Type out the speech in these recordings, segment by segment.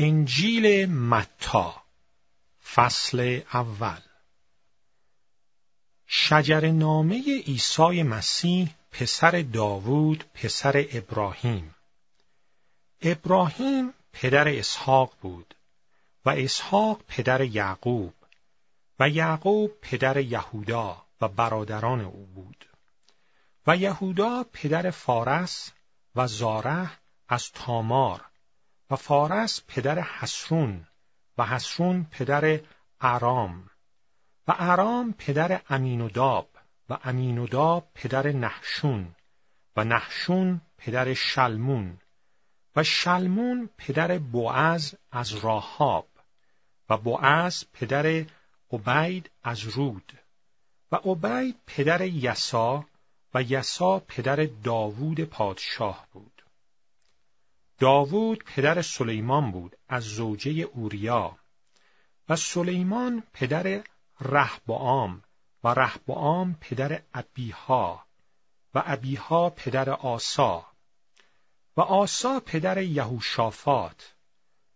انجیل متا فصل اول شجر نامه ایسای مسیح پسر داوود پسر ابراهیم ابراهیم پدر اسحاق بود و اسحاق پدر یعقوب و یعقوب پدر یهودا و برادران او بود و یهودا پدر فارس و زاره از تامار و فارس پدر حسرون و حسرون پدر ارام و ارام پدر امینوداب و امینوداب پدر نحشون و نحشون پدر شلمون و شلمون پدر بوعز از راهاب و بوعز پدر عبید از رود و عبید پدر یسا و یسا پدر داوود پادشاه بود داوود پدر سلیمان بود از زوجه اوریا و سلیمان پدر رهبعام و رهبعام پدر ابیها و ابیها پدر آسا و آسا پدر یهوشافات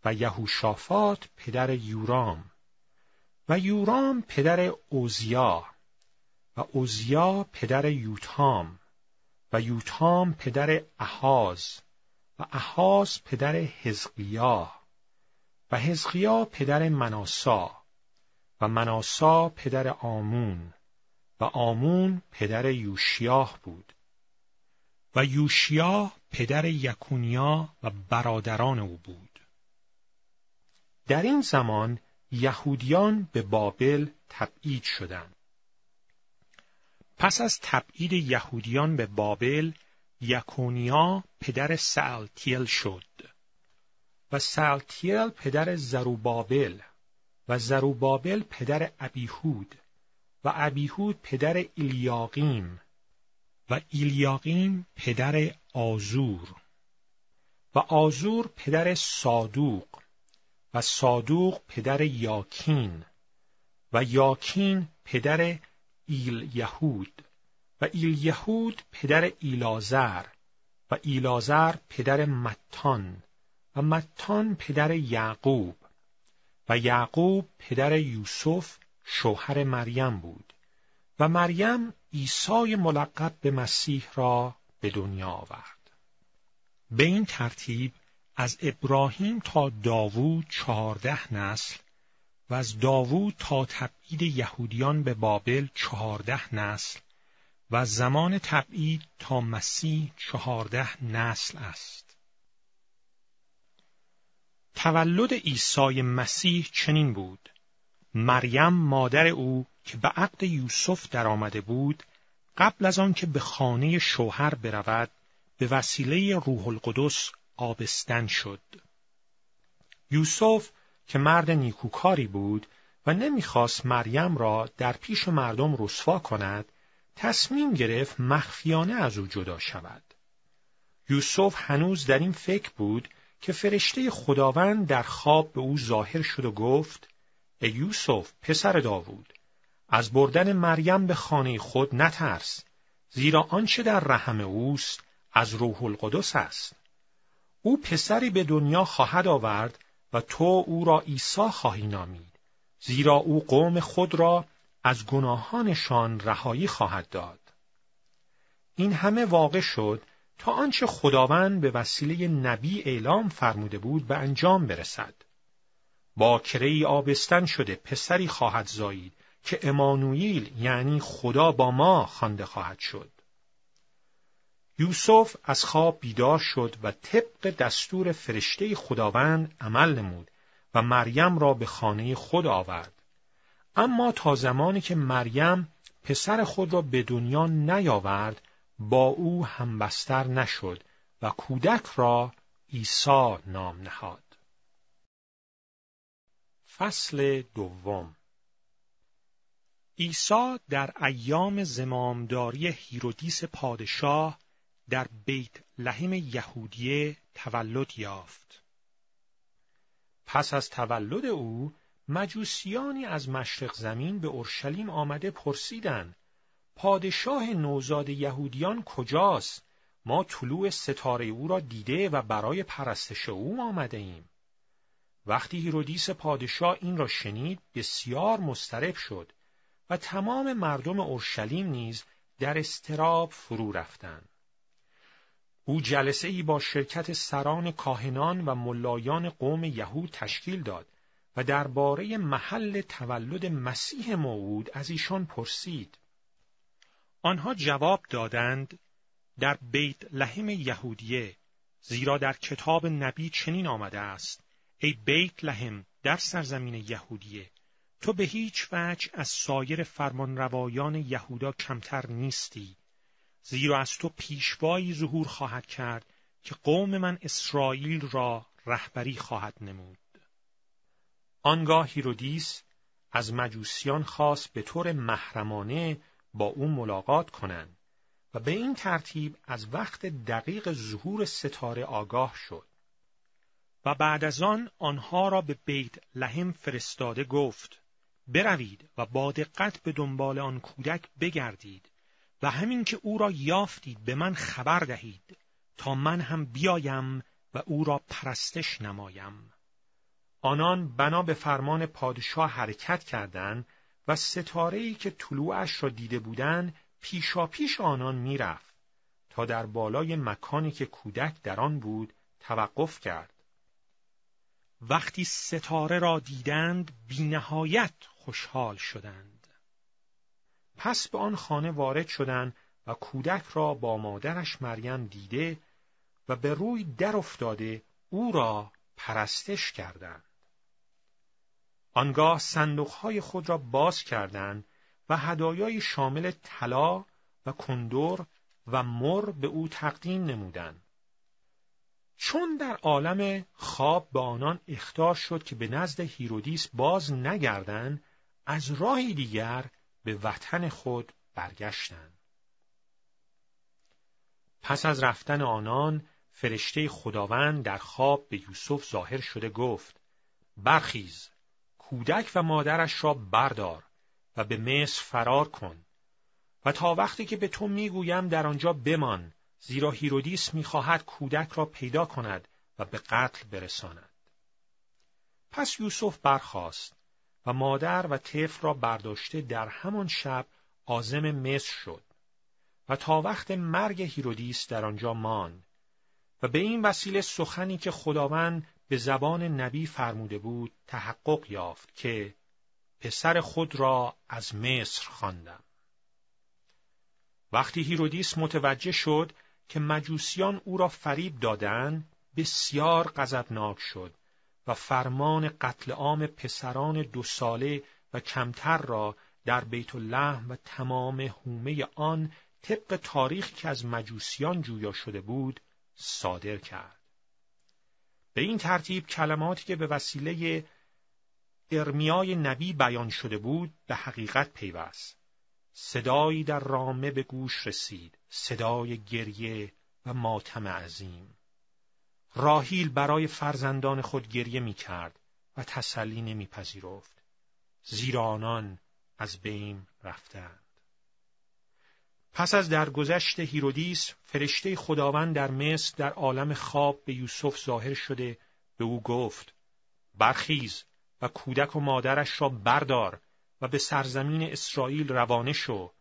و یهوشافات پدر یورام و یورام پدر اوزیا و اوزیا پدر یوتام و یوتام پدر احاز و احاس پدر حزقیا و حزقیا پدر مناسا و مناسا پدر آمون و آمون پدر یوشیاه بود و یوشیاه پدر یکونیا و برادران او بود در این زمان یهودیان به بابل تبعید شدند پس از تبعید یهودیان به بابل یکونیا پدر سالتیل شد و سالتیل پدر زروبابل و زروبابل پدر ابیهود و ابیهود پدر ایلیاقیم و ایلیاقیم پدر آزور و آزور پدر صادوق و صادوق پدر یاکین و یاکین پدر ایل یهود و ایل یهود پدر ایلازر و ایلازر پدر متان و متان پدر یعقوب و یعقوب پدر یوسف شوهر مریم بود و مریم عیسی ملقب به مسیح را به دنیا آورد به این ترتیب از ابراهیم تا داوود چهارده نسل و از داوود تا تبعید یهودیان به بابل چهارده نسل و زمان تبعید تا مسیح چهارده نسل است. تولد عیسی مسیح چنین بود. مریم مادر او که به عقد یوسف درآمده بود، قبل از آنکه به خانه شوهر برود، به وسیله روح القدس آبستن شد. یوسف که مرد نیکوکاری بود و نمیخواست مریم را در پیش مردم رسوا کند، تصمیم گرفت مخفیانه از او جدا شود. یوسف هنوز در این فکر بود که فرشته خداوند در خواب به او ظاهر شد و گفت ای یوسف پسر داوود از بردن مریم به خانه خود نترس زیرا آنچه در رحم اوست از روح القدس است او پسری به دنیا خواهد آورد و تو او را عیسی خواهی نامید زیرا او قوم خود را از گناهانشان رهایی خواهد داد. این همه واقع شد تا آنچه خداوند به وسیله نبی اعلام فرموده بود به انجام برسد. با ای آبستن شده پسری خواهد زایید که امانوئیل یعنی خدا با ما خوانده خواهد شد. یوسف از خواب بیدار شد و طبق دستور فرشته خداوند عمل نمود و مریم را به خانه خود آورد. اما تا زمانی که مریم پسر خود را به دنیا نیاورد با او همبستر نشد و کودک را عیسی نام نهاد فصل دوم عیسی در ایام زمامداری هیرودیس پادشاه در بیت لحم یهودیه تولد یافت پس از تولد او مجوسیانی از مشرق زمین به اورشلیم آمده پرسیدند پادشاه نوزاد یهودیان کجاست؟ ما طلوع ستاره او را دیده و برای پرستش او آمده ایم. وقتی هیرودیس پادشاه این را شنید بسیار مسترب شد و تمام مردم اورشلیم نیز در استراب فرو رفتند. او جلسه ای با شرکت سران کاهنان و ملایان قوم یهود تشکیل داد و درباره محل تولد مسیح موعود از ایشان پرسید. آنها جواب دادند در بیت لحم یهودیه زیرا در کتاب نبی چنین آمده است ای بیت لحم در سرزمین یهودیه تو به هیچ وجه از سایر فرمانروایان یهودا کمتر نیستی زیرا از تو پیشوایی ظهور خواهد کرد که قوم من اسرائیل را رهبری خواهد نمود آنگاه هیرودیس از مجوسیان خواست به طور محرمانه با او ملاقات کنند و به این ترتیب از وقت دقیق ظهور ستاره آگاه شد و بعد از آن آنها را به بیت لحم فرستاده گفت بروید و با دقت به دنبال آن کودک بگردید و همین که او را یافتید به من خبر دهید تا من هم بیایم و او را پرستش نمایم آنان بنا به فرمان پادشاه حرکت کردند و ای که طلوعش را دیده بودند پیشاپیش آنان میرفت تا در بالای مکانی که کودک در آن بود توقف کرد وقتی ستاره را دیدند بینهایت خوشحال شدند پس به آن خانه وارد شدند و کودک را با مادرش مریم دیده و به روی در افتاده او را پرستش کردند آنگاه صندوقهای خود را باز کردند و هدایای شامل طلا و کندور و مر به او تقدیم نمودند. چون در عالم خواب به آنان اختار شد که به نزد هیرودیس باز نگردند از راهی دیگر به وطن خود برگشتند. پس از رفتن آنان فرشته خداوند در خواب به یوسف ظاهر شده گفت برخیز کودک و مادرش را بردار و به مصر فرار کن و تا وقتی که به تو میگویم در آنجا بمان زیرا هیرودیس میخواهد کودک را پیدا کند و به قتل برساند پس یوسف برخاست و مادر و طفل را برداشته در همان شب عازم مصر شد و تا وقت مرگ هیرودیس در آنجا ماند و به این وسیله سخنی که خداوند به زبان نبی فرموده بود تحقق یافت که پسر خود را از مصر خواندم. وقتی هیرودیس متوجه شد که مجوسیان او را فریب دادن بسیار غضبناک شد و فرمان قتل عام پسران دو ساله و کمتر را در بیت اللحم و تمام حومه آن طبق تاریخ که از مجوسیان جویا شده بود صادر کرد. به این ترتیب کلماتی که به وسیله ارمیای نبی بیان شده بود به حقیقت پیوست. صدایی در رامه به گوش رسید، صدای گریه و ماتم عظیم. راهیل برای فرزندان خود گریه می کرد و تسلی نمی پذیرفت. زیرا آنان از بیم رفتند. پس از درگذشت هیرودیس فرشته خداوند در مصر در عالم خواب به یوسف ظاهر شده به او گفت برخیز و کودک و مادرش را بردار و به سرزمین اسرائیل روانه شو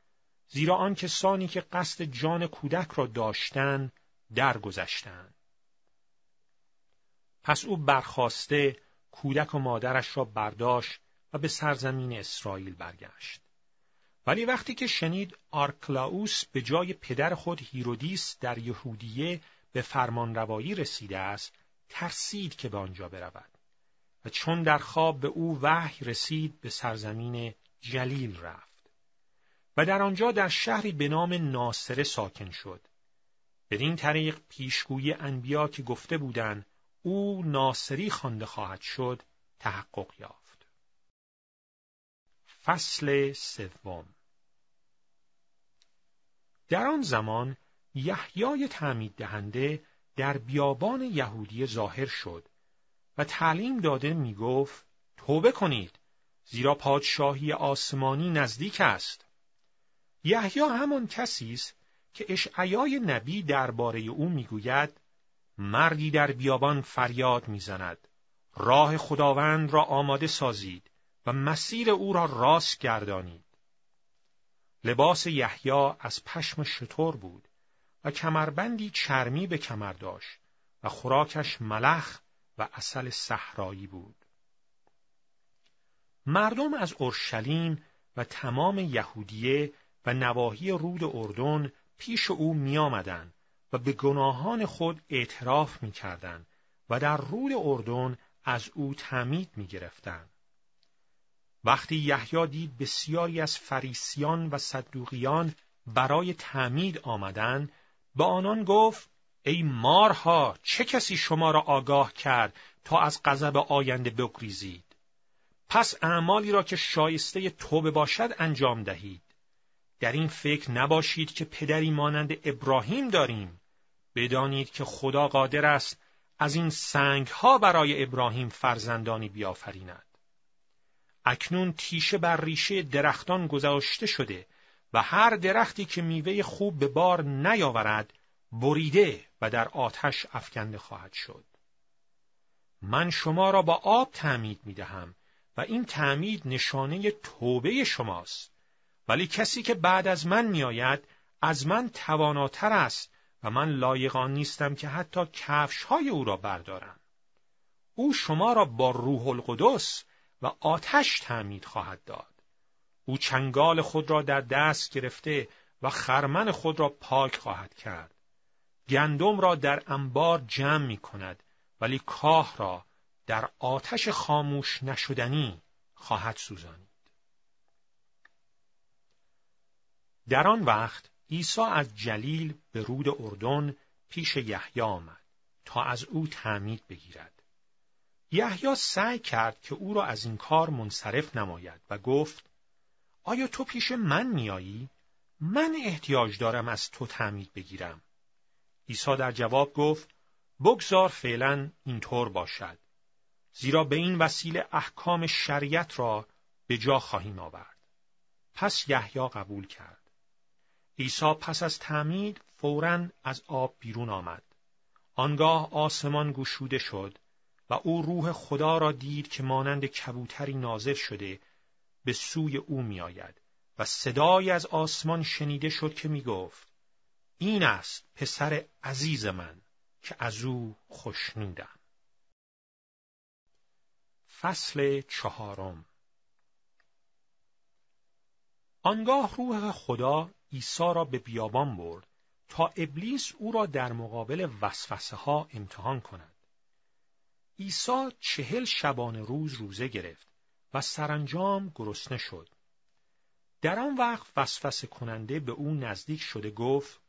زیرا آن کسانی که قصد جان کودک را داشتند درگذشتند پس او برخواسته کودک و مادرش را برداشت و به سرزمین اسرائیل برگشت ولی وقتی که شنید آرکلاوس به جای پدر خود هیرودیس در یهودیه به فرمانروایی رسیده است، ترسید که به آنجا برود. و چون در خواب به او وحی رسید به سرزمین جلیل رفت. و در آنجا در شهری به نام ناصره ساکن شد. بدین طریق پیشگوی انبیا که گفته بودند او ناصری خوانده خواهد شد تحقق یافت. فصل سوم در آن زمان یحیای تعمید دهنده در بیابان یهودی ظاهر شد و تعلیم داده می گفت توبه کنید زیرا پادشاهی آسمانی نزدیک است یحیی همان کسی است که اشعیای نبی درباره او میگوید مردی در بیابان فریاد میزند راه خداوند را آماده سازید و مسیر او را راست گردانید. لباس یحیی از پشم شطور بود و کمربندی چرمی به کمر داشت و خوراکش ملخ و اصل صحرایی بود. مردم از اورشلیم و تمام یهودیه و نواحی رود اردن پیش او می و به گناهان خود اعتراف می و در رود اردن از او تعمید می وقتی یحیی دید بسیاری از فریسیان و صدوقیان برای تعمید آمدند به آنان گفت ای مارها چه کسی شما را آگاه کرد تا از غضب آینده بگریزید پس اعمالی را که شایسته توبه باشد انجام دهید در این فکر نباشید که پدری مانند ابراهیم داریم بدانید که خدا قادر است از این سنگ برای ابراهیم فرزندانی بیافریند اکنون تیشه بر ریشه درختان گذاشته شده و هر درختی که میوه خوب به بار نیاورد بریده و در آتش افکنده خواهد شد من شما را با آب تعمید می دهم و این تعمید نشانه توبه شماست ولی کسی که بعد از من میآید از من تواناتر است و من لایقان نیستم که حتی کفش های او را بردارم او شما را با روح القدس و آتش تعمید خواهد داد. او چنگال خود را در دست گرفته و خرمن خود را پاک خواهد کرد. گندم را در انبار جمع می کند ولی کاه را در آتش خاموش نشدنی خواهد سوزانید. در آن وقت عیسی از جلیل به رود اردن پیش یحیی آمد تا از او تعمید بگیرد. یحیی سعی کرد که او را از این کار منصرف نماید و گفت آیا تو پیش من میایی؟ من احتیاج دارم از تو تعمید بگیرم. عیسی در جواب گفت بگذار فعلا اینطور باشد. زیرا به این وسیله احکام شریعت را به جا خواهیم آورد. پس یحیی قبول کرد. عیسی پس از تعمید فورا از آب بیرون آمد. آنگاه آسمان گشوده شد و او روح خدا را دید که مانند کبوتری نازل شده به سوی او میآید و صدایی از آسمان شنیده شد که میگفت این است پسر عزیز من که از او خوشنودم فصل چهارم آنگاه روح خدا عیسی را به بیابان برد تا ابلیس او را در مقابل وسوسه ها امتحان کند عیسی چهل شبانه روز روزه گرفت و سرانجام گرسنه شد. در آن وقت وسوسه کننده به او نزدیک شده گفت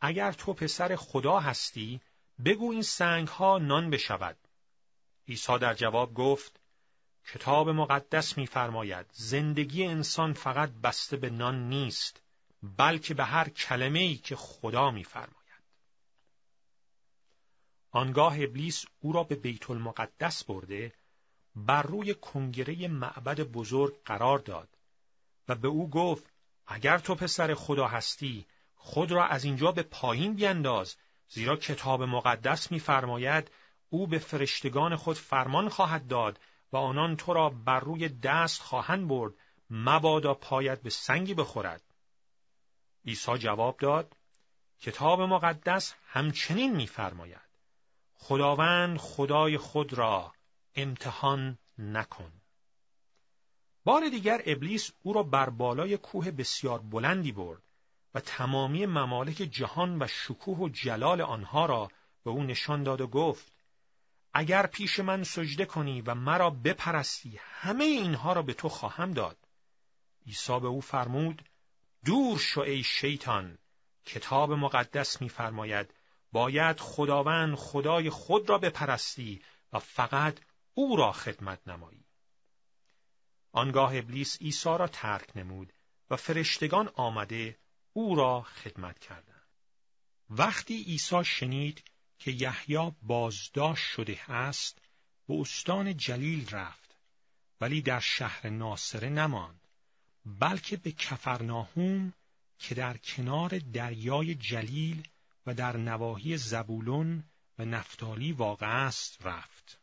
اگر تو پسر خدا هستی بگو این سنگ ها نان بشود. عیسی در جواب گفت کتاب مقدس فرماید، زندگی انسان فقط بسته به نان نیست بلکه به هر کلمه ای که خدا می‌فرماید. آنگاه ابلیس او را به بیت المقدس برده بر روی کنگره معبد بزرگ قرار داد و به او گفت اگر تو پسر خدا هستی خود را از اینجا به پایین بینداز زیرا کتاب مقدس می‌فرماید او به فرشتگان خود فرمان خواهد داد و آنان تو را بر روی دست خواهند برد مبادا پایت به سنگی بخورد عیسی جواب داد کتاب مقدس همچنین می‌فرماید خداوند خدای خود را امتحان نکن بار دیگر ابلیس او را بر بالای کوه بسیار بلندی برد و تمامی ممالک جهان و شکوه و جلال آنها را به او نشان داد و گفت اگر پیش من سجده کنی و مرا بپرستی همه اینها را به تو خواهم داد عیسی به او فرمود دور شو ای شیطان کتاب مقدس می‌فرماید. باید خداوند خدای خود را بپرستی و فقط او را خدمت نمایی. آنگاه ابلیس عیسی را ترک نمود و فرشتگان آمده او را خدمت کردند. وقتی عیسی شنید که یحیی بازداشت شده است، به استان جلیل رفت ولی در شهر ناصره نماند بلکه به کفرناهوم که در کنار دریای جلیل و در نواحی زبولون و نفتالی واقع است رفت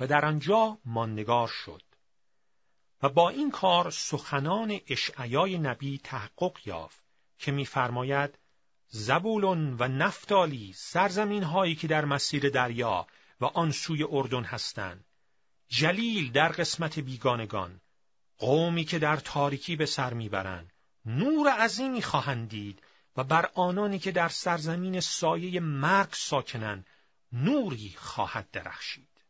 و در آنجا ماندگار شد و با این کار سخنان اشعیای نبی تحقق یافت که می‌فرماید زبولون و نفتالی سرزمین هایی که در مسیر دریا و آن سوی اردن هستند جلیل در قسمت بیگانگان قومی که در تاریکی به سر میبرند نور عظیمی خواهند دید و بر آنانی که در سرزمین سایه مرگ ساکنند نوری خواهد درخشید.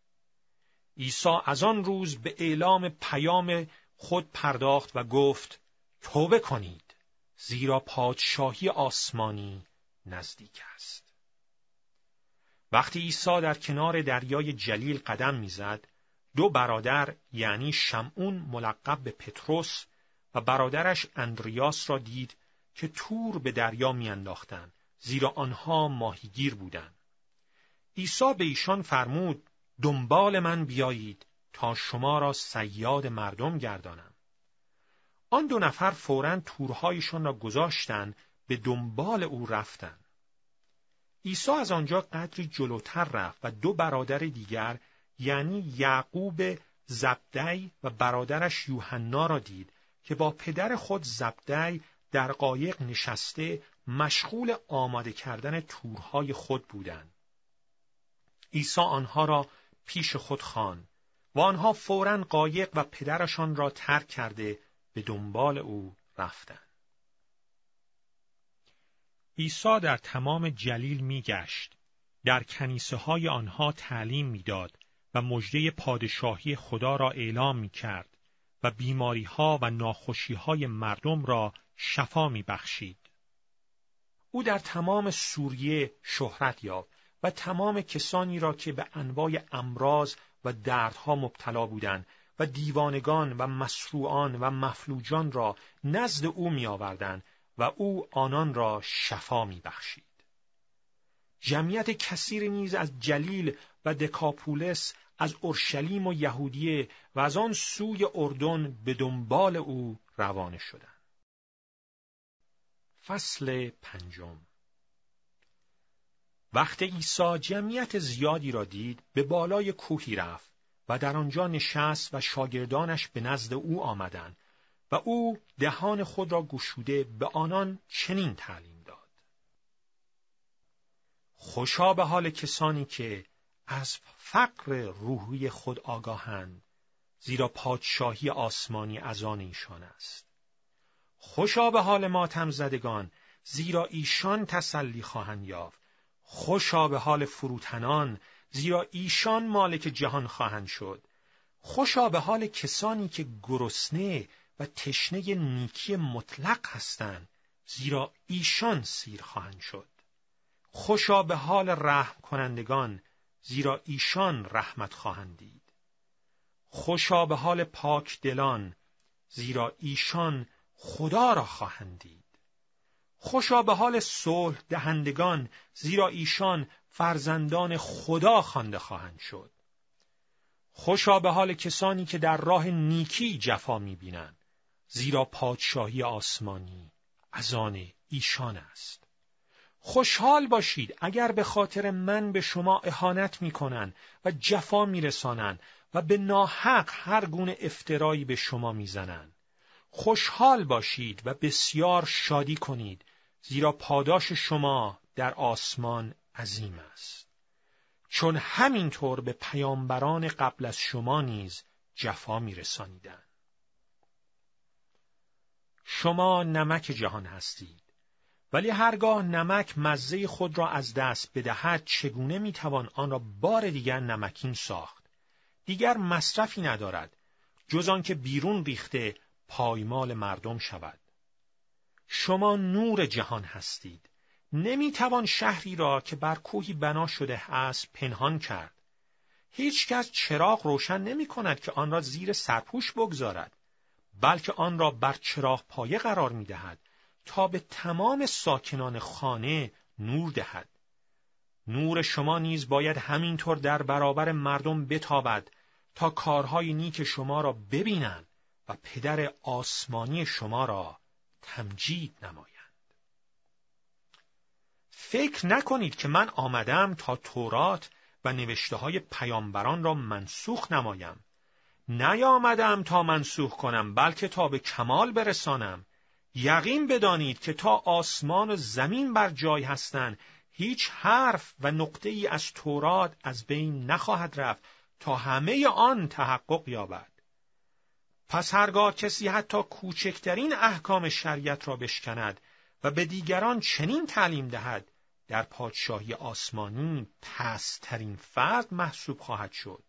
عیسی از آن روز به اعلام پیام خود پرداخت و گفت توبه کنید زیرا پادشاهی آسمانی نزدیک است. وقتی عیسی در کنار دریای جلیل قدم میزد، دو برادر یعنی شمعون ملقب به پتروس و برادرش اندریاس را دید که تور به دریا میانداختند زیرا آنها ماهیگیر بودند عیسی به ایشان فرمود دنبال من بیایید تا شما را سیاد مردم گردانم آن دو نفر فورا تورهایشان را گذاشتند به دنبال او رفتند عیسی از آنجا قدری جلوتر رفت و دو برادر دیگر یعنی یعقوب زبدی و برادرش یوحنا را دید که با پدر خود زبدی در قایق نشسته مشغول آماده کردن تورهای خود بودند. عیسی آنها را پیش خود خان و آنها فورا قایق و پدرشان را ترک کرده به دنبال او رفتند. عیسی در تمام جلیل میگشت در کنیسه های آنها تعلیم میداد و مژده پادشاهی خدا را اعلام می کرد و بیماری ها و ناخوشی های مردم را شفا میبخشید. او در تمام سوریه شهرت یافت و تمام کسانی را که به انواع امراض و دردها مبتلا بودند و دیوانگان و مسروعان و مفلوجان را نزد او میآوردند و او آنان را شفا میبخشید. جمعیت کثیر نیز از جلیل و دکاپولس از اورشلیم و یهودیه و از آن سوی اردن به دنبال او روانه شدند. فصل پنجم وقت عیسی جمعیت زیادی را دید به بالای کوهی رفت و در آنجا نشست و شاگردانش به نزد او آمدند و او دهان خود را گشوده به آنان چنین تعلیم داد خوشا به حال کسانی که از فقر روحی خود آگاهند زیرا پادشاهی آسمانی از آن ایشان است خوشا به حال ماتم زدگان زیرا ایشان تسلی خواهند یافت خوشا به حال فروتنان زیرا ایشان مالک جهان خواهند شد خوشا به حال کسانی که گرسنه و تشنه نیکی مطلق هستند زیرا ایشان سیر خواهند شد خوشا به حال رحم کنندگان زیرا ایشان رحمت خواهند دید خوشا به حال پاک دلان زیرا ایشان خدا را خواهند دید خوشا به حال صلح دهندگان زیرا ایشان فرزندان خدا خوانده خواهند شد خوشا به حال کسانی که در راه نیکی جفا میبینند زیرا پادشاهی آسمانی از آن ایشان است خوشحال باشید اگر به خاطر من به شما اهانت میکنند و جفا میرسانند و به ناحق هر گونه افترایی به شما میزنند خوشحال باشید و بسیار شادی کنید زیرا پاداش شما در آسمان عظیم است چون همینطور به پیامبران قبل از شما نیز جفا میرسانیدند شما نمک جهان هستید ولی هرگاه نمک مزه خود را از دست بدهد چگونه میتوان آن را بار دیگر نمکین ساخت دیگر مصرفی ندارد جز آنکه بیرون ریخته پایمال مردم شود شما نور جهان هستید نمی توان شهری را که بر کوهی بنا شده است پنهان کرد هیچ کس چراغ روشن نمی کند که آن را زیر سرپوش بگذارد بلکه آن را بر چراغ پایه قرار می دهد تا به تمام ساکنان خانه نور دهد نور شما نیز باید همینطور در برابر مردم بتابد تا کارهای نیک شما را ببینند و پدر آسمانی شما را تمجید نمایند. فکر نکنید که من آمدم تا تورات و نوشته های پیامبران را منسوخ نمایم. نیامدم تا منسوخ کنم بلکه تا به کمال برسانم. یقین بدانید که تا آسمان و زمین بر جای هستند هیچ حرف و نقطه ای از تورات از بین نخواهد رفت تا همه آن تحقق یابد. پس هرگاه کسی حتی کوچکترین احکام شریعت را بشکند و به دیگران چنین تعلیم دهد در پادشاهی آسمانی پسترین فرد محسوب خواهد شد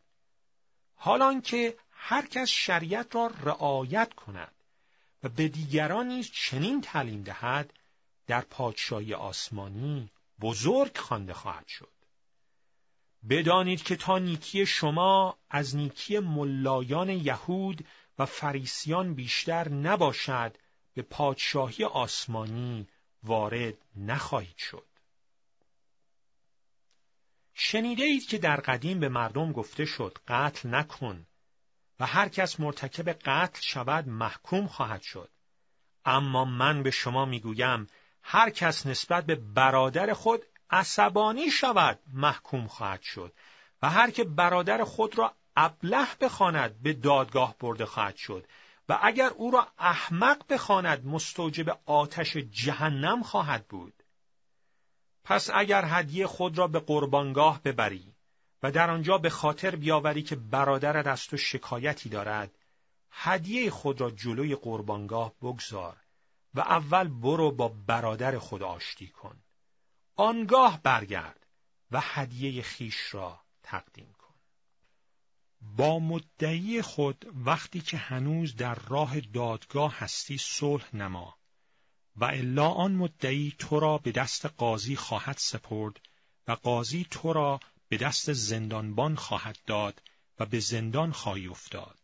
حال که هر کس شریعت را رعایت کند و به دیگران نیز چنین تعلیم دهد در پادشاهی آسمانی بزرگ خوانده خواهد شد بدانید که تا نیکی شما از نیکی ملایان یهود و فریسیان بیشتر نباشد به پادشاهی آسمانی وارد نخواهید شد. شنیده اید که در قدیم به مردم گفته شد قتل نکن و هر کس مرتکب قتل شود محکوم خواهد شد. اما من به شما میگویم هر کس نسبت به برادر خود عصبانی شود محکوم خواهد شد و هر که برادر خود را ابله بخواند به دادگاه برده خواهد شد و اگر او را احمق بخواند مستوجب آتش جهنم خواهد بود پس اگر هدیه خود را به قربانگاه ببری و در آنجا به خاطر بیاوری که برادرت از تو شکایتی دارد هدیه خود را جلوی قربانگاه بگذار و اول برو با برادر خود آشتی کن آنگاه برگرد و هدیه خیش را تقدیم با مدعی خود وقتی که هنوز در راه دادگاه هستی صلح نما و الا آن مدعی تو را به دست قاضی خواهد سپرد و قاضی تو را به دست زندانبان خواهد داد و به زندان خواهی افتاد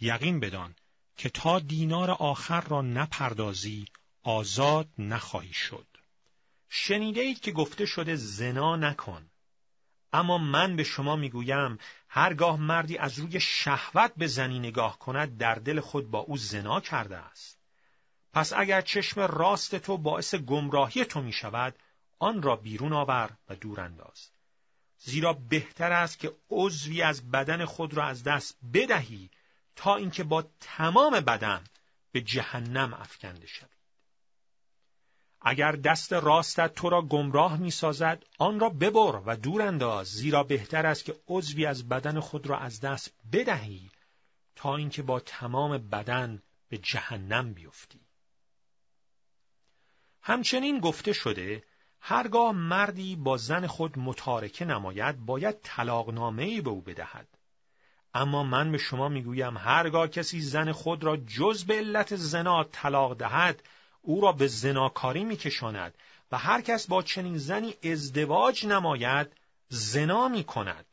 یقین بدان که تا دینار آخر را نپردازی آزاد نخواهی شد شنیده اید که گفته شده زنا نکن اما من به شما میگویم هرگاه مردی از روی شهوت به زنی نگاه کند در دل خود با او زنا کرده است پس اگر چشم راست تو باعث گمراهی تو می شود آن را بیرون آور و دور انداز زیرا بهتر است که عضوی از بدن خود را از دست بدهی تا اینکه با تمام بدن به جهنم افکنده شوی اگر دست راستت تو را گمراه می سازد آن را ببر و دور انداز زیرا بهتر است که عضوی از بدن خود را از دست بدهی تا اینکه با تمام بدن به جهنم بیفتی همچنین گفته شده هرگاه مردی با زن خود متارکه نماید باید طلاقنامه ای به او بدهد اما من به شما میگویم هرگاه کسی زن خود را جز به علت زنا طلاق دهد او را به زناکاری میکشاند و هر کس با چنین زنی ازدواج نماید زنا می کند.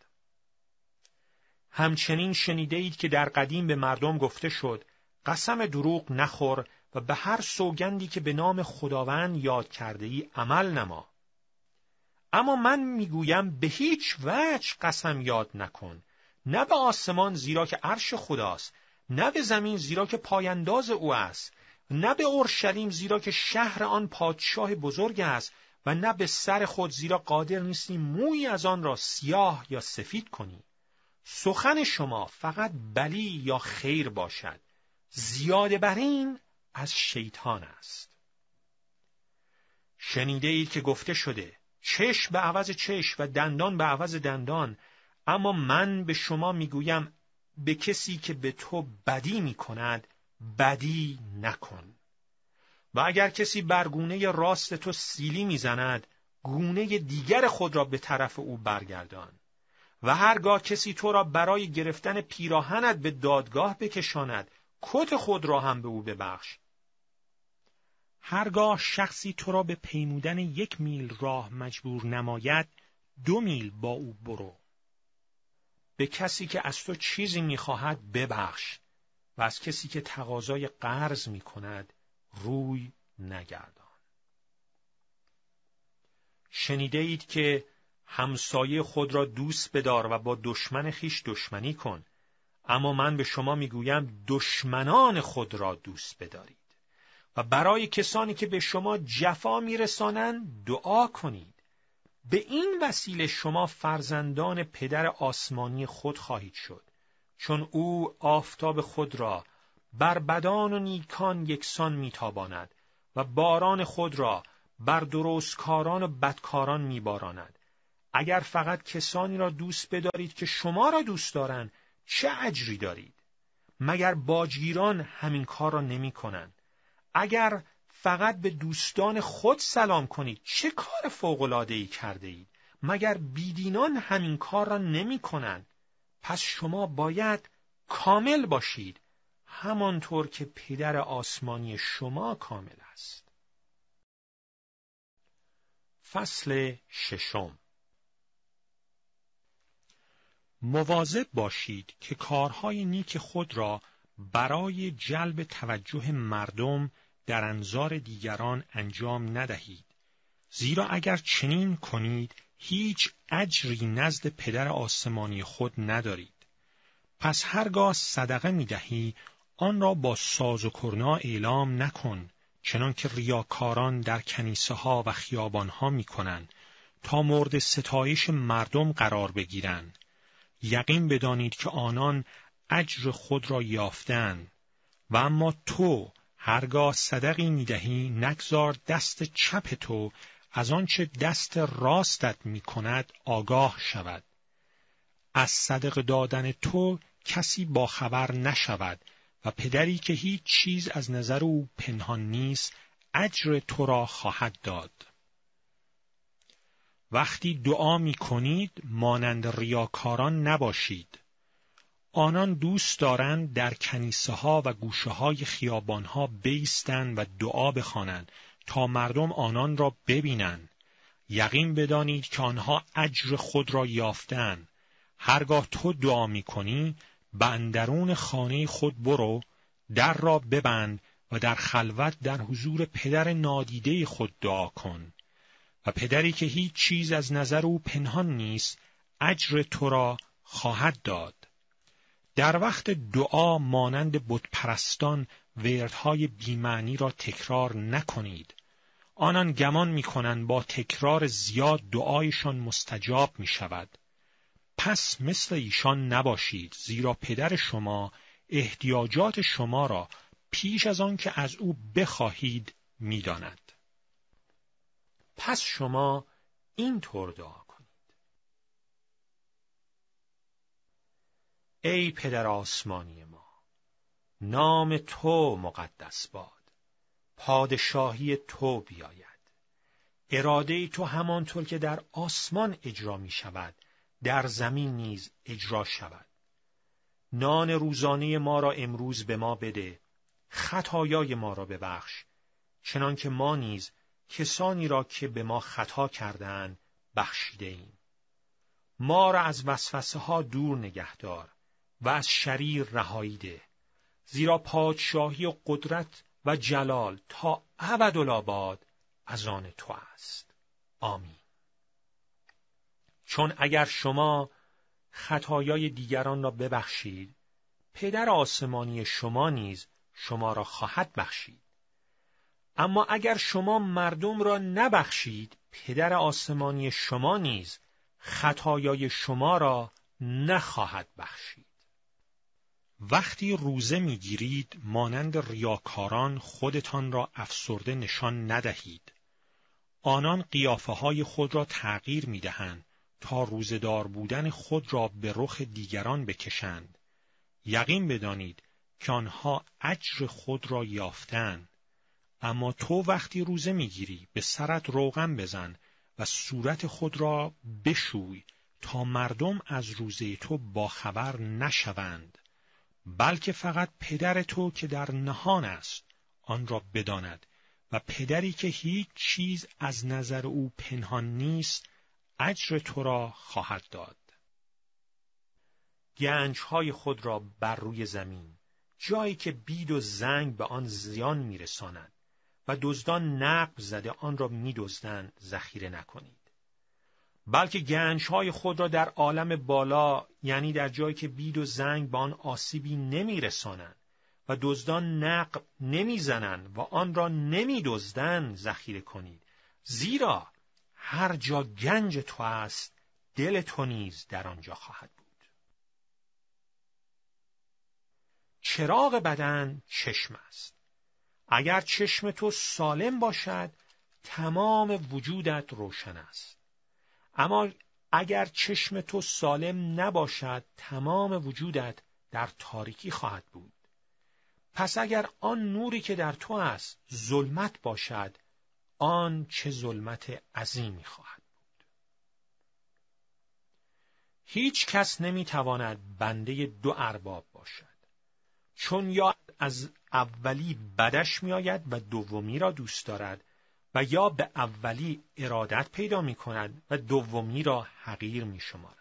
همچنین شنیده اید که در قدیم به مردم گفته شد قسم دروغ نخور و به هر سوگندی که به نام خداوند یاد کرده ای عمل نما. اما من میگویم به هیچ وجه قسم یاد نکن نه به آسمان زیرا که عرش خداست نه به زمین زیرا که پاینداز او است نه به اورشلیم زیرا که شهر آن پادشاه بزرگ است و نه به سر خود زیرا قادر نیستیم موی از آن را سیاه یا سفید کنی سخن شما فقط بلی یا خیر باشد زیاد بر این از شیطان است شنیده اید که گفته شده چش به عوض چش و دندان به عوض دندان اما من به شما میگویم به کسی که به تو بدی میکند. بدی نکن و اگر کسی بر گونه راست تو سیلی میزند گونه دیگر خود را به طرف او برگردان و هرگاه کسی تو را برای گرفتن پیراهنت به دادگاه بکشاند کت خود را هم به او ببخش هرگاه شخصی تو را به پیمودن یک میل راه مجبور نماید دو میل با او برو به کسی که از تو چیزی میخواهد ببخش و از کسی که تقاضای قرض می کند روی نگردان. شنیده اید که همسایه خود را دوست بدار و با دشمن خیش دشمنی کن اما من به شما میگویم دشمنان خود را دوست بدارید و برای کسانی که به شما جفا میرسانند دعا کنید به این وسیله شما فرزندان پدر آسمانی خود خواهید شد چون او آفتاب خود را بر بدان و نیکان یکسان میتاباند و باران خود را بر درستکاران و بدکاران میباراند اگر فقط کسانی را دوست بدارید که شما را دوست دارند چه اجری دارید مگر باجیران همین کار را نمی کنند اگر فقط به دوستان خود سلام کنید چه کار ای کرده اید مگر بیدینان همین کار را نمی کنند پس شما باید کامل باشید همانطور که پدر آسمانی شما کامل است. فصل ششم مواظب باشید که کارهای نیک خود را برای جلب توجه مردم در انظار دیگران انجام ندهید زیرا اگر چنین کنید هیچ اجری نزد پدر آسمانی خود ندارید. پس هرگاه صدقه می دهی آن را با ساز و کرنا اعلام نکن چنانکه ریاکاران در کنیسه ها و خیابان ها می کنن تا مورد ستایش مردم قرار بگیرند. یقین بدانید که آنان اجر خود را یافتن و اما تو هرگاه صدقی می دهی نگذار دست چپ تو از آنچه دست راستت می کند آگاه شود. از صدق دادن تو کسی با خبر نشود و پدری که هیچ چیز از نظر او پنهان نیست اجر تو را خواهد داد. وقتی دعا می کنید مانند ریاکاران نباشید. آنان دوست دارند در کنیسه ها و گوشه های خیابان ها بیستند و دعا بخوانند تا مردم آنان را ببینند یقین بدانید که آنها اجر خود را یافتن هرگاه تو دعا می کنی به اندرون خانه خود برو در را ببند و در خلوت در حضور پدر نادیده خود دعا کن و پدری که هیچ چیز از نظر او پنهان نیست اجر تو را خواهد داد در وقت دعا مانند بتپرستان وردهای بیمعنی را تکرار نکنید آنان گمان میکنند با تکرار زیاد دعایشان مستجاب می شود. پس مثل ایشان نباشید زیرا پدر شما احتیاجات شما را پیش از آن که از او بخواهید میداند. پس شما اینطور دعا کنید. ای پدر آسمانی ما نام تو مقدس باد پادشاهی تو بیاید اراده تو همانطور که در آسمان اجرا می شود در زمین نیز اجرا شود نان روزانه ما را امروز به ما بده خطایای ما را ببخش چنانکه ما نیز کسانی را که به ما خطا کردن بخشیده ایم. ما را از وسوسه ها دور نگهدار و از شریر رهایی ده زیرا پادشاهی و قدرت و جلال تا الاباد از آن تو است آمین چون اگر شما خطایای دیگران را ببخشید پدر آسمانی شما نیز شما را خواهد بخشید اما اگر شما مردم را نبخشید پدر آسمانی شما نیز خطایای شما را نخواهد بخشید وقتی روزه میگیرید مانند ریاکاران خودتان را افسرده نشان ندهید آنان قیافه های خود را تغییر میدهند تا روزدار بودن خود را به رخ دیگران بکشند یقین بدانید که آنها اجر خود را یافتن اما تو وقتی روزه میگیری به سرت روغن بزن و صورت خود را بشوی تا مردم از روزه تو باخبر نشوند بلکه فقط پدر تو که در نهان است آن را بداند و پدری که هیچ چیز از نظر او پنهان نیست اجر تو را خواهد داد گنجهای خود را بر روی زمین جایی که بید و زنگ به آن زیان میرساند و دزدان نقب زده آن را میدزدند ذخیره نکنید بلکه گنجهای خود را در عالم بالا یعنی در جایی که بید و زنگ به آن آسیبی نمیرسانند و دزدان نقب نمیزنند و آن را نمیدزدند ذخیره کنید زیرا هر جا گنج تو است دل تو نیز در آنجا خواهد بود چراغ بدن چشم است اگر چشم تو سالم باشد تمام وجودت روشن است اما اگر چشم تو سالم نباشد تمام وجودت در تاریکی خواهد بود پس اگر آن نوری که در تو است ظلمت باشد آن چه ظلمت عظیمی خواهد بود هیچ کس نمیتواند بنده دو ارباب باشد چون یا از اولی بدش میآید و دومی را دوست دارد و یا به اولی ارادت پیدا می کند و دومی را حقیر می شمارد.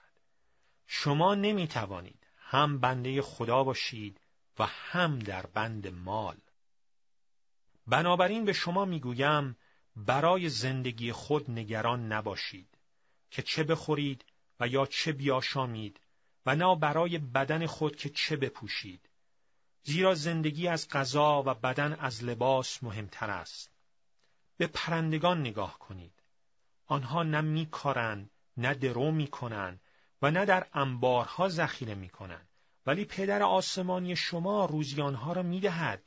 شما نمی توانید هم بنده خدا باشید و هم در بند مال. بنابراین به شما گویم برای زندگی خود نگران نباشید که چه بخورید و یا چه بیاشامید و نه برای بدن خود که چه بپوشید زیرا زندگی از غذا و بدن از لباس مهمتر است به پرندگان نگاه کنید. آنها نه میکارند، نه درو میکنند و نه در انبارها ذخیره میکنند. ولی پدر آسمانی شما روزی آنها را میدهد.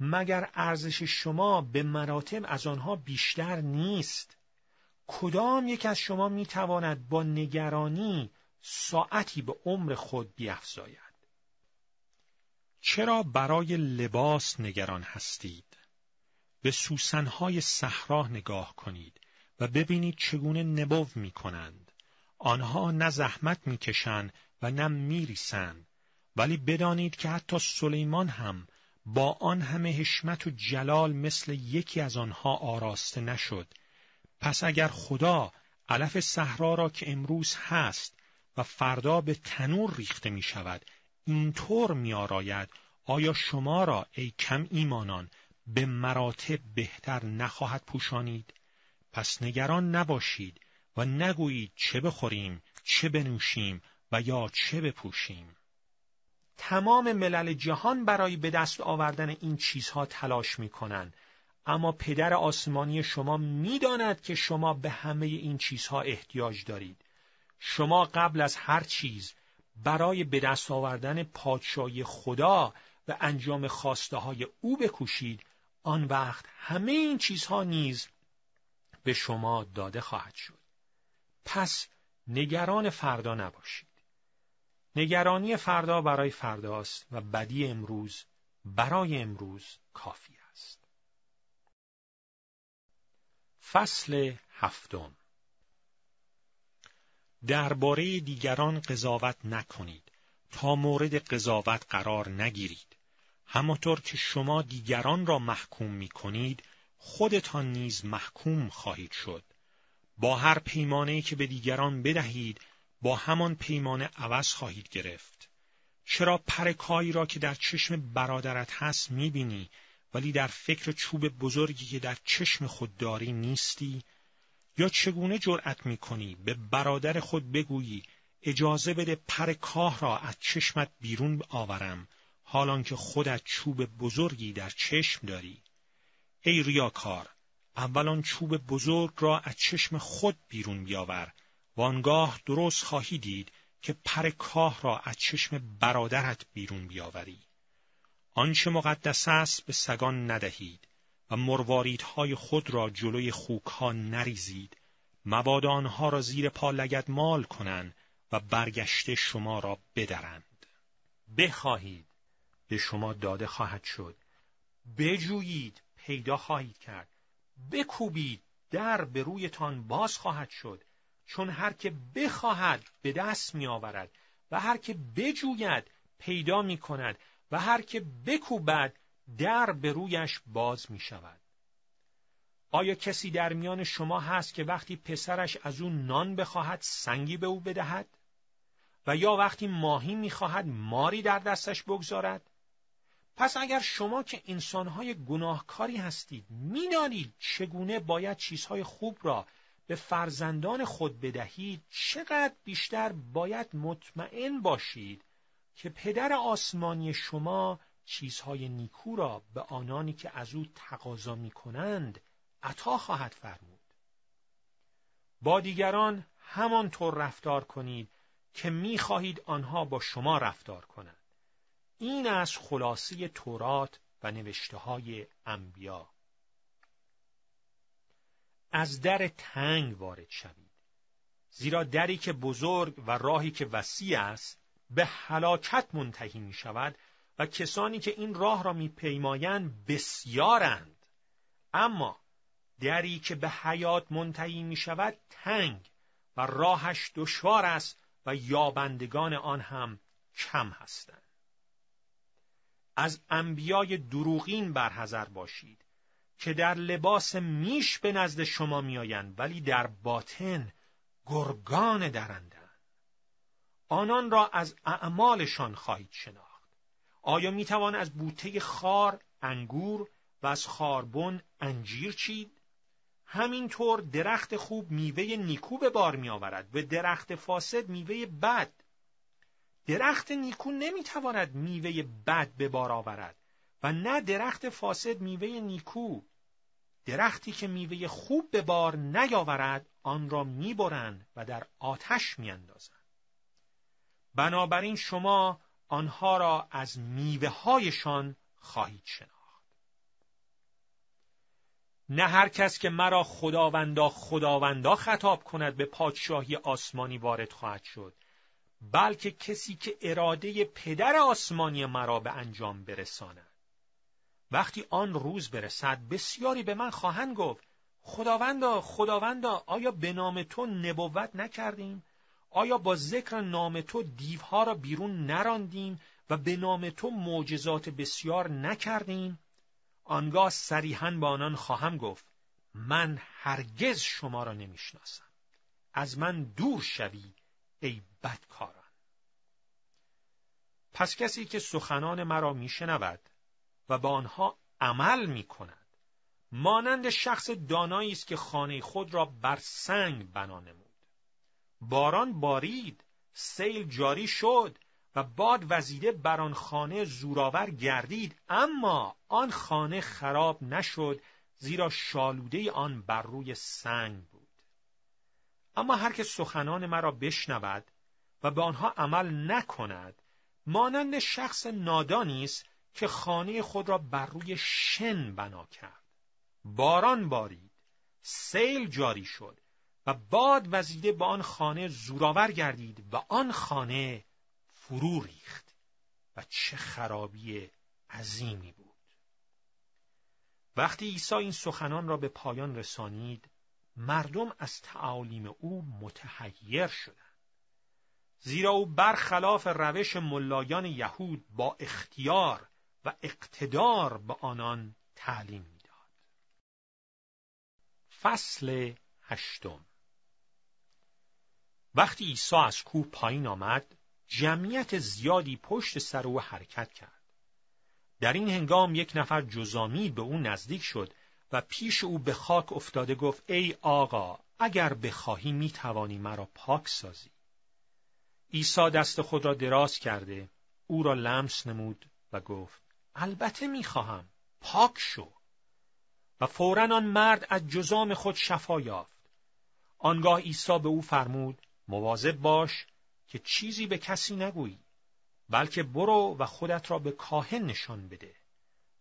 مگر ارزش شما به مراتب از آنها بیشتر نیست؟ کدام یک از شما میتواند با نگرانی ساعتی به عمر خود بیافزاید؟ چرا برای لباس نگران هستید؟ به سوسنهای صحرا نگاه کنید و ببینید چگونه نبو می کنند. آنها نه زحمت میکشند و نه میریسند ولی بدانید که حتی سلیمان هم با آن همه حشمت و جلال مثل یکی از آنها آراسته نشد پس اگر خدا علف صحرا را که امروز هست و فردا به تنور ریخته می شود اینطور می آراید آیا شما را ای کم ایمانان به مراتب بهتر نخواهد پوشانید پس نگران نباشید و نگویید چه بخوریم چه بنوشیم و یا چه بپوشیم تمام ملل جهان برای به دست آوردن این چیزها تلاش می کنند، اما پدر آسمانی شما میداند که شما به همه این چیزها احتیاج دارید. شما قبل از هر چیز برای به دست آوردن پادشاهی خدا و انجام خواسته های او بکوشید آن وقت همه این چیزها نیز به شما داده خواهد شد. پس نگران فردا نباشید. نگرانی فردا برای فرداست و بدی امروز برای امروز کافی است. فصل هفتم درباره دیگران قضاوت نکنید تا مورد قضاوت قرار نگیرید. همانطور که شما دیگران را محکوم می کنید، خودتان نیز محکوم خواهید شد. با هر پیمانه که به دیگران بدهید، با همان پیمانه عوض خواهید گرفت. چرا پرکایی را که در چشم برادرت هست می بینی، ولی در فکر چوب بزرگی که در چشم خود داری نیستی؟ یا چگونه جرأت می کنی به برادر خود بگویی اجازه بده پر را از چشمت بیرون آورم حالان که خودت چوب بزرگی در چشم داری ای ریاکار اولان چوب بزرگ را از چشم خود بیرون بیاور وانگاه درست خواهی دید که پر کاه را از چشم برادرت بیرون بیاوری آنچه مقدس است به سگان ندهید و مرواریدهای خود را جلوی خوکها نریزید مباد آنها را زیر پا لگد مال کنند و برگشته شما را بدرند بخواهید به شما داده خواهد شد بجویید پیدا خواهید کرد بکوبید در به رویتان باز خواهد شد چون هر که بخواهد به دست می آورد و هر که بجوید پیدا می کند و هر که بکوبد در به رویش باز می شود. آیا کسی در میان شما هست که وقتی پسرش از او نان بخواهد سنگی به او بدهد؟ و یا وقتی ماهی میخواهد ماری در دستش بگذارد؟ پس اگر شما که انسانهای گناهکاری هستید میدانید چگونه باید چیزهای خوب را به فرزندان خود بدهید چقدر بیشتر باید مطمئن باشید که پدر آسمانی شما چیزهای نیکو را به آنانی که از او تقاضا می کنند عطا خواهد فرمود با دیگران همانطور رفتار کنید که می خواهید آنها با شما رفتار کنند این از خلاصه تورات و نوشته های انبیا از در تنگ وارد شوید زیرا دری که بزرگ و راهی که وسیع است به هلاکت منتهی می شود و کسانی که این راه را میپیمایند بسیارند اما دری که به حیات منتهی می شود تنگ و راهش دشوار است و یابندگان آن هم کم هستند از انبیای دروغین برحذر باشید که در لباس میش به نزد شما میآیند ولی در باطن گرگان درندن آنان را از اعمالشان خواهید شناخت آیا میتوان از بوته خار انگور و از خاربن انجیر چید همینطور درخت خوب میوه نیکو به بار میآورد و درخت فاسد میوه بد درخت نیکو نمیتواند میوه بد به بار آورد و نه درخت فاسد میوه نیکو درختی که میوه خوب به بار نیاورد آن را میبرند و در آتش میاندازند بنابراین شما آنها را از میوه هایشان خواهید شناخت نه هر کس که مرا خداوندا خداوندا خطاب کند به پادشاهی آسمانی وارد خواهد شد بلکه کسی که اراده پدر آسمانی مرا به انجام برساند وقتی آن روز برسد بسیاری به من خواهند گفت خداوندا خداوندا آیا به نام تو نبوت نکردیم آیا با ذکر نام تو دیوها را بیرون نراندیم و به نام تو معجزات بسیار نکردیم آنگاه صریحا با آنان خواهم گفت من هرگز شما را نمیشناسم از من دور شوی ای بدکاران پس کسی که سخنان مرا میشنود و با آنها عمل می مانند شخص دانایی است که خانه خود را بر سنگ بنا نمود باران بارید سیل جاری شد و باد وزیده بر آن خانه زورآور گردید اما آن خانه خراب نشد زیرا شالوده آن بر روی سنگ بود اما هر که سخنان مرا بشنود و به آنها عمل نکند مانند شخص نادانی است که خانه خود را بر روی شن بنا کرد باران بارید سیل جاری شد و باد وزیده به آن خانه زورآور گردید و آن خانه فرو ریخت و چه خرابی عظیمی بود وقتی عیسی این سخنان را به پایان رسانید مردم از تعالیم او متحیر شدند زیرا او برخلاف روش ملایان یهود با اختیار و اقتدار به آنان تعلیم میداد. فصل هشتم وقتی عیسی از کوه پایین آمد، جمعیت زیادی پشت سر او حرکت کرد. در این هنگام یک نفر جزامی به او نزدیک شد و پیش او به خاک افتاده گفت ای آقا اگر بخواهی میتوانی مرا پاک سازی. عیسی دست خود را دراز کرده او را لمس نمود و گفت البته میخواهم پاک شو و فورا آن مرد از جزام خود شفا یافت آنگاه عیسی به او فرمود مواظب باش که چیزی به کسی نگویی بلکه برو و خودت را به کاهن نشان بده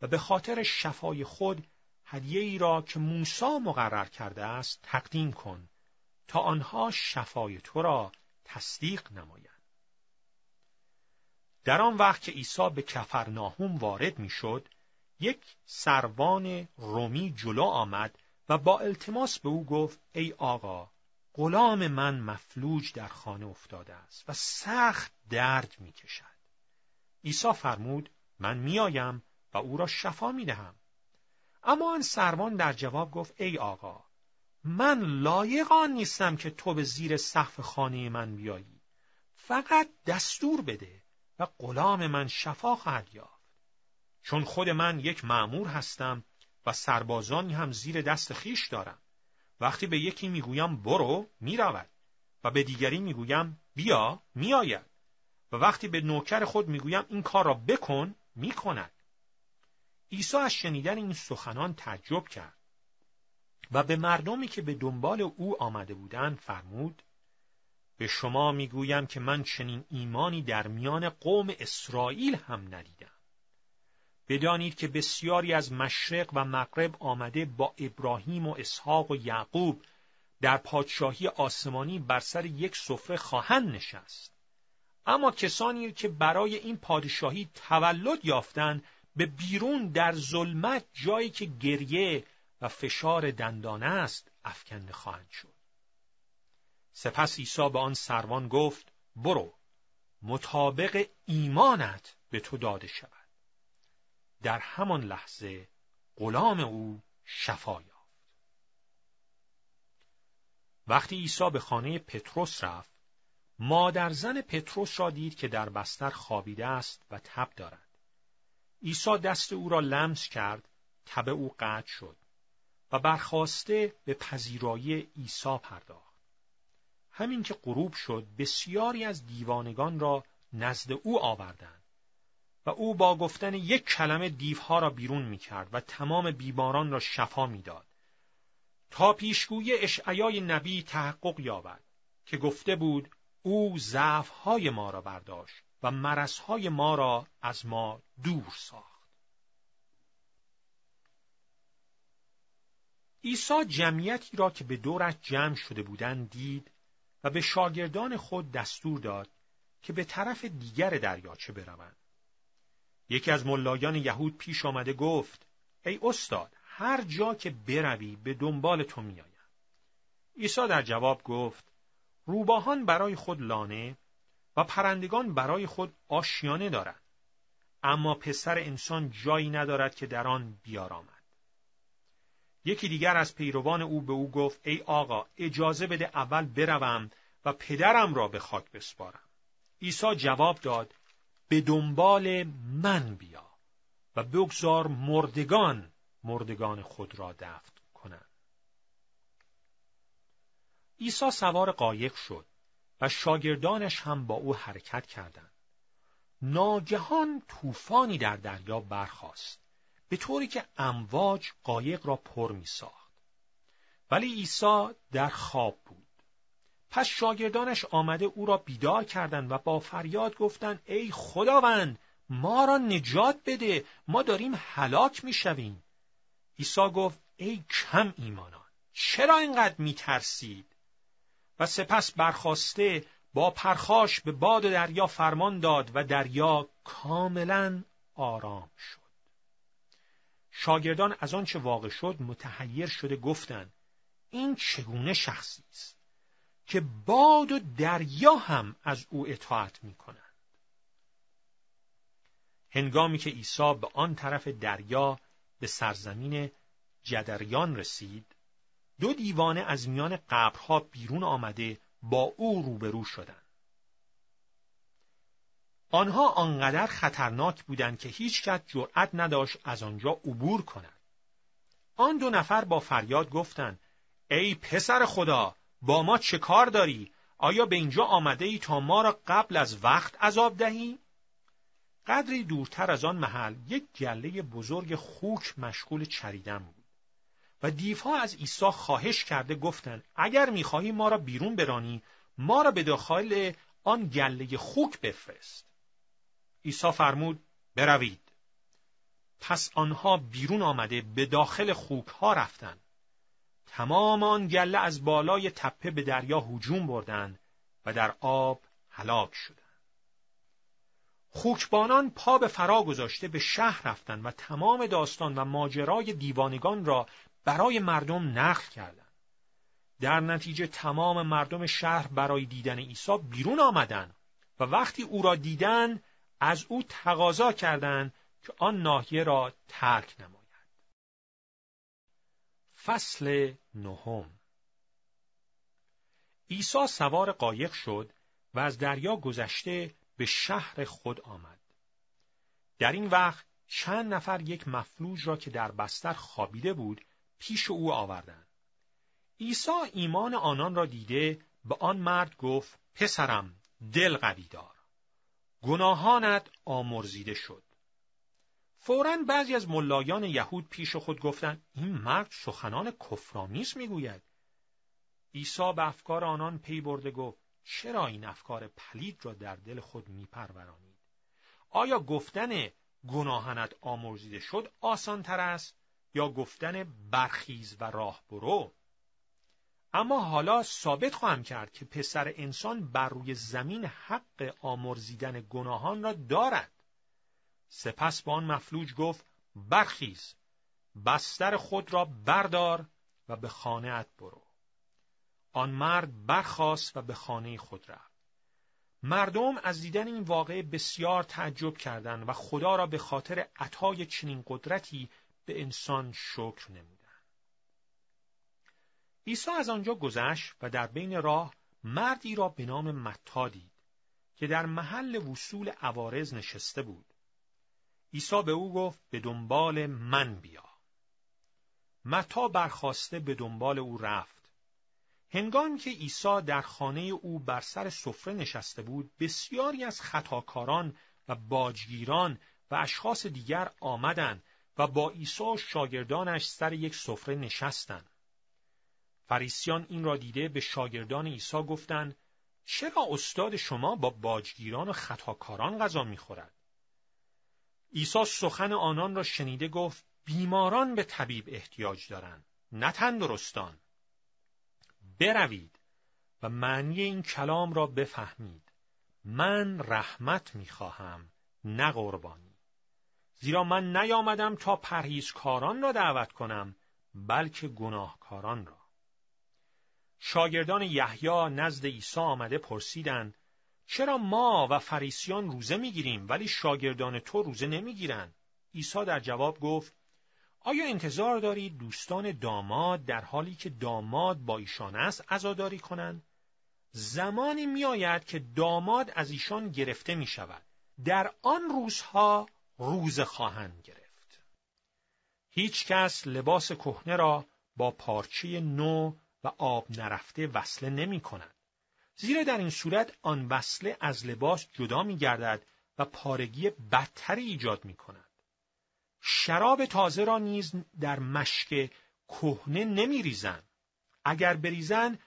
و به خاطر شفای خود هدیه ای را که موسی مقرر کرده است تقدیم کن تا آنها شفای تو را تصدیق نمایند در آن وقت که عیسی به کفرناهوم وارد میشد یک سروان رومی جلو آمد و با التماس به او گفت ای آقا غلام من مفلوج در خانه افتاده است و سخت درد کشد. عیسی فرمود من میآیم و او را شفا دهم. اما آن سروان در جواب گفت ای آقا من لایق آن نیستم که تو به زیر سقف خانه من بیایی فقط دستور بده و غلام من شفا خواهد یافت چون خود من یک مأمور هستم و سربازانی هم زیر دست خیش دارم وقتی به یکی میگویم برو میرود و به دیگری میگویم بیا میآید و وقتی به نوکر خود میگویم این کار را بکن میکند عیسی از شنیدن این سخنان تعجب کرد و به مردمی که به دنبال او آمده بودند فرمود به شما میگویم که من چنین ایمانی در میان قوم اسرائیل هم ندیدم بدانید که بسیاری از مشرق و مغرب آمده با ابراهیم و اسحاق و یعقوب در پادشاهی آسمانی بر سر یک سفره خواهند نشست اما کسانی که برای این پادشاهی تولد یافتند به بیرون در ظلمت جایی که گریه و فشار دندانه است افکنده خواهند شد سپس عیسی به آن سروان گفت برو مطابق ایمانت به تو داده شود در همان لحظه غلام او شفا یافت وقتی عیسی به خانه پتروس رفت مادر زن پتروس را دید که در بستر خوابیده است و تب دارد عیسی دست او را لمس کرد تب او قطع شد و برخواسته به پذیرایی عیسی پرداخت همین که غروب شد بسیاری از دیوانگان را نزد او آوردند و او با گفتن یک کلمه دیوها را بیرون می کرد و تمام بیماران را شفا میداد تا پیشگوی اشعیای نبی تحقق یابد که گفته بود او ضعفهای ما را برداشت و مرسهای ما را از ما دور ساخت عیسی جمعیتی را که به دورش جمع شده بودند دید و به شاگردان خود دستور داد که به طرف دیگر دریاچه بروند. یکی از ملایان یهود پیش آمده گفت ای استاد هر جا که بروی به دنبال تو میآیم. عیسی در جواب گفت روباهان برای خود لانه و پرندگان برای خود آشیانه دارند اما پسر انسان جایی ندارد که در آن بیارامد یکی دیگر از پیروان او به او گفت ای آقا اجازه بده اول بروم و پدرم را به خاک بسپارم عیسی جواب داد به دنبال من بیا و بگذار مردگان مردگان خود را دفن کنند عیسی سوار قایق شد و شاگردانش هم با او حرکت کردند ناگهان طوفانی در دریا برخاست به طوری که امواج قایق را پر می ساخت. ولی عیسی در خواب بود. پس شاگردانش آمده او را بیدار کردند و با فریاد گفتند ای خداوند ما را نجات بده ما داریم هلاک می شویم. عیسی گفت ای کم ایمانان چرا اینقدر می ترسید؟ و سپس برخواسته با پرخاش به باد دریا فرمان داد و دریا کاملا آرام شد. شاگردان از آنچه واقع شد متحیر شده گفتند این چگونه شخصی است که باد و دریا هم از او اطاعت می کنند. هنگامی که عیسی به آن طرف دریا به سرزمین جدریان رسید، دو دیوانه از میان قبرها بیرون آمده با او روبرو شدند. آنها آنقدر خطرناک بودند که کس جرأت نداشت از آنجا عبور کند. آن دو نفر با فریاد گفتند: ای پسر خدا، با ما چه کار داری؟ آیا به اینجا آمده ای تا ما را قبل از وقت عذاب دهی؟ قدری دورتر از آن محل یک گله بزرگ خوک مشغول چریدن بود و دیوها از عیسی خواهش کرده گفتند اگر میخواهی ما را بیرون برانی ما را به داخل آن گله خوک بفرست عیسی فرمود بروید پس آنها بیرون آمده به داخل خوک ها رفتند تمام آن گله از بالای تپه به دریا هجوم بردند و در آب هلاک شدند خوکبانان پا به فرا گذاشته به شهر رفتند و تمام داستان و ماجرای دیوانگان را برای مردم نقل کردند در نتیجه تمام مردم شهر برای دیدن عیسی بیرون آمدند و وقتی او را دیدند از او تقاضا کردند که آن ناحیه را ترک نماید فصل نهم عیسی سوار قایق شد و از دریا گذشته به شهر خود آمد در این وقت چند نفر یک مفلوج را که در بستر خوابیده بود پیش او آوردند عیسی ایمان آنان را دیده به آن مرد گفت پسرم دل قوی گناهانت آمرزیده شد. فورا بعضی از ملایان یهود پیش خود گفتند این مرد سخنان کفرآمیز میگوید. عیسی به افکار آنان پی برده گفت چرا این افکار پلید را در دل خود میپرورانید؟ آیا گفتن گناهانت آمرزیده شد آسان تر است یا گفتن برخیز و راه برو؟ اما حالا ثابت خواهم کرد که پسر انسان بر روی زمین حق آمرزیدن گناهان را دارد سپس با آن مفلوج گفت برخیز بستر خود را بردار و به خانه ات برو آن مرد برخاست و به خانه خود رفت مردم از دیدن این واقعه بسیار تعجب کردند و خدا را به خاطر عطای چنین قدرتی به انسان شکر نمود عیسی از آنجا گذشت و در بین راه مردی را به نام متا دید که در محل وصول عوارض نشسته بود. عیسی به او گفت به دنبال من بیا. متا برخواسته به دنبال او رفت. هنگامی که عیسی در خانه او بر سر سفره نشسته بود، بسیاری از خطاکاران و باجگیران و اشخاص دیگر آمدند و با عیسی و شاگردانش سر یک سفره نشستند. فریسیان این را دیده به شاگردان عیسی گفتند چرا استاد شما با باجگیران و خطاکاران غذا میخورد عیسی سخن آنان را شنیده گفت بیماران به طبیب احتیاج دارند نه تندرستان بروید و معنی این کلام را بفهمید من رحمت میخواهم نه قربانی زیرا من نیامدم تا پرهیزکاران را دعوت کنم بلکه گناهکاران را شاگردان یحیی نزد عیسی آمده پرسیدند چرا ما و فریسیان روزه میگیریم ولی شاگردان تو روزه نمیگیرند عیسی در جواب گفت آیا انتظار دارید دوستان داماد در حالی که داماد با ایشان است عزاداری کنند زمانی میآید که داماد از ایشان گرفته می شود در آن روزها روزه خواهند گرفت هیچ کس لباس کهنه را با پارچه نو و آب نرفته وصله نمی کنند. زیرا در این صورت آن وصله از لباس جدا می گردد و پارگی بدتری ایجاد می کند. شراب تازه را نیز در مشک کهنه نمی ریزن. اگر بریزند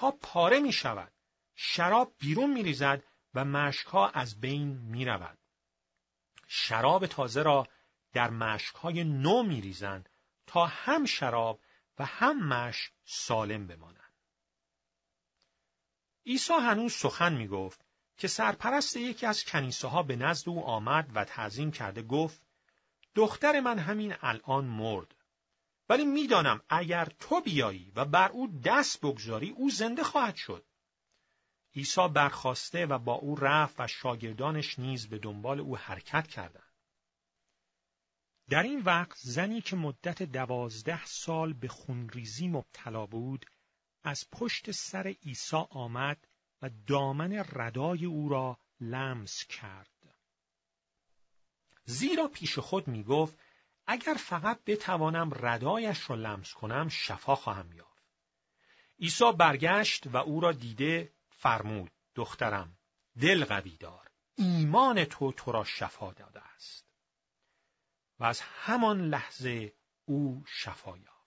ها پاره می شود. شراب بیرون می ریزد و ها از بین می رود. شراب تازه را در مشکهای نو می ریزند تا هم شراب و همش سالم بمانند. عیسی هنوز سخن می گفت که سرپرست یکی از کنیسه ها به نزد او آمد و تعظیم کرده گفت دختر من همین الان مرد. ولی میدانم اگر تو بیایی و بر او دست بگذاری او زنده خواهد شد. عیسی برخواسته و با او رفت و شاگردانش نیز به دنبال او حرکت کردند. در این وقت زنی که مدت دوازده سال به خونریزی مبتلا بود از پشت سر عیسی آمد و دامن ردای او را لمس کرد. زیرا پیش خود می گفت اگر فقط بتوانم ردایش را لمس کنم شفا خواهم یافت. عیسی برگشت و او را دیده فرمود دخترم دل قوی دار ایمان تو تو را شفا داده است. و از همان لحظه او شفا یافت.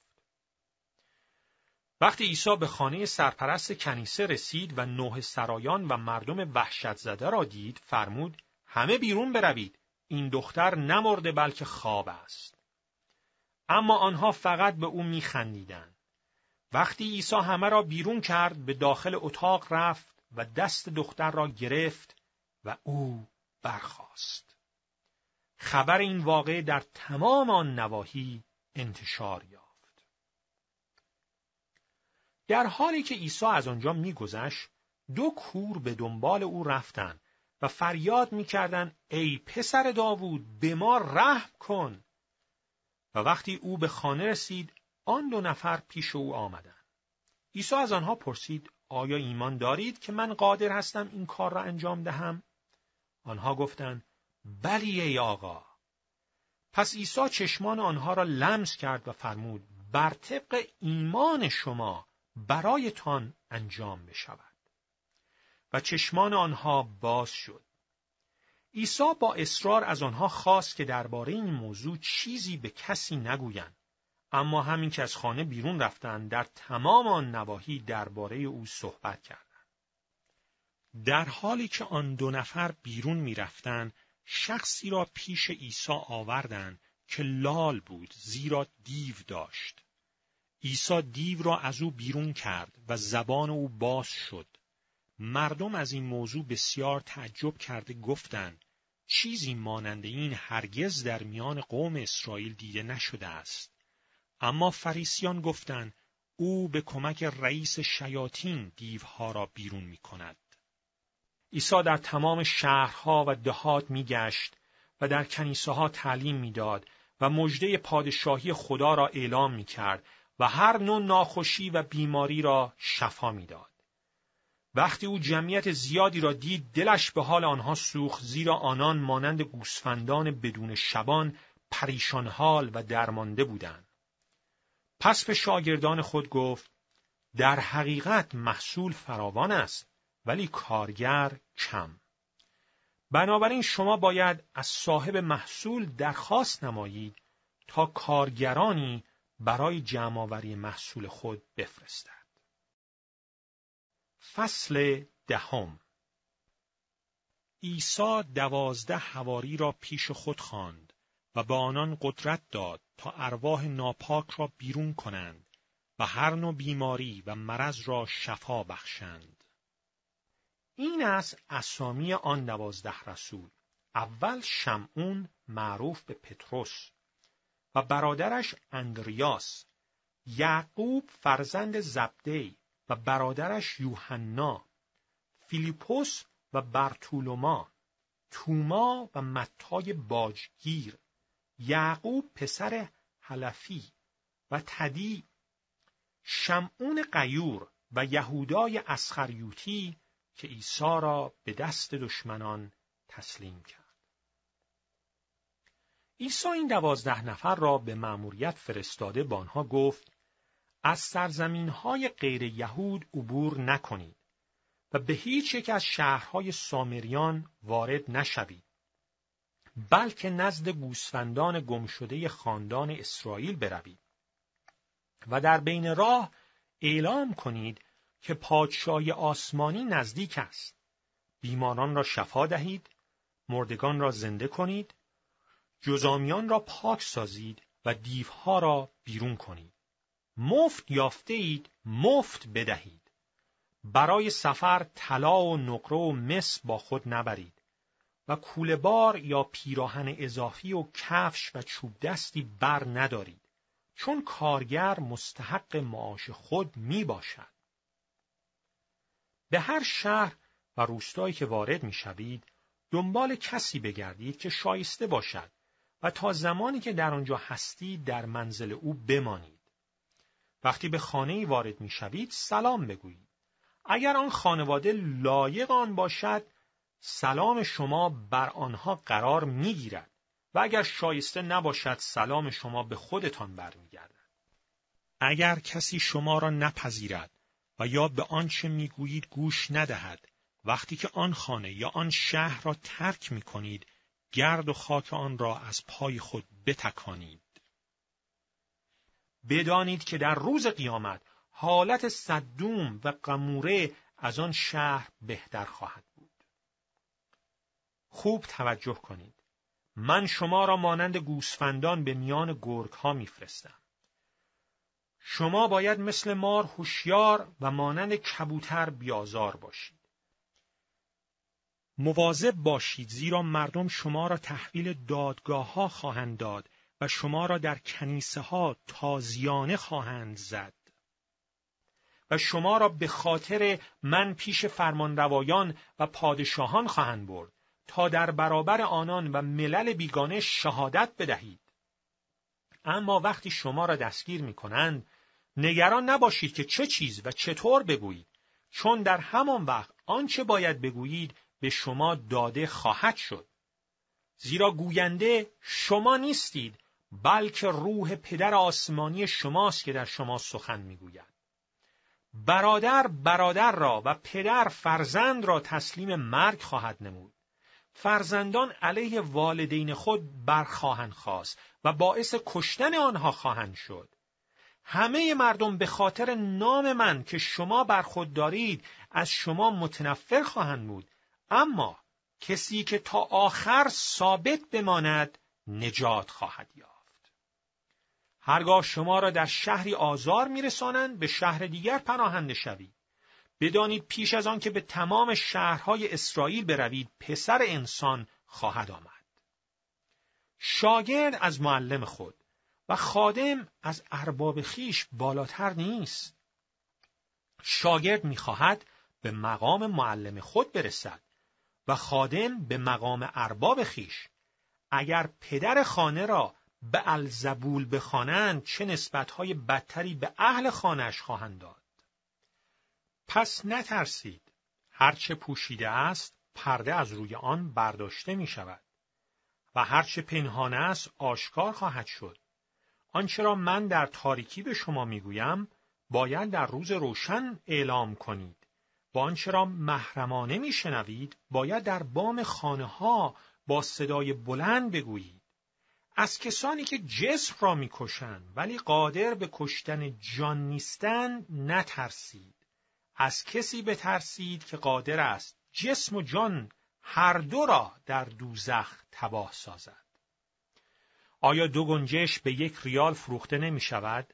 وقتی عیسی به خانه سرپرست کنیسه رسید و نوه سرایان و مردم وحشت زده را دید فرمود همه بیرون بروید این دختر نمرده بلکه خواب است. اما آنها فقط به او میخندیدند. وقتی عیسی همه را بیرون کرد به داخل اتاق رفت و دست دختر را گرفت و او برخاست. خبر این واقعه در تمام آن نواحی انتشار یافت. در حالی که عیسی از آنجا میگذشت، دو کور به دنبال او رفتند و فریاد میکردند ای پسر داوود به ما رحم کن و وقتی او به خانه رسید آن دو نفر پیش او آمدند عیسی از آنها پرسید آیا ایمان دارید که من قادر هستم این کار را انجام دهم آنها گفتند بلی ای آقا پس عیسی چشمان آنها را لمس کرد و فرمود بر طبق ایمان شما برایتان انجام بشود و چشمان آنها باز شد عیسی با اصرار از آنها خواست که درباره این موضوع چیزی به کسی نگویند اما همین که از خانه بیرون رفتند در تمام آن نواحی درباره او صحبت کردند در حالی که آن دو نفر بیرون میرفتند شخصی را پیش عیسی آوردند که لال بود زیرا دیو داشت عیسی دیو را از او بیرون کرد و زبان او باز شد مردم از این موضوع بسیار تعجب کرده گفتند چیزی مانند این هرگز در میان قوم اسرائیل دیده نشده است اما فریسیان گفتند او به کمک رئیس شیاطین دیوها را بیرون می کند. عیسی در تمام شهرها و دهات میگشت و در ها تعلیم میداد و مژده پادشاهی خدا را اعلام میکرد و هر نوع ناخوشی و بیماری را شفا میداد. وقتی او جمعیت زیادی را دید دلش به حال آنها سوخت زیرا آنان مانند گوسفندان بدون شبان پریشان حال و درمانده بودند. پس به شاگردان خود گفت در حقیقت محصول فراوان است ولی کارگر کم بنابراین شما باید از صاحب محصول درخواست نمایید تا کارگرانی برای جمعآوری محصول خود بفرستد. فصل دهم عیسی دوازده هواری را پیش خود خواند و به آنان قدرت داد تا ارواح ناپاک را بیرون کنند و هر نوع بیماری و مرض را شفا بخشند. این از اسامی آن دوازده رسول اول شمعون معروف به پتروس و برادرش اندریاس یعقوب فرزند زبدی و برادرش یوحنا فیلیپوس و برتولوما توما و متای باجگیر یعقوب پسر حلفی و تدی شمعون قیور و یهودای اسخریوتی که عیسی را به دست دشمنان تسلیم کرد. عیسی این دوازده نفر را به مأموریت فرستاده با آنها گفت از سرزمین های غیر یهود عبور نکنید و به هیچ یک از شهرهای سامریان وارد نشوید بلکه نزد گوسفندان گمشده خاندان اسرائیل بروید و در بین راه اعلام کنید که پادشاه آسمانی نزدیک است. بیماران را شفا دهید، مردگان را زنده کنید، جزامیان را پاک سازید و دیوها را بیرون کنید. مفت یافته اید، مفت بدهید. برای سفر طلا و نقره و مس با خود نبرید و کولبار یا پیراهن اضافی و کفش و چوب دستی بر ندارید چون کارگر مستحق معاش خود می باشد. به هر شهر و روستایی که وارد می شوید، دنبال کسی بگردید که شایسته باشد و تا زمانی که در آنجا هستید در منزل او بمانید. وقتی به خانه وارد می شوید، سلام بگویید. اگر آن خانواده لایق آن باشد، سلام شما بر آنها قرار می گیرد و اگر شایسته نباشد سلام شما به خودتان برمیگردد. اگر کسی شما را نپذیرد و یا به آنچه میگویید گوش ندهد وقتی که آن خانه یا آن شهر را ترک می کنید گرد و خاک آن را از پای خود بتکانید بدانید که در روز قیامت حالت صدوم و قموره از آن شهر بهتر خواهد بود خوب توجه کنید من شما را مانند گوسفندان به میان گرگ ها میفرستم شما باید مثل مار هوشیار و مانند کبوتر بیازار باشید. مواظب باشید زیرا مردم شما را تحویل دادگاه ها خواهند داد و شما را در کنیسه ها تازیانه خواهند زد. و شما را به خاطر من پیش فرمانروایان و پادشاهان خواهند برد تا در برابر آنان و ملل بیگانه شهادت بدهید. اما وقتی شما را دستگیر می کنند نگران نباشید که چه چیز و چطور بگویید چون در همان وقت آنچه باید بگویید به شما داده خواهد شد زیرا گوینده شما نیستید بلکه روح پدر آسمانی شماست که در شما سخن میگوید برادر برادر را و پدر فرزند را تسلیم مرگ خواهد نمود فرزندان علیه والدین خود برخواهند خواست و باعث کشتن آنها خواهند شد همه مردم به خاطر نام من که شما بر خود دارید از شما متنفر خواهند بود اما کسی که تا آخر ثابت بماند نجات خواهد یافت هرگاه شما را در شهری آزار میرسانند به شهر دیگر پناهنده شوید بدانید پیش از آن که به تمام شهرهای اسرائیل بروید پسر انسان خواهد آمد. شاگرد از معلم خود و خادم از ارباب خیش بالاتر نیست. شاگرد میخواهد به مقام معلم خود برسد و خادم به مقام ارباب خیش. اگر پدر خانه را به الزبول بخوانند چه نسبتهای بدتری به اهل خانهش خواهند داد. پس نترسید هرچه پوشیده است پرده از روی آن برداشته می شود و هرچه پنهان است آشکار خواهد شد آنچه را من در تاریکی به شما می گویم، باید در روز روشن اعلام کنید و آنچه را محرمانه میشنوید باید در بام خانه ها با صدای بلند بگویید از کسانی که جسم را میکشند ولی قادر به کشتن جان نیستند نترسید از کسی بترسید که قادر است جسم و جان هر دو را در دوزخ تباه سازد آیا دو گنجش به یک ریال فروخته نمی شود؟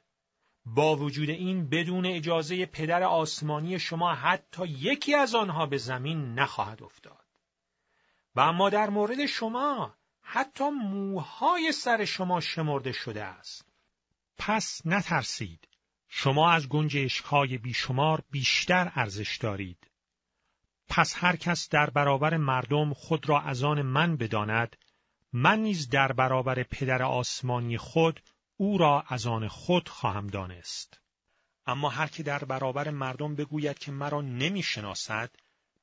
با وجود این بدون اجازه پدر آسمانی شما حتی یکی از آنها به زمین نخواهد افتاد. و اما در مورد شما حتی موهای سر شما شمرده شده است. پس نترسید شما از گنج عشقهای بیشمار بیشتر ارزش دارید. پس هر کس در برابر مردم خود را از آن من بداند، من نیز در برابر پدر آسمانی خود او را از آن خود خواهم دانست. اما هر که در برابر مردم بگوید که مرا نمیشناسد،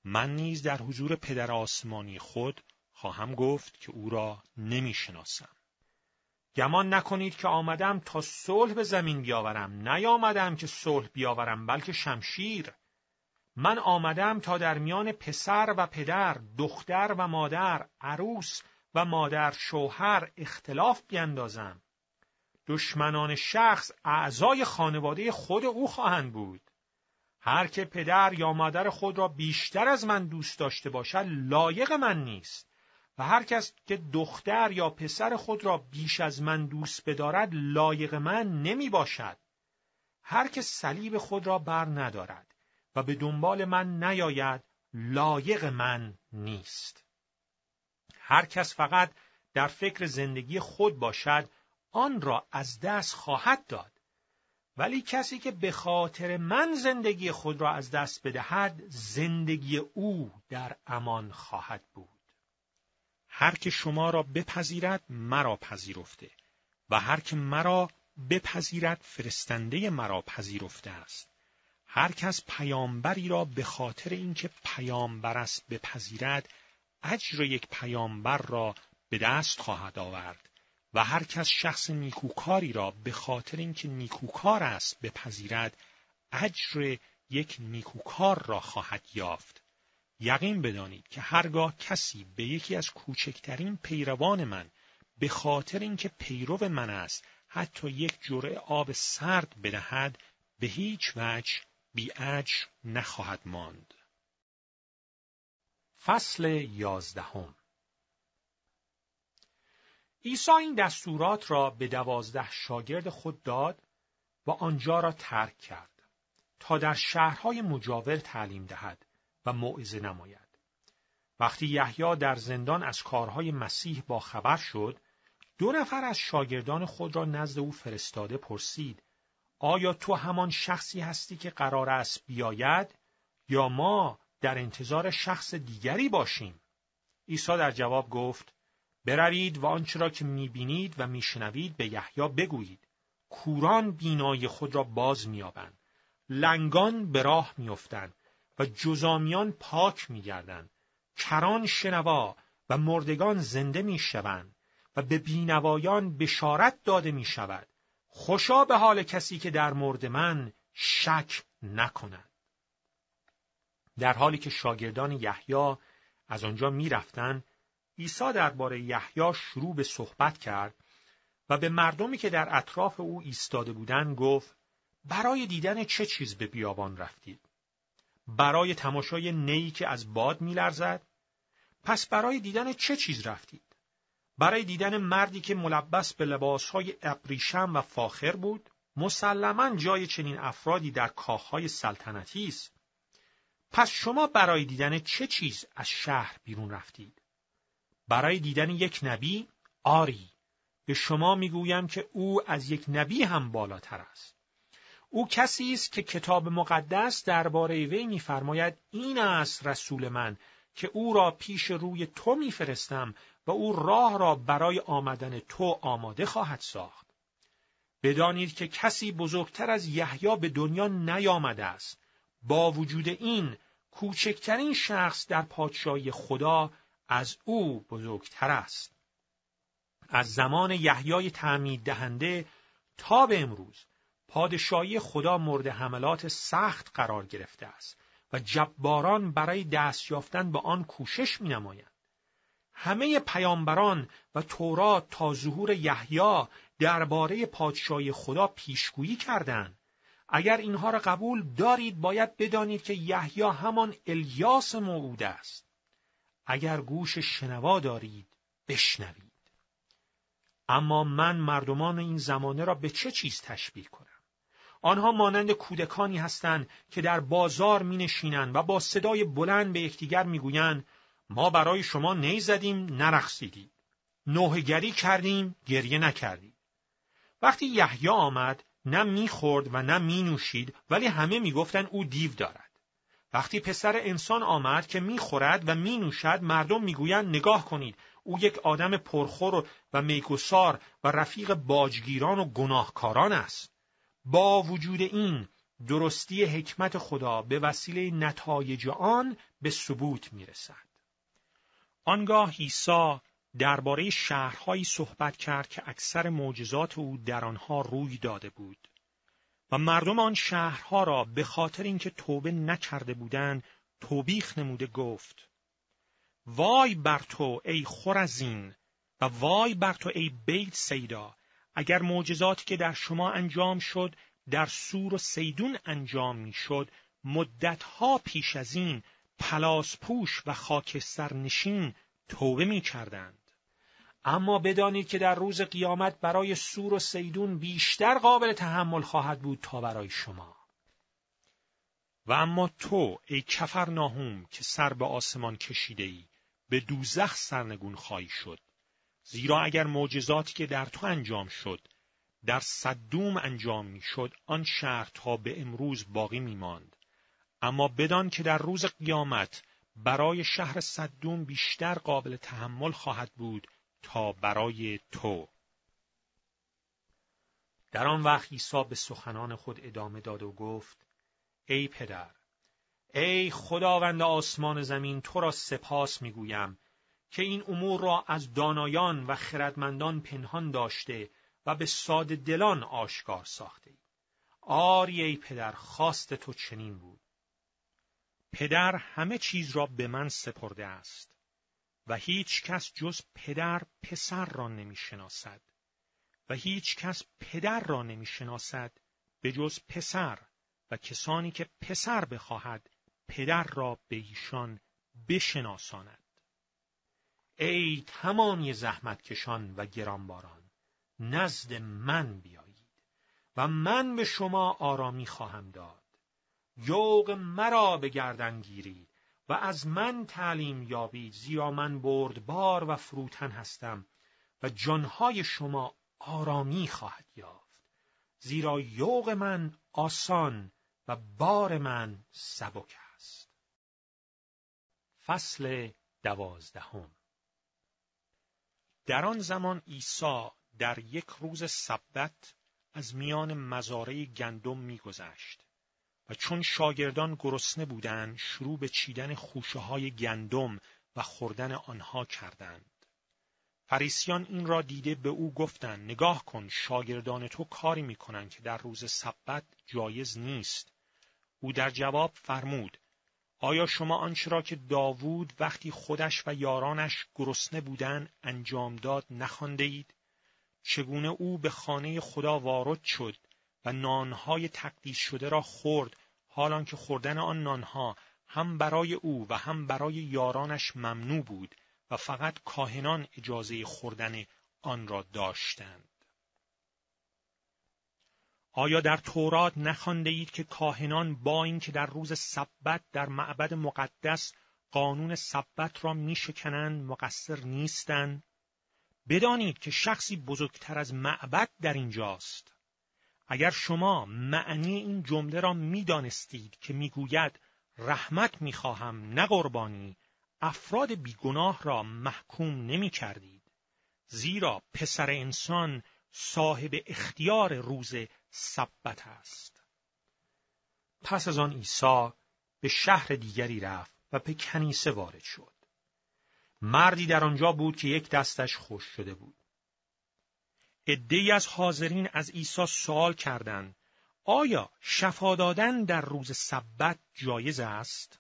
من نیز در حضور پدر آسمانی خود خواهم گفت که او را نمیشناسم. گمان نکنید که آمدم تا صلح به زمین بیاورم نیامدم که صلح بیاورم بلکه شمشیر من آمدم تا در میان پسر و پدر دختر و مادر عروس و مادر شوهر اختلاف بیندازم دشمنان شخص اعضای خانواده خود او خواهند بود هر که پدر یا مادر خود را بیشتر از من دوست داشته باشد لایق من نیست و هر کس که دختر یا پسر خود را بیش از من دوست بدارد لایق من نمی باشد. هر که صلیب خود را بر ندارد و به دنبال من نیاید لایق من نیست. هر کس فقط در فکر زندگی خود باشد آن را از دست خواهد داد. ولی کسی که به خاطر من زندگی خود را از دست بدهد زندگی او در امان خواهد بود. هر که شما را بپذیرد مرا پذیرفته و هر که مرا بپذیرد فرستنده مرا پذیرفته است هر کس پیامبری را به خاطر اینکه پیامبر است بپذیرد اجر یک پیامبر را به دست خواهد آورد و هر کس شخص نیکوکاری را به خاطر اینکه نیکوکار است بپذیرد اجر یک نیکوکار را خواهد یافت یقین بدانید که هرگاه کسی به یکی از کوچکترین پیروان من به خاطر اینکه پیرو من است حتی یک جرعه آب سرد بدهد به هیچ وجه بیعج نخواهد ماند. فصل یازدهم عیسی این دستورات را به دوازده شاگرد خود داد و آنجا را ترک کرد تا در شهرهای مجاور تعلیم دهد و موعظه نماید. وقتی یحیی در زندان از کارهای مسیح با خبر شد، دو نفر از شاگردان خود را نزد او فرستاده پرسید: آیا تو همان شخصی هستی که قرار است بیاید یا ما در انتظار شخص دیگری باشیم؟ عیسی در جواب گفت: بروید و آنچه را که میبینید و میشنوید به یحیی بگویید. کوران بینایی خود را باز مییابند، لنگان به راه میافتند و جزامیان پاک میگردند کران شنوا و مردگان زنده میشوند و به بینوایان بشارت داده می شود. خوشا به حال کسی که در مورد من شک نکند. در حالی که شاگردان یحیی از آنجا میرفتند، عیسی درباره یحیی شروع به صحبت کرد و به مردمی که در اطراف او ایستاده بودند گفت: برای دیدن چه چیز به بیابان رفتید؟ برای تماشای نیی که از باد میلرزد پس برای دیدن چه چیز رفتید برای دیدن مردی که ملبس به لباسهای ابریشم و فاخر بود مسلما جای چنین افرادی در کاخهای سلطنتی است پس شما برای دیدن چه چیز از شهر بیرون رفتید برای دیدن یک نبی آری به شما میگویم که او از یک نبی هم بالاتر است او کسی است که کتاب مقدس درباره وی میفرماید این است رسول من که او را پیش روی تو میفرستم و او راه را برای آمدن تو آماده خواهد ساخت بدانید که کسی بزرگتر از یحیی به دنیا نیامده است با وجود این کوچکترین شخص در پادشاهی خدا از او بزرگتر است از زمان یحیای تعمید دهنده تا به امروز پادشاهی خدا مورد حملات سخت قرار گرفته است و جباران برای دست یافتن به آن کوشش می نمایند. همه پیامبران و تورات تا ظهور یحیی درباره پادشاهی خدا پیشگویی کردند. اگر اینها را قبول دارید باید بدانید که یحیی همان الیاس موعود است. اگر گوش شنوا دارید بشنوید. اما من مردمان این زمانه را به چه چیز تشبیه کنم؟ آنها مانند کودکانی هستند که در بازار می نشینند و با صدای بلند به یکدیگر گویند، ما برای شما نی زدیم نرقصیدید نوهگری کردیم گریه نکردید وقتی یحیی آمد نه خورد و نه می نوشید ولی همه می گفتن او دیو دارد وقتی پسر انسان آمد که خورد و می نوشد مردم گویند، نگاه کنید او یک آدم پرخور و میگسار و رفیق باجگیران و گناهکاران است با وجود این درستی حکمت خدا به وسیله نتایج آن به ثبوت می آنگاه عیسی درباره شهرهایی صحبت کرد که اکثر معجزات او در آنها روی داده بود و مردم آن شهرها را به خاطر اینکه توبه نکرده بودند توبیخ نموده گفت وای بر تو ای خورزین و وای بر تو ای بیت سیدا اگر معجزاتی که در شما انجام شد در سور و سیدون انجام میشد مدتها پیش از این پوش و خاکستر نشین توبه می کردند. اما بدانید که در روز قیامت برای سور و سیدون بیشتر قابل تحمل خواهد بود تا برای شما. و اما تو ای کفر ناهوم که سر به آسمان کشیده ای به دوزخ سرنگون خواهی شد زیرا اگر معجزاتی که در تو انجام شد در صدوم انجام میشد آن تا به امروز باقی میماند اما بدان که در روز قیامت برای شهر صدوم بیشتر قابل تحمل خواهد بود تا برای تو در آن وقت عیسی به سخنان خود ادامه داد و گفت ای پدر ای خداوند آسمان زمین تو را سپاس میگویم که این امور را از دانایان و خردمندان پنهان داشته و به ساده دلان آشکار ساخته ای. آری ای پدر خواست تو چنین بود. پدر همه چیز را به من سپرده است و هیچ کس جز پدر پسر را نمی شناسد و هیچ کس پدر را نمی شناسد به جز پسر و کسانی که پسر بخواهد پدر را به ایشان بشناساند. ای تمامی زحمتکشان و گرانباران نزد من بیایید و من به شما آرامی خواهم داد یوغ مرا به گردن گیرید و از من تعلیم یابید زیرا من بردبار و فروتن هستم و جانهای شما آرامی خواهد یافت زیرا یوق من آسان و بار من سبک است فصل دوازدهم در آن زمان عیسی در یک روز سبت از میان مزاره گندم میگذشت و چون شاگردان گرسنه بودند شروع به چیدن خوشه های گندم و خوردن آنها کردند فریسیان این را دیده به او گفتند نگاه کن شاگردان تو کاری میکنند که در روز سبت جایز نیست او در جواب فرمود آیا شما آنچه را که داوود وقتی خودش و یارانش گرسنه بودند انجام داد نخوانده اید چگونه او به خانه خدا وارد شد و نانهای تقدیس شده را خورد حالان که خوردن آن نانها هم برای او و هم برای یارانش ممنوع بود و فقط کاهنان اجازه خوردن آن را داشتند آیا در تورات نخوانده اید که کاهنان با اینکه در روز سبت در معبد مقدس قانون سبت را میشکنند مقصر نیستند بدانید که شخصی بزرگتر از معبد در اینجاست اگر شما معنی این جمله را میدانستید که میگوید رحمت میخواهم نه قربانی افراد بیگناه را محکوم نمی کردید. زیرا پسر انسان صاحب اختیار روز سبت است. پس از آن عیسی به شهر دیگری رفت و به کنیسه وارد شد. مردی در آنجا بود که یک دستش خوش شده بود. ادهی از حاضرین از عیسی سوال کردند آیا شفا دادن در روز سبت جایز است؟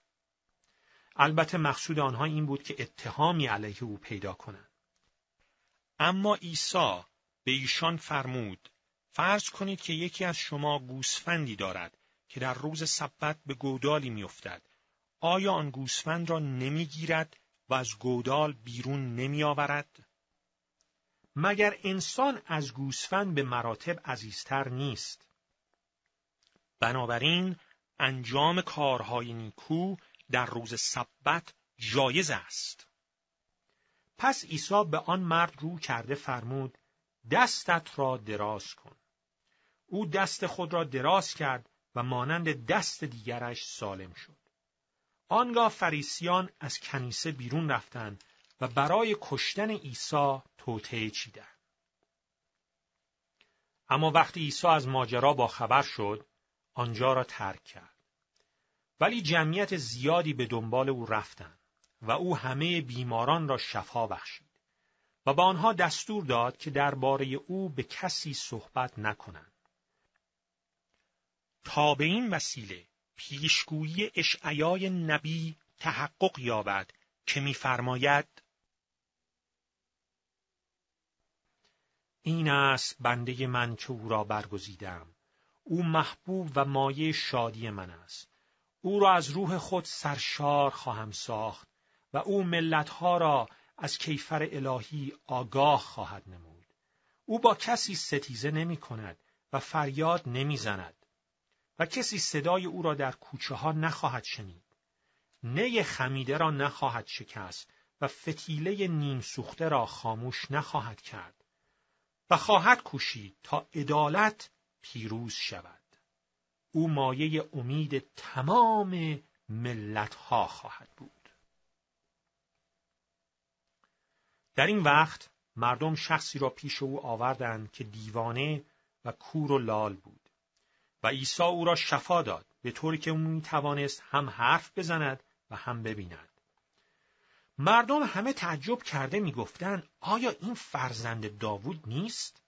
البته مقصود آنها این بود که اتهامی علیه او پیدا کنند. اما عیسی به ایشان فرمود فرض کنید که یکی از شما گوسفندی دارد که در روز سبت به گودالی میافتد آیا آن گوسفند را نمیگیرد و از گودال بیرون نمیآورد مگر انسان از گوسفند به مراتب عزیزتر نیست بنابراین انجام کارهای نیکو در روز سبت جایز است پس عیسی به آن مرد رو کرده فرمود دستت را دراز کن او دست خود را دراز کرد و مانند دست دیگرش سالم شد آنگاه فریسیان از کنیسه بیرون رفتند و برای کشتن عیسی توطعه چیدند اما وقتی عیسی از ماجرا با خبر شد آنجا را ترک کرد ولی جمعیت زیادی به دنبال او رفتند و او همه بیماران را شفا بخشید و به آنها دستور داد که درباره او به کسی صحبت نکنند. تا به این وسیله پیشگویی اشعیای نبی تحقق یابد که می‌فرماید این است بنده من که او را برگزیدم او محبوب و مایه شادی من است او را از روح خود سرشار خواهم ساخت و او ملتها را از کیفر الهی آگاه خواهد نمود. او با کسی ستیزه نمی کند و فریاد نمی زند و کسی صدای او را در کوچه ها نخواهد شنید. نی خمیده را نخواهد شکست و فتیله نیم سوخته را خاموش نخواهد کرد و خواهد کوشید تا عدالت پیروز شود. او مایه امید تمام ملت ها خواهد بود. در این وقت مردم شخصی را پیش او آوردند که دیوانه و کور و لال بود و عیسی او را شفا داد به طوری که او می توانست هم حرف بزند و هم ببیند مردم همه تعجب کرده میگفتند آیا این فرزند داوود نیست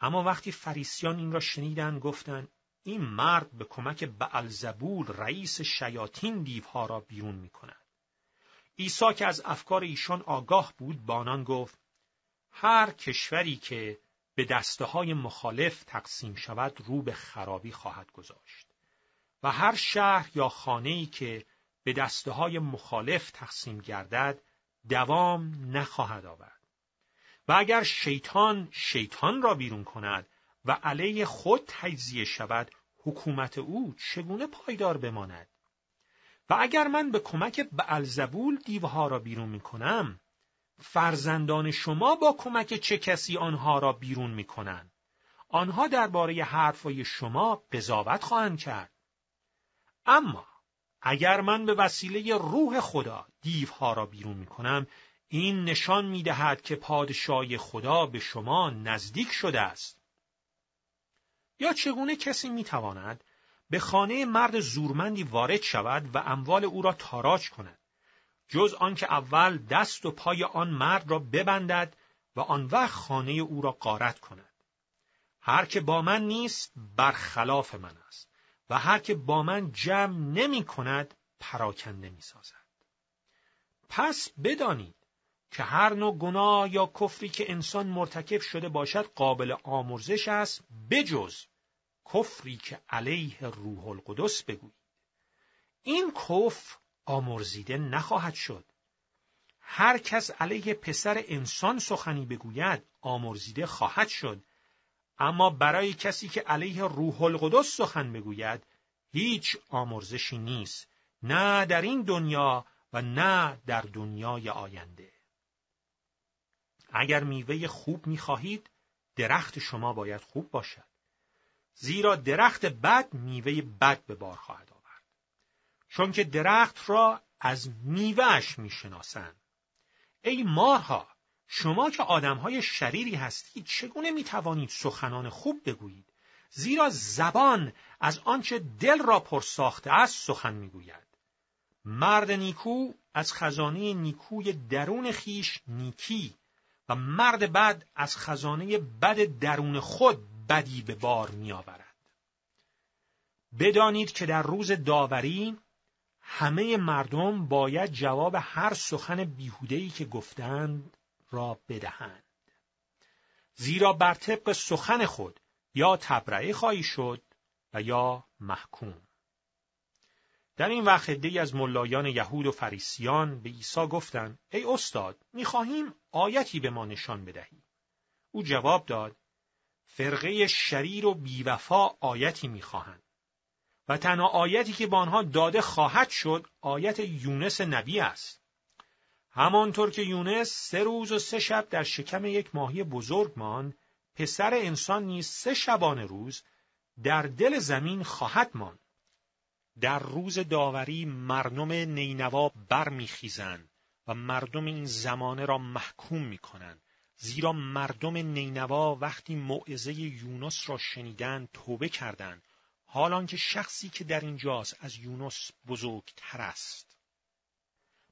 اما وقتی فریسیان این را شنیدند گفتند این مرد به کمک بعلزبول رئیس شیاطین دیوها را بیرون می کند. عیسی که از افکار ایشان آگاه بود بانان گفت هر کشوری که به دسته های مخالف تقسیم شود رو به خرابی خواهد گذاشت و هر شهر یا خانه که به دسته های مخالف تقسیم گردد دوام نخواهد آورد و اگر شیطان شیطان را بیرون کند و علیه خود تجزیه شود حکومت او چگونه پایدار بماند و اگر من به کمک بعلزبول دیوها را بیرون می کنم، فرزندان شما با کمک چه کسی آنها را بیرون می کنن؟ آنها درباره حرفهای شما قضاوت خواهند کرد. اما اگر من به وسیله روح خدا دیوها را بیرون می کنم، این نشان می دهد که پادشاه خدا به شما نزدیک شده است. یا چگونه کسی می تواند به خانه مرد زورمندی وارد شود و اموال او را تاراج کند جز آنکه اول دست و پای آن مرد را ببندد و آن وقت خانه او را قارت کند هر که با من نیست برخلاف من است و هر که با من جمع نمی کند پراکنده می سازد. پس بدانید که هر نوع گناه یا کفری که انسان مرتکب شده باشد قابل آمرزش است بجز کفری که علیه روح القدس این کفر آمرزیده نخواهد شد هر کس علیه پسر انسان سخنی بگوید آمرزیده خواهد شد اما برای کسی که علیه روح القدس سخن بگوید هیچ آمرزشی نیست نه در این دنیا و نه در دنیای آینده اگر میوه خوب میخواهید درخت شما باید خوب باشد زیرا درخت بد میوه بد به بار خواهد آورد چون که درخت را از میوهش میشناسند ای مارها شما که آدمهای شریری هستید چگونه میتوانید سخنان خوب بگویید زیرا زبان از آنچه دل را پر ساخته است سخن میگوید مرد نیکو از خزانه نیکوی درون خیش نیکی و مرد بد از خزانه بد درون خود بدی به بار می بدانید که در روز داوری همه مردم باید جواب هر سخن ای که گفتند را بدهند. زیرا بر طبق سخن خود یا تبرعه خواهی شد و یا محکوم. در این وقت دی از ملایان یهود و فریسیان به عیسی گفتند ای استاد میخواهیم آیتی به ما نشان بدهی او جواب داد فرقه شریر و بیوفا آیتی میخواهند و تنها آیتی که با آنها داده خواهد شد آیت یونس نبی است همانطور که یونس سه روز و سه شب در شکم یک ماهی بزرگ ماند پسر انسان نیز سه شبانه روز در دل زمین خواهد ماند در روز داوری مردم نینوا برمیخیزند و مردم این زمانه را محکوم میکنند زیرا مردم نینوا وقتی معزه یونس را شنیدند توبه کردند حالانکه شخصی که در اینجاست از یونس بزرگتر است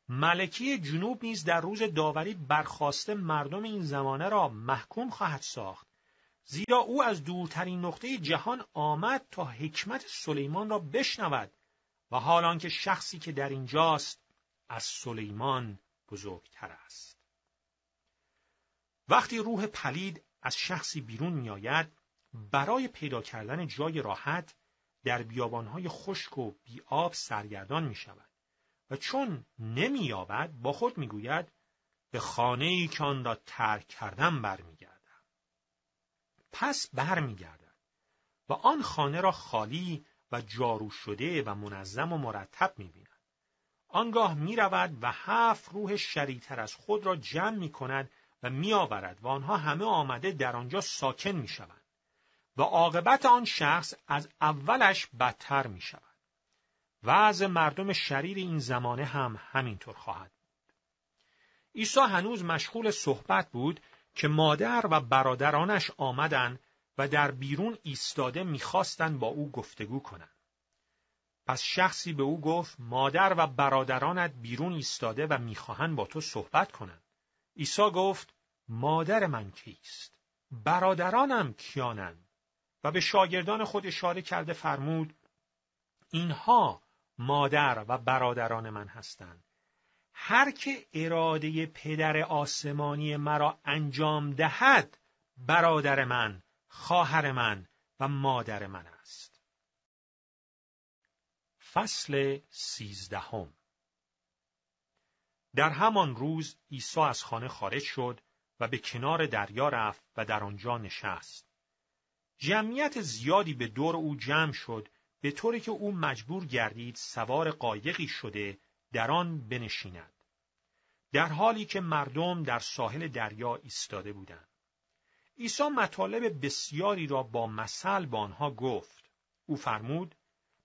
ملکی جنوب نیز در روز داوری برخواسته مردم این زمانه را محکوم خواهد ساخت زیرا او از دورترین نقطه جهان آمد تا حکمت سلیمان را بشنود و حالانکه شخصی که در اینجاست از سلیمان بزرگتر است وقتی روح پلید از شخصی بیرون میآید برای پیدا کردن جای راحت در بیابانهای خشک و بیاب سرگردان می شود و چون نمییابد با خود میگوید به خانه ای که آن را ترک کردم برمیگردم پس برمیگردد و آن خانه را خالی و جارو شده و منظم و مرتب میبیند آنگاه میرود و هفت روح شریتر از خود را جمع می کند و میآورد و آنها همه آمده در آنجا ساکن می شوند و عاقبت آن شخص از اولش بدتر می شود. وضع مردم شریر این زمانه هم همینطور خواهد بود. عیسی هنوز مشغول صحبت بود که مادر و برادرانش آمدن و در بیرون ایستاده میخواستند با او گفتگو کنند. پس شخصی به او گفت مادر و برادرانت بیرون ایستاده و میخواهند با تو صحبت کنند. عیسی گفت مادر من کیست برادرانم کیانند و به شاگردان خود اشاره کرده فرمود اینها مادر و برادران من هستند هر که اراده پدر آسمانی مرا انجام دهد برادر من خواهر من و مادر من است فصل سیزدهم در همان روز عیسی از خانه خارج شد و به کنار دریا رفت و در آنجا نشست. جمعیت زیادی به دور او جمع شد به طوری که او مجبور گردید سوار قایقی شده در آن بنشیند. در حالی که مردم در ساحل دریا ایستاده بودند. عیسی مطالب بسیاری را با مثل به آنها گفت. او فرمود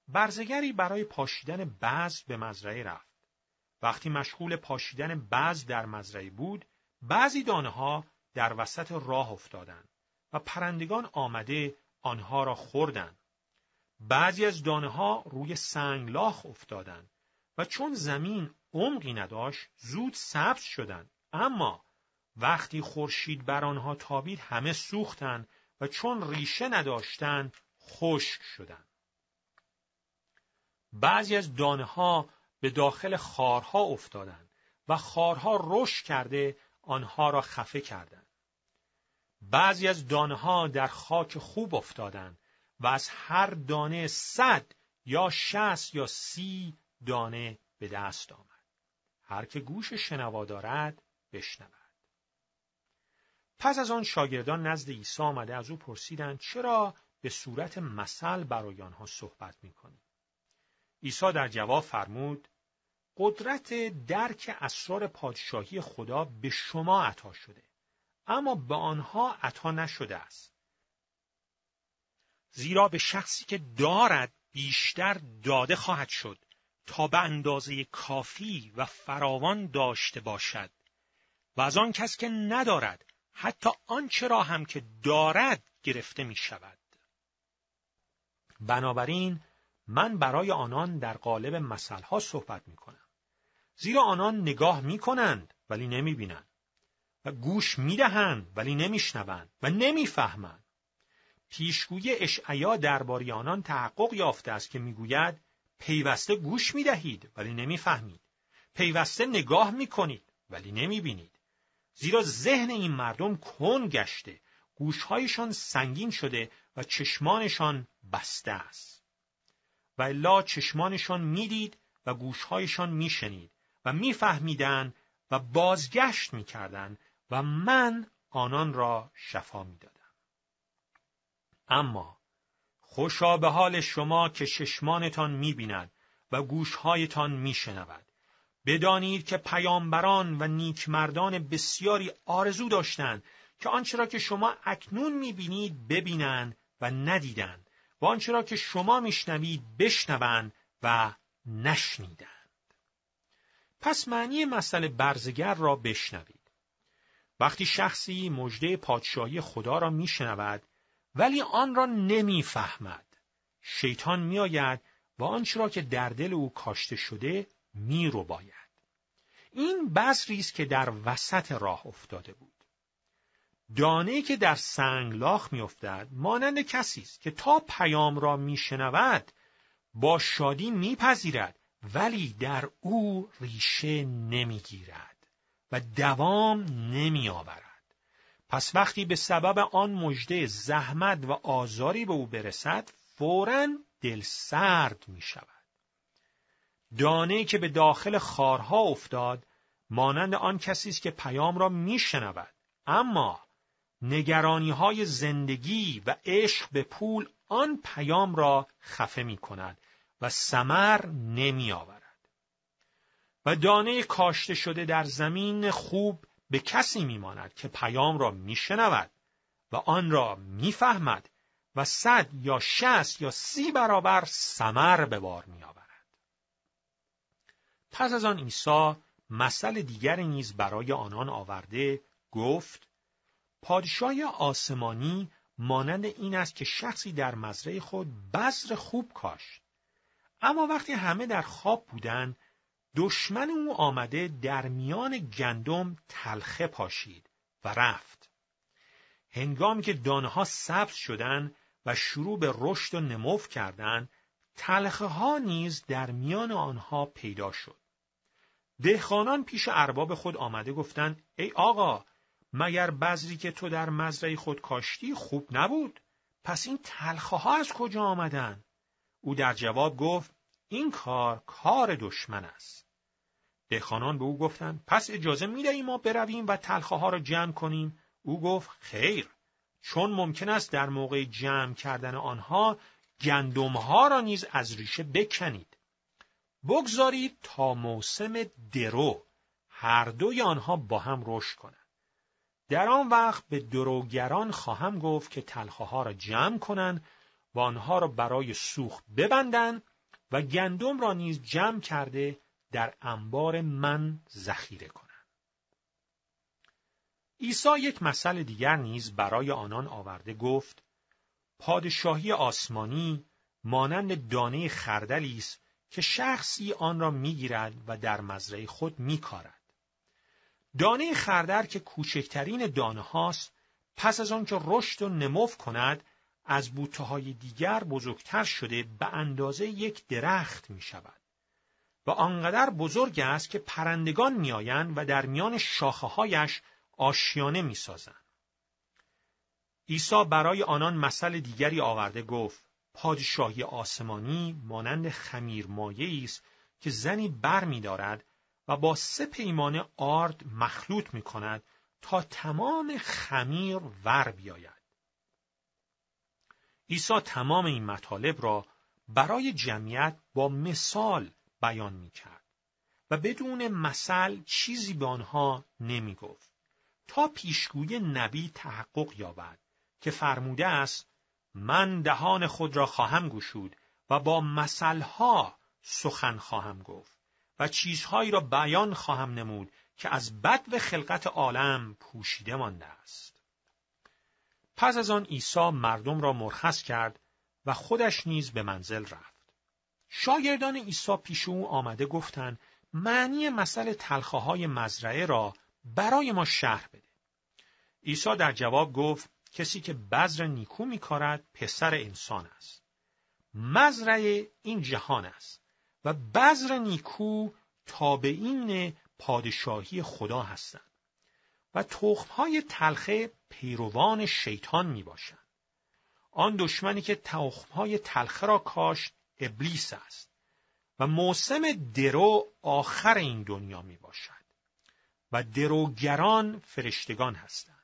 برزگری برای پاشیدن بعض به مزرعه رفت. وقتی مشغول پاشیدن بعض در مزرعه بود، بعضی دانه ها در وسط راه افتادند و پرندگان آمده آنها را خوردند. بعضی از دانه ها روی سنگلاخ افتادند و چون زمین عمقی نداشت زود سبز شدند اما وقتی خورشید بر آنها تابید همه سوختند و چون ریشه نداشتند خشک شدند بعضی از دانه ها به داخل خارها افتادند و خارها رشد کرده آنها را خفه کردند. بعضی از دانه در خاک خوب افتادند و از هر دانه صد یا شست یا سی دانه به دست آمد. هر که گوش شنوا دارد بشنود. پس از آن شاگردان نزد عیسی آمده از او پرسیدند چرا به صورت مثل برای آنها صحبت کنی. عیسی در جواب فرمود قدرت درک اسرار پادشاهی خدا به شما عطا شده اما به آنها عطا نشده است زیرا به شخصی که دارد بیشتر داده خواهد شد تا به اندازه کافی و فراوان داشته باشد و از آن کس که ندارد حتی آنچه را هم که دارد گرفته می شود. بنابراین من برای آنان در قالب مسئله صحبت می کنم. زیرا آنان نگاه می کنند ولی نمی بینند و گوش می دهند ولی نمی شنوند و نمی فهمند. پیشگوی اشعیا درباره آنان تحقق یافته است که میگوید پیوسته گوش می دهید ولی نمی فهمید. پیوسته نگاه می کنید ولی نمی بینید. زیرا ذهن این مردم کن گشته گوشهایشان سنگین شده و چشمانشان بسته است و الا چشمانشان میدید و گوشهایشان میشنید و میفهمیدند و بازگشت میکردند و من آنان را شفا میدادم اما خوشا به حال شما که ششمانتان میبیند و گوشهایتان میشنود بدانید که پیامبران و نیکمردان بسیاری آرزو داشتند که آنچه را که شما اکنون میبینید ببینند و ندیدند و آنچه را که شما میشنوید بشنوند و نشنیدند پس معنی مسئله برزگر را بشنوید. وقتی شخصی مژده پادشاهی خدا را میشنود ولی آن را نمیفهمد شیطان میآید و آنچه را که در دل او کاشته شده رو باید این بذری است که در وسط راه افتاده بود دانه که در سنگ می میافتد مانند کسی است که تا پیام را میشنود با شادی میپذیرد ولی در او ریشه نمیگیرد و دوام نمی آورد. پس وقتی به سبب آن مژده زحمت و آزاری به او برسد فورا دل سرد می شود. دانه که به داخل خارها افتاد مانند آن کسی است که پیام را می شنود. اما نگرانی های زندگی و عشق به پول آن پیام را خفه می کند و سمر نمی آورد. و دانه کاشته شده در زمین خوب به کسی میماند که پیام را میشنود و آن را میفهمد و صد یا شست یا سی برابر سمر به بار آورد. پس از آن عیسی مثل دیگر نیز برای آنان آورده گفت پادشاه آسمانی مانند این است که شخصی در مزرعه خود بذر خوب کاشت اما وقتی همه در خواب بودن، دشمن او آمده در میان گندم تلخه پاشید و رفت هنگامی که دانه سبز شدند و شروع به رشد و نموف کردند تلخه ها نیز در میان آنها پیدا شد دهخانان پیش ارباب خود آمده گفتند ای آقا مگر بذری که تو در مزرعه خود کاشتی خوب نبود پس این تلخه ها از کجا آمدند او در جواب گفت این کار کار دشمن است. دهخانان به او گفتند پس اجازه دهیم ما برویم و تلخه ها را جمع کنیم او گفت خیر چون ممکن است در موقع جمع کردن آنها گندم ها را نیز از ریشه بکنید بگذارید تا موسم درو هر دوی آنها با هم رشد کنند در آن وقت به دروگران خواهم گفت که تلخه ها را جمع کنند و آنها را برای سوخ ببندند و گندم را نیز جمع کرده در انبار من ذخیره کنند. عیسی یک مسئله دیگر نیز برای آنان آورده گفت پادشاهی آسمانی مانند دانه خردلی است که شخصی آن را میگیرد و در مزرعه خود میکارد دانه خردل که کوچکترین دانه هاست پس از آنکه رشد و نمو کند از بوته های دیگر بزرگتر شده به اندازه یک درخت می شود و آنقدر بزرگ است که پرندگان می و در میان شاخه هایش آشیانه می سازند. عیسی برای آنان مثل دیگری آورده گفت پادشاهی آسمانی مانند خمیر مایه است که زنی بر می دارد و با سه پیمانه آرد مخلوط می کند تا تمام خمیر ور بیاید. عیسی تمام این مطالب را برای جمعیت با مثال بیان می کرد و بدون مثل چیزی به آنها نمی گفت تا پیشگوی نبی تحقق یابد که فرموده است من دهان خود را خواهم گشود و با مثلها سخن خواهم گفت و چیزهایی را بیان خواهم نمود که از بد و خلقت عالم پوشیده مانده است. پس از آن عیسی مردم را مرخص کرد و خودش نیز به منزل رفت. شاگردان عیسی پیش او آمده گفتند معنی مسئله تلخه های مزرعه را برای ما شهر بده. عیسی در جواب گفت کسی که بذر نیکو میکارد پسر انسان است. مزرعه این جهان است و بذر نیکو تابعین پادشاهی خدا هستند و تخمهای تلخه پیروان شیطان می باشند. آن دشمنی که تخمهای تلخه را کاشت ابلیس است و موسم درو آخر این دنیا می باشد و دروگران فرشتگان هستند.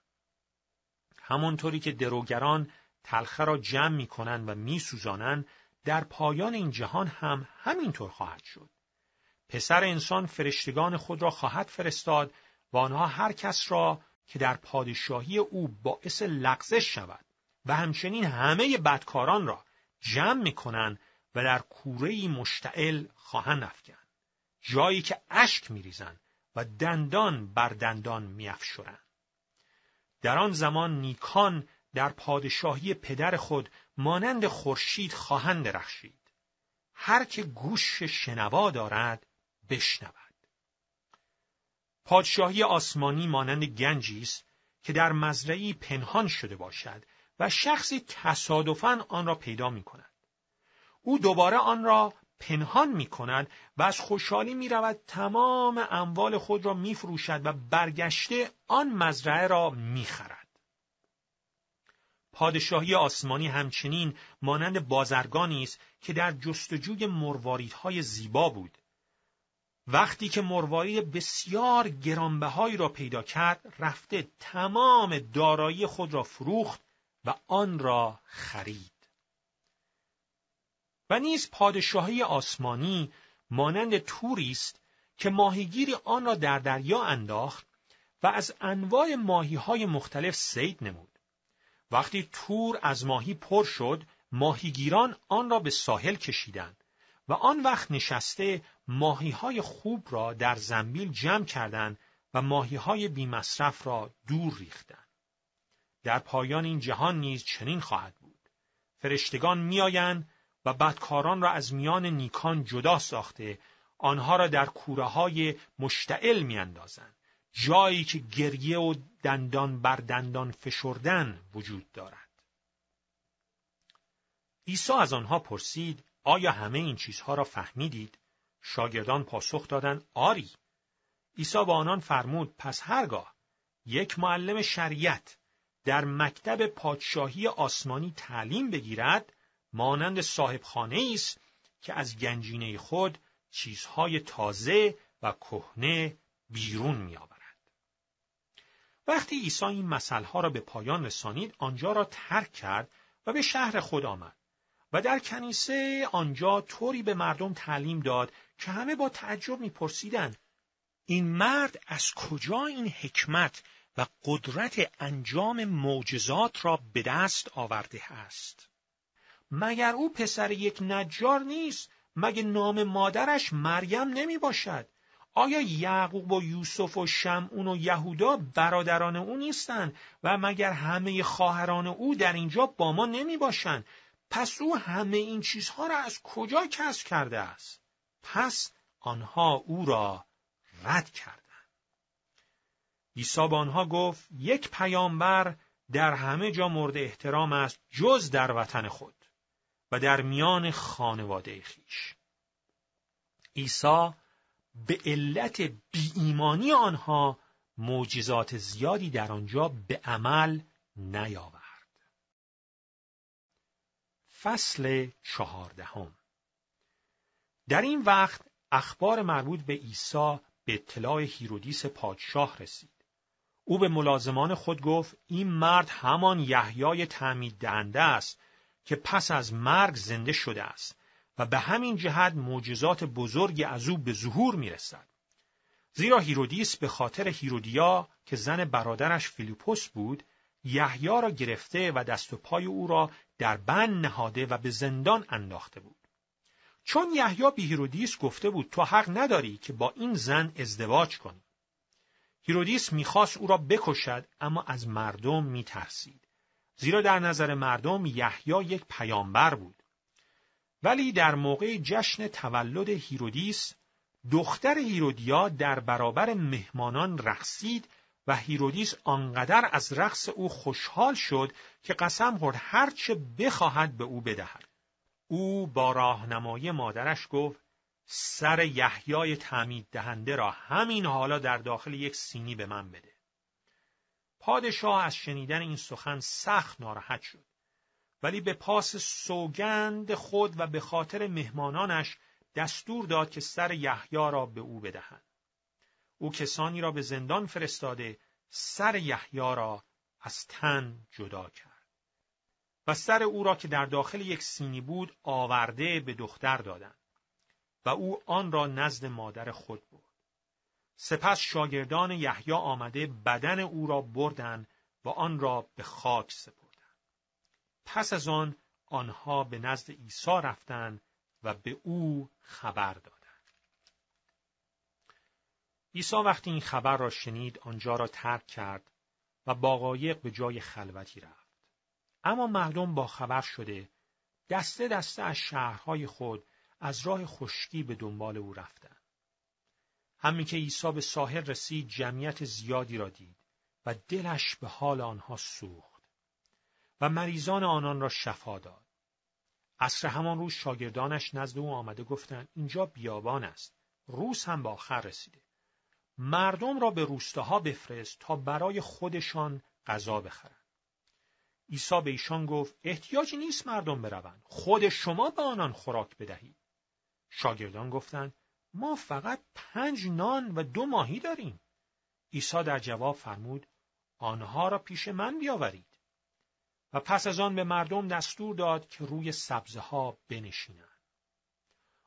همانطوری که دروگران تلخه را جمع می کنند و می سوزانند در پایان این جهان هم همینطور خواهد شد. پسر انسان فرشتگان خود را خواهد فرستاد و آنها هر کس را که در پادشاهی او باعث لغزش شود و همچنین همه بدکاران را جمع میکنند و در کوره مشتعل خواهند افکند جایی که اشک میریزند و دندان بر دندان میافشرند در آن زمان نیکان در پادشاهی پدر خود مانند خورشید خواهند درخشید هر که گوش شنوا دارد بشنود پادشاهی آسمانی مانند گنجی است که در مزرعی پنهان شده باشد و شخصی تصادفاً آن را پیدا می کند. او دوباره آن را پنهان می کند و از خوشحالی می رود تمام اموال خود را می فروشد و برگشته آن مزرعه را می خرد. پادشاهی آسمانی همچنین مانند بازرگانی است که در جستجوی مرواریدهای زیبا بود وقتی که مروارید بسیار گرانبهایی را پیدا کرد رفته تمام دارایی خود را فروخت و آن را خرید و نیز پادشاهی آسمانی مانند توریست که ماهیگیری آن را در دریا انداخت و از انواع ماهی های مختلف سید نمود وقتی تور از ماهی پر شد ماهیگیران آن را به ساحل کشیدند و آن وقت نشسته ماهی های خوب را در زنبیل جمع کردند و ماهی های بی مصرف را دور ریختند. در پایان این جهان نیز چنین خواهد بود. فرشتگان میآیند و بدکاران را از میان نیکان جدا ساخته آنها را در کوره های مشتعل میاندازند. جایی که گریه و دندان بر دندان فشردن وجود دارد. عیسی از آنها پرسید آیا همه این چیزها را فهمیدید؟ شاگردان پاسخ دادند آری. عیسی با آنان فرمود پس هرگاه یک معلم شریعت در مکتب پادشاهی آسمانی تعلیم بگیرد مانند صاحب خانه است که از گنجینه خود چیزهای تازه و کهنه بیرون میآورد. وقتی عیسی این مسئله را به پایان رسانید آنجا را ترک کرد و به شهر خود آمد. و در کنیسه آنجا طوری به مردم تعلیم داد که همه با تعجب میپرسیدند این مرد از کجا این حکمت و قدرت انجام معجزات را به دست آورده است مگر او پسر یک نجار نیست مگه نام مادرش مریم نمی باشد آیا یعقوب و یوسف و شمعون و یهودا برادران او نیستند و مگر همه خواهران او در اینجا با ما نمی باشند پس او همه این چیزها را از کجا کسب کرده است؟ پس آنها او را رد کردند. عیسی به آنها گفت یک پیامبر در همه جا مورد احترام است جز در وطن خود و در میان خانواده خیش. عیسی به علت ایمانی آنها معجزات زیادی در آنجا به عمل نیاورد. فصل چهاردهم در این وقت اخبار مربوط به عیسی به اطلاع هیرودیس پادشاه رسید. او به ملازمان خود گفت این مرد همان یحیای تعمید دهنده است که پس از مرگ زنده شده است و به همین جهت معجزات بزرگی از او به ظهور می رسد. زیرا هیرودیس به خاطر هیرودیا که زن برادرش فیلیپوس بود یحیی را گرفته و دست و پای او را در بند نهاده و به زندان انداخته بود. چون یحیی به هیرودیس گفته بود تو حق نداری که با این زن ازدواج کنی. هیرودیس میخواست او را بکشد اما از مردم میترسید. زیرا در نظر مردم یحیی یک پیامبر بود. ولی در موقع جشن تولد هیرودیس دختر هیرودیا در برابر مهمانان رقصید و هیرودیس آنقدر از رقص او خوشحال شد که قسم خورد هرچه بخواهد به او بدهد. او با راهنمایی مادرش گفت سر یحیای تعمید دهنده را همین حالا در داخل یک سینی به من بده. پادشاه از شنیدن این سخن سخت ناراحت شد. ولی به پاس سوگند خود و به خاطر مهمانانش دستور داد که سر یحیا را به او بدهند. او کسانی را به زندان فرستاده سر یحیی را از تن جدا کرد و سر او را که در داخل یک سینی بود آورده به دختر دادند و او آن را نزد مادر خود برد سپس شاگردان یحیی آمده بدن او را بردن و آن را به خاک سپردند پس از آن آنها به نزد عیسی رفتند و به او خبر داد. عیسی وقتی این خبر را شنید آنجا را ترک کرد و با قایق به جای خلوتی رفت. اما مردم با خبر شده دسته دسته از شهرهای خود از راه خشکی به دنبال او رفتند. همین که عیسی به ساحل رسید جمعیت زیادی را دید و دلش به حال آنها سوخت و مریضان آنان را شفا داد. عصر همان روز شاگردانش نزد او آمده گفتند اینجا بیابان است. روز هم به آخر رسیده. مردم را به روستاها بفرست تا برای خودشان غذا بخرند. عیسی به ایشان گفت احتیاجی نیست مردم بروند خود شما به آنان خوراک بدهید شاگردان گفتند ما فقط پنج نان و دو ماهی داریم عیسی در جواب فرمود آنها را پیش من بیاورید و پس از آن به مردم دستور داد که روی سبزه ها بنشینند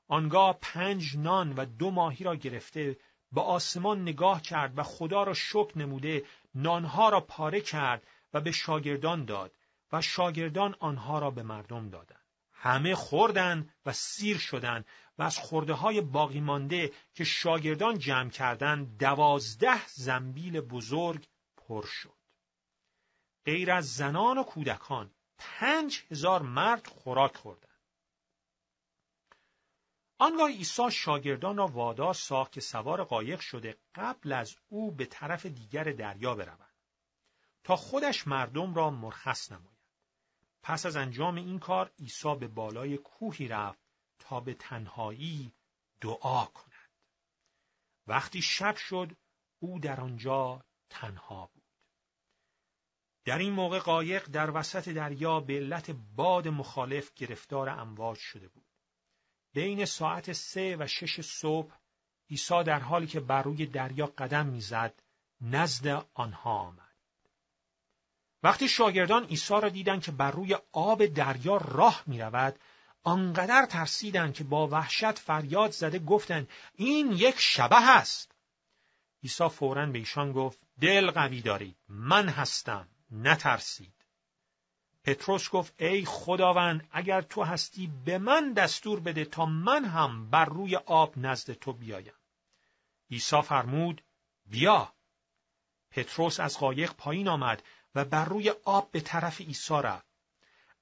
آنگاه پنج نان و دو ماهی را گرفته به آسمان نگاه کرد و خدا را شکر نموده نانها را پاره کرد و به شاگردان داد و شاگردان آنها را به مردم دادند همه خوردن و سیر شدند و از خورده های باقی مانده که شاگردان جمع کردند دوازده زنبیل بزرگ پر شد غیر از زنان و کودکان پنج هزار مرد خوراک خوردن. آنگاه عیسی شاگردان را وادار ساخت که سوار قایق شده قبل از او به طرف دیگر دریا بروند تا خودش مردم را مرخص نماید پس از انجام این کار عیسی به بالای کوهی رفت تا به تنهایی دعا کند وقتی شب شد او در آنجا تنها بود در این موقع قایق در وسط دریا به علت باد مخالف گرفتار امواج شده بود بین ساعت سه و شش صبح عیسی در حالی که بر روی دریا قدم میزد نزد آنها آمد وقتی شاگردان عیسی را دیدند که بر روی آب دریا راه می آنقدر ترسیدند که با وحشت فریاد زده گفتند این یک شبه است عیسی فورا به ایشان گفت دل قوی دارید من هستم نترسید پتروس گفت ای خداوند اگر تو هستی به من دستور بده تا من هم بر روی آب نزد تو بیایم. عیسی فرمود بیا. پتروس از قایق پایین آمد و بر روی آب به طرف عیسی رفت.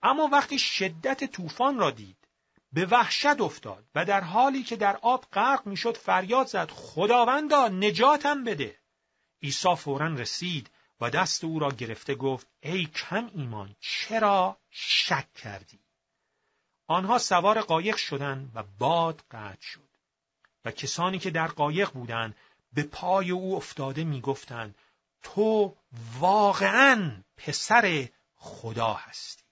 اما وقتی شدت طوفان را دید به وحشت افتاد و در حالی که در آب غرق میشد فریاد زد خداوندا نجاتم بده. عیسی فورا رسید و دست او را گرفته گفت ای کم ایمان چرا شک کردی آنها سوار قایق شدند و باد قطع شد و کسانی که در قایق بودند به پای او افتاده میگفتند تو واقعا پسر خدا هستی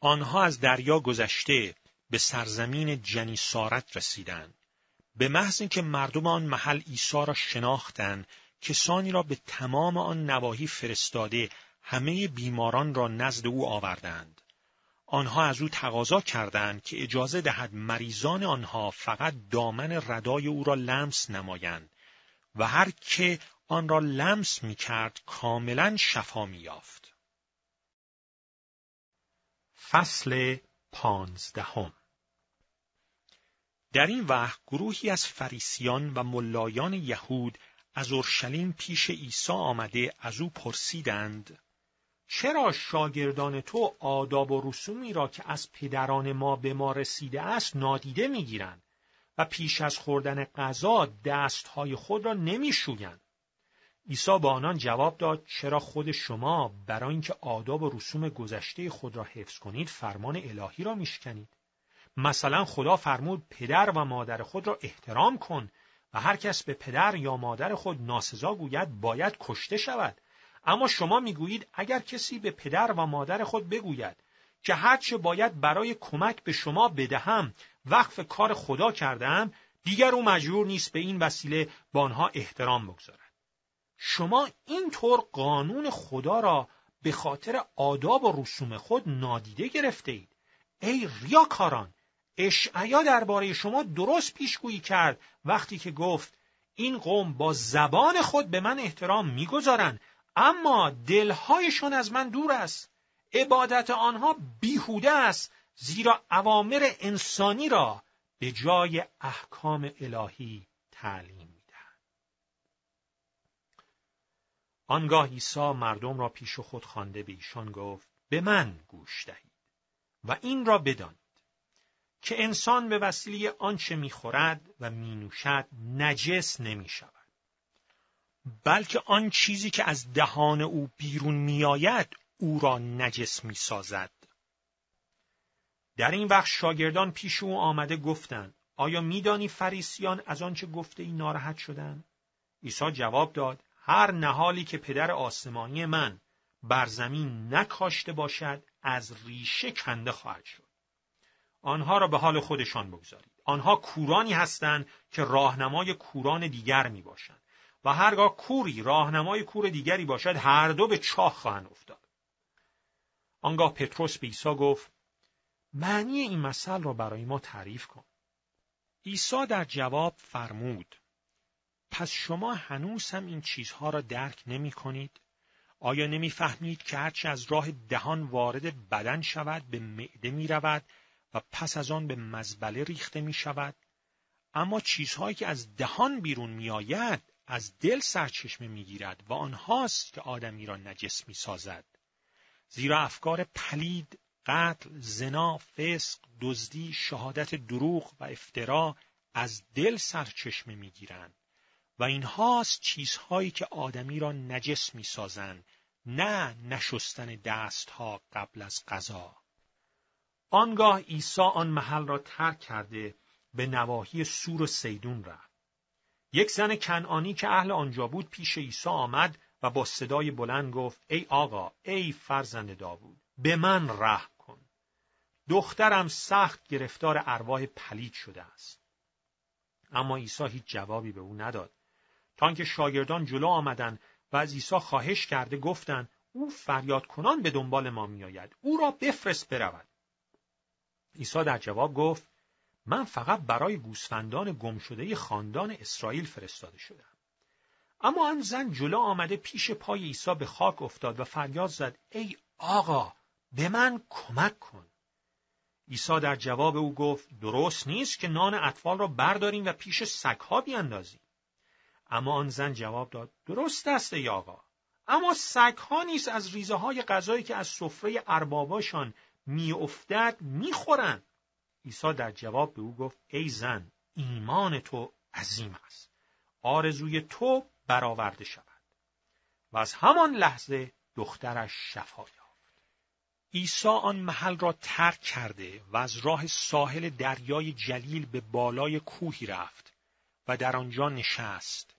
آنها از دریا گذشته به سرزمین جنیسارت رسیدند به محض اینکه مردم آن محل عیسی را شناختند کسانی را به تمام آن نواحی فرستاده همه بیماران را نزد او آوردند آنها از او تقاضا کردند که اجازه دهد مریضان آنها فقط دامن ردای او را لمس نمایند و هر که آن را لمس می کرد کاملا شفا می یافت. فصل پانزدهم در این وقت گروهی از فریسیان و ملایان یهود از اورشلیم پیش عیسی آمده از او پرسیدند چرا شاگردان تو آداب و رسومی را که از پدران ما به ما رسیده است نادیده میگیرند و پیش از خوردن غذا دستهای خود را نمیشویند عیسی با آنان جواب داد چرا خود شما برای اینکه آداب و رسوم گذشته خود را حفظ کنید فرمان الهی را میشکنید مثلا خدا فرمود پدر و مادر خود را احترام کن و هر کس به پدر یا مادر خود ناسزا گوید باید کشته شود اما شما میگویید اگر کسی به پدر و مادر خود بگوید که هرچه باید برای کمک به شما بدهم وقف کار خدا کردم دیگر او مجبور نیست به این وسیله با آنها احترام بگذارد شما اینطور قانون خدا را به خاطر آداب و رسوم خود نادیده گرفته اید ای ریاکاران اشعیا درباره شما درست پیشگویی کرد وقتی که گفت این قوم با زبان خود به من احترام میگذارند اما دلهایشون از من دور است عبادت آنها بیهوده است زیرا اوامر انسانی را به جای احکام الهی تعلیم میدهند آنگاه عیسی مردم را پیش خود خوانده به ایشان گفت به من گوش دهید و این را بدان. که انسان به وسیله آنچه میخورد و مینوشد نجس نمی شود. بلکه آن چیزی که از دهان او بیرون میآید او را نجس می سازد. در این وقت شاگردان پیش او آمده گفتند آیا میدانی فریسیان از آنچه گفته ای ناراحت شدند؟ عیسی جواب داد هر نهالی که پدر آسمانی من بر زمین نکاشته باشد از ریشه کنده خواهد شد. آنها را به حال خودشان بگذارید آنها کورانی هستند که راهنمای کوران دیگر می باشند و هرگاه کوری راهنمای کور دیگری باشد هر دو به چاه خواهند افتاد آنگاه پتروس به عیسی گفت معنی این مثل را برای ما تعریف کن عیسی در جواب فرمود پس شما هنوز هم این چیزها را درک نمی کنید؟ آیا نمی فهمید که هرچه از راه دهان وارد بدن شود به معده می رود و پس از آن به مزبله ریخته می شود اما چیزهایی که از دهان بیرون می آید از دل سرچشمه می گیرد و آنهاست که آدمی را نجس می سازد زیرا افکار پلید قتل، زنا، فسق، دزدی، شهادت دروغ و افترا از دل سرچشمه می گیرند، و اینهاست چیزهایی که آدمی را نجس سازند، نه نشستن دستها قبل از غذا آنگاه عیسی آن محل را ترک کرده به نواحی سور و سیدون رفت. یک زن کنعانی که اهل آنجا بود پیش عیسی آمد و با صدای بلند گفت ای آقا ای فرزند داوود به من رحم کن دخترم سخت گرفتار ارواح پلید شده است اما عیسی هیچ جوابی به او نداد تا که شاگردان جلو آمدند و از عیسی خواهش کرده گفتند او فریاد به دنبال ما میآید او را بفرست برود عیسی در جواب گفت من فقط برای گوسفندان شده خاندان اسرائیل فرستاده شدم. اما آن زن جلو آمده پیش پای عیسی به خاک افتاد و فریاد زد ای آقا به من کمک کن. عیسی در جواب او گفت درست نیست که نان اطفال را برداریم و پیش سگها بیاندازیم. اما آن زن جواب داد درست است ای آقا اما سگها نیست از ریزه های غذایی که از سفره ارباباشان میافتد میخورند عیسی در جواب به او گفت ای زن ایمان تو عظیم است آرزوی تو برآورده شود و از همان لحظه دخترش شفا یافت عیسی آن محل را ترک کرده و از راه ساحل دریای جلیل به بالای کوهی رفت و در آنجا نشست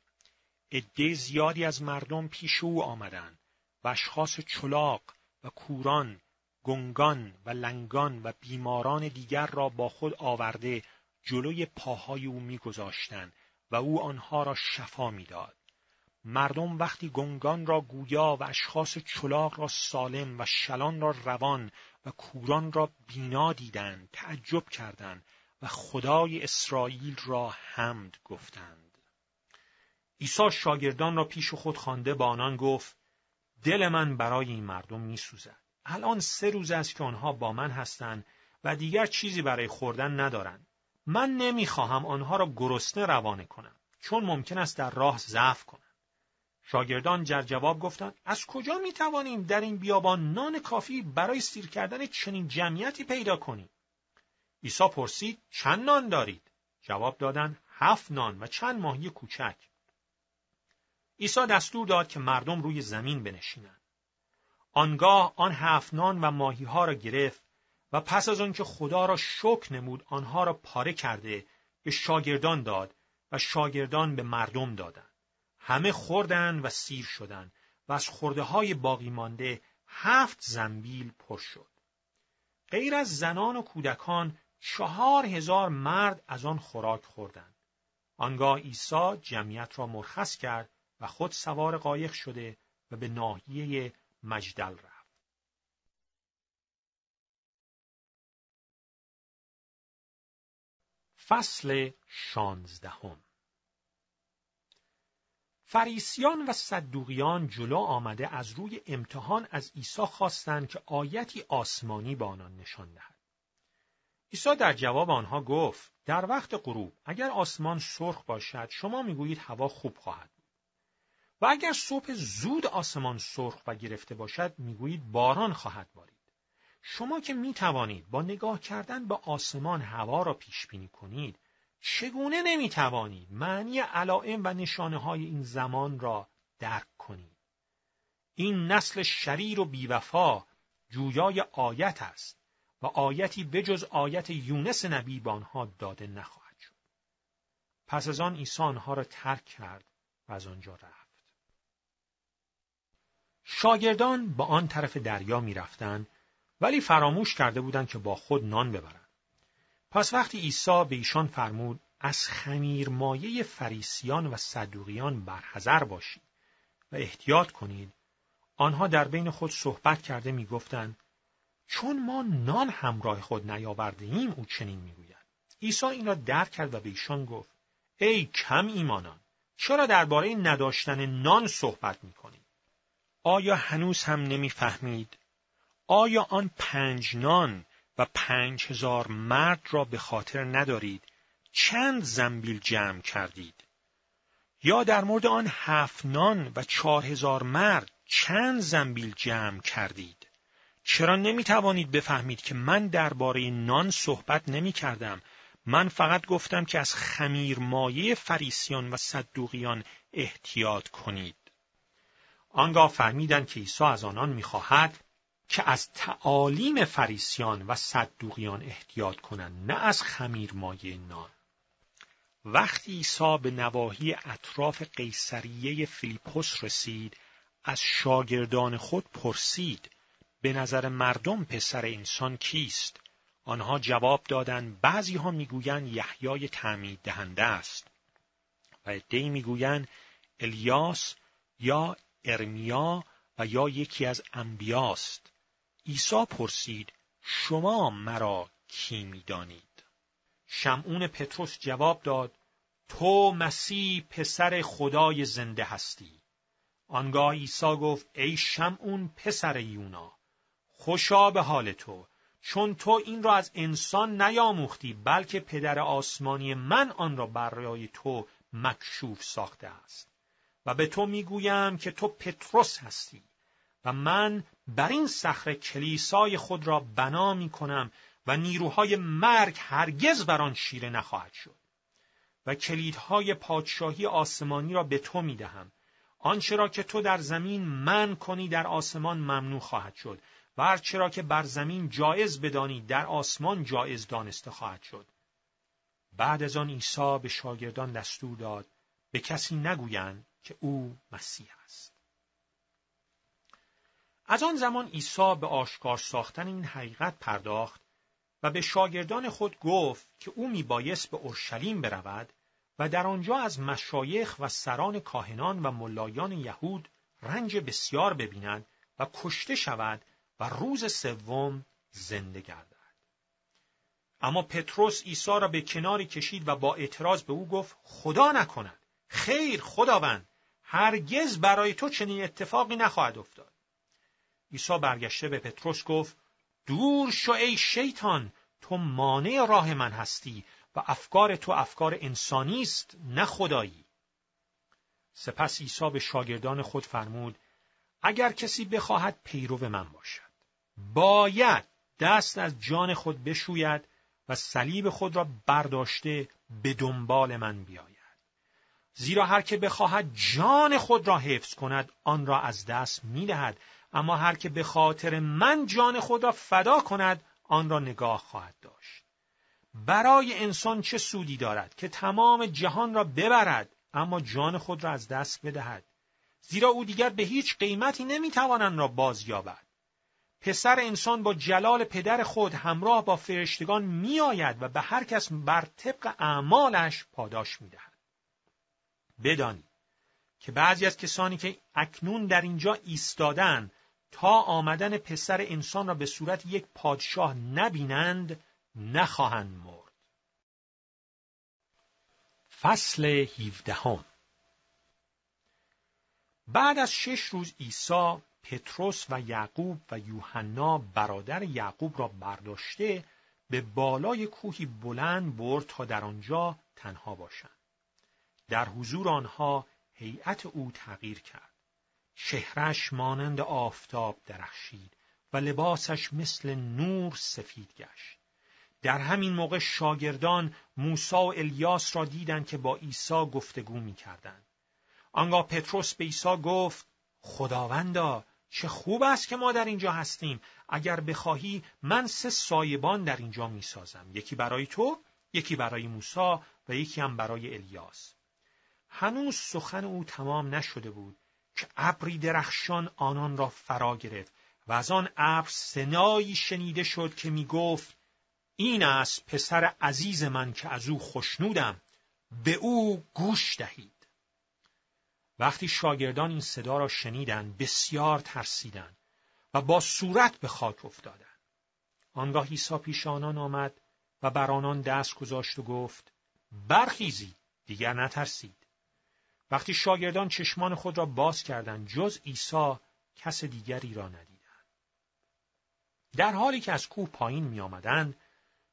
عده زیادی از مردم پیش او آمدند و اشخاص چلاق و کوران گنگان و لنگان و بیماران دیگر را با خود آورده جلوی پاهای او میگذاشتند و او آنها را شفا میداد مردم وقتی گنگان را گویا و اشخاص چلاق را سالم و شلان را روان و کوران را بینا دیدند تعجب کردند و خدای اسرائیل را حمد گفتند عیسی شاگردان را پیش خود خوانده با آنان گفت دل من برای این مردم میسوزد الان سه روز است که آنها با من هستند و دیگر چیزی برای خوردن ندارند. من نمیخواهم آنها را گرسنه روانه کنم چون ممکن است در راه ضعف کنند. شاگردان در جواب گفتند از کجا می توانیم در این بیابان نان کافی برای سیر کردن چنین جمعیتی پیدا کنیم؟ عیسی پرسید چند نان دارید؟ جواب دادند هفت نان و چند ماهی کوچک. عیسی دستور داد که مردم روی زمین بنشینند. آنگاه آن هفت و ماهی ها را گرفت و پس از آنکه خدا را شکر نمود آنها را پاره کرده به شاگردان داد و شاگردان به مردم دادند همه خوردند و سیر شدند و از خورده های باقی مانده هفت زنبیل پر شد غیر از زنان و کودکان چهار هزار مرد از آن خوراک خوردند آنگاه عیسی جمعیت را مرخص کرد و خود سوار قایق شده و به ناحیه مجدل رفت فصل شانزدهم فریسیان و صدوقیان جلو آمده از روی امتحان از عیسی خواستند که آیتی آسمانی به آنان نشان دهد. عیسی در جواب آنها گفت: در وقت غروب اگر آسمان سرخ باشد شما میگویید هوا خوب خواهد و اگر صبح زود آسمان سرخ و گرفته باشد میگویید باران خواهد بارید شما که می توانید با نگاه کردن به آسمان هوا را پیش بینی کنید چگونه نمی توانید معنی علائم و نشانه های این زمان را درک کنید این نسل شریر و بیوفا جویای آیت است و آیتی جز آیت یونس نبی به آنها داده نخواهد شد پس از آن عیسی آنها را ترک کرد و از آنجا رفت شاگردان به آن طرف دریا می ولی فراموش کرده بودند که با خود نان ببرند. پس وقتی عیسی به ایشان فرمود از خمیر مایه فریسیان و صدوقیان برحذر باشید و احتیاط کنید آنها در بین خود صحبت کرده میگفتند چون ما نان همراه خود نیاورده ایم او چنین میگوید عیسی این را درک کرد و به ایشان گفت ای کم ایمانان چرا درباره نداشتن نان صحبت میکنید آیا هنوز هم نمیفهمید؟ آیا آن پنج نان و پنج هزار مرد را به خاطر ندارید چند زنبیل جمع کردید؟ یا در مورد آن هفت نان و چهار هزار مرد چند زنبیل جمع کردید؟ چرا نمی توانید بفهمید که من درباره نان صحبت نمی کردم من فقط گفتم که از خمیر مایه فریسیان و صدوقیان احتیاط کنید آنگاه فهمیدند که عیسی از آنان میخواهد که از تعالیم فریسیان و صدوقیان احتیاط کنند نه از خمیر مایه نان وقتی عیسی به نواحی اطراف قیصریه فیلیپس رسید از شاگردان خود پرسید به نظر مردم پسر انسان کیست آنها جواب دادند بعضی ها میگویند یحیای تعمید دهنده است و عدهای میگویند الیاس یا ارمیا و یا یکی از انبیاست عیسی پرسید شما مرا کی میدانید شمعون پتروس جواب داد تو مسیح پسر خدای زنده هستی آنگاه عیسی گفت ای شمعون پسر یونا خوشا به حال تو چون تو این را از انسان نیاموختی بلکه پدر آسمانی من آن را برای تو مکشوف ساخته است و به تو میگویم که تو پتروس هستی و من بر این صخره کلیسای خود را بنا می کنم و نیروهای مرگ هرگز بر آن شیره نخواهد شد و کلیدهای پادشاهی آسمانی را به تو می دهم آنچه را که تو در زمین من کنی در آسمان ممنوع خواهد شد و هرچه را که بر زمین جایز بدانی در آسمان جایز دانسته خواهد شد بعد از آن عیسی به شاگردان دستور داد به کسی نگویند که او مسیح است از آن زمان عیسی به آشکار ساختن این حقیقت پرداخت و به شاگردان خود گفت که او میبایست به اورشلیم برود و در آنجا از مشایخ و سران کاهنان و ملایان یهود رنج بسیار ببیند و کشته شود و روز سوم زنده گردد. اما پتروس عیسی را به کناری کشید و با اعتراض به او گفت خدا نکند. خیر خداوند هرگز برای تو چنین اتفاقی نخواهد افتاد عیسی برگشته به پتروس گفت دور شو ای شیطان تو مانع راه من هستی و افکار تو افکار انسانی است نه خدایی سپس عیسی به شاگردان خود فرمود اگر کسی بخواهد پیرو من باشد باید دست از جان خود بشوید و صلیب خود را برداشته به دنبال من بیاید زیرا هر که بخواهد جان خود را حفظ کند آن را از دست می دهد. اما هر که به خاطر من جان خود را فدا کند آن را نگاه خواهد داشت. برای انسان چه سودی دارد که تمام جهان را ببرد اما جان خود را از دست بدهد زیرا او دیگر به هیچ قیمتی نمیتوانند را باز یابد. پسر انسان با جلال پدر خود همراه با فرشتگان میآید و به هر کس بر طبق اعمالش پاداش میدهد بدانی که بعضی از کسانی که اکنون در اینجا ایستادن تا آمدن پسر انسان را به صورت یک پادشاه نبینند نخواهند مرد فصل 17 بعد از شش روز عیسی پتروس و یعقوب و یوحنا برادر یعقوب را برداشته به بالای کوهی بلند برد تا در آنجا تنها باشند در حضور آنها هیئت او تغییر کرد شهرش مانند آفتاب درخشید و لباسش مثل نور سفید گشت در همین موقع شاگردان موسا و الیاس را دیدند که با عیسی گفتگو کردن، آنگاه پتروس به عیسی گفت خداوندا چه خوب است که ما در اینجا هستیم اگر بخواهی من سه سایبان در اینجا می سازم، یکی برای تو یکی برای موسا و یکی هم برای الیاس هنوز سخن او تمام نشده بود که ابری درخشان آنان را فرا گرفت و از آن ابر سنایی شنیده شد که می گفت این است پسر عزیز من که از او خوشنودم به او گوش دهید وقتی شاگردان این صدا را شنیدند بسیار ترسیدند و با صورت به خاک افتادند آنگاه عیسی پیش آنان آمد و بر آنان دست گذاشت و گفت برخیزید دیگر نترسید وقتی شاگردان چشمان خود را باز کردند جز عیسی کس دیگری را ندیدند در حالی که از کوه پایین می آمدند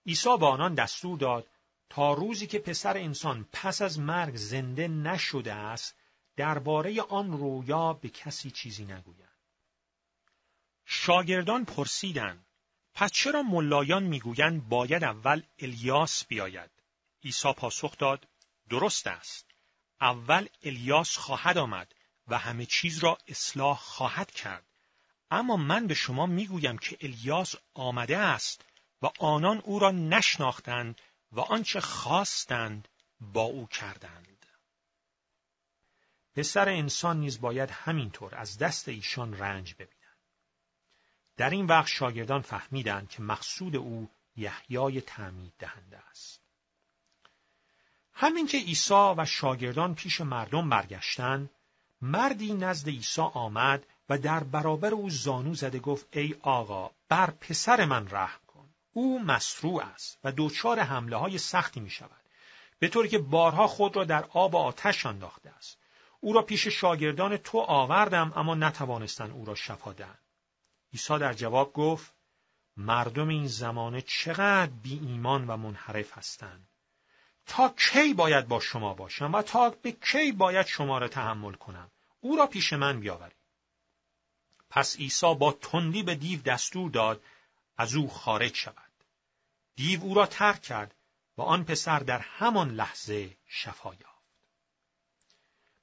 عیسی به آنان دستور داد تا روزی که پسر انسان پس از مرگ زنده نشده است درباره آن رویا به کسی چیزی نگویند شاگردان پرسیدند پس چرا ملایان میگویند باید اول الیاس بیاید عیسی پاسخ داد درست است اول الیاس خواهد آمد و همه چیز را اصلاح خواهد کرد اما من به شما میگویم که الیاس آمده است و آنان او را نشناختند و آنچه خواستند با او کردند پسر انسان نیز باید همینطور از دست ایشان رنج ببینند. در این وقت شاگردان فهمیدند که مقصود او یحیای تعمید دهنده است همین که عیسی و شاگردان پیش مردم برگشتند مردی نزد عیسی آمد و در برابر او زانو زده گفت ای آقا بر پسر من رحم کن او مسروع است و دچار حمله های سختی می شود به طوری که بارها خود را در آب و آتش انداخته است او را پیش شاگردان تو آوردم اما نتوانستند او را شفا دهند عیسی در جواب گفت مردم این زمانه چقدر بی ایمان و منحرف هستند تا کی باید با شما باشم و تا به کی باید شما را تحمل کنم او را پیش من بیاورید پس عیسی با تندی به دیو دستور داد از او خارج شود دیو او را ترک کرد و آن پسر در همان لحظه شفا یافت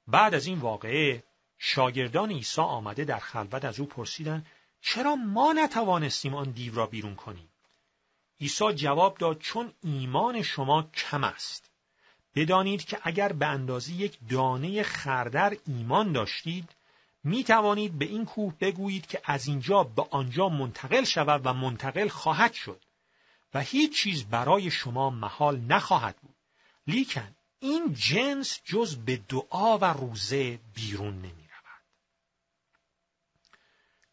بعد از این واقعه شاگردان عیسی آمده در خلوت از او پرسیدند چرا ما نتوانستیم آن دیو را بیرون کنیم عیسی جواب داد چون ایمان شما کم است بدانید که اگر به اندازه یک دانه خردر ایمان داشتید می توانید به این کوه بگویید که از اینجا به آنجا منتقل شود و منتقل خواهد شد و هیچ چیز برای شما محال نخواهد بود لیکن این جنس جز به دعا و روزه بیرون نمی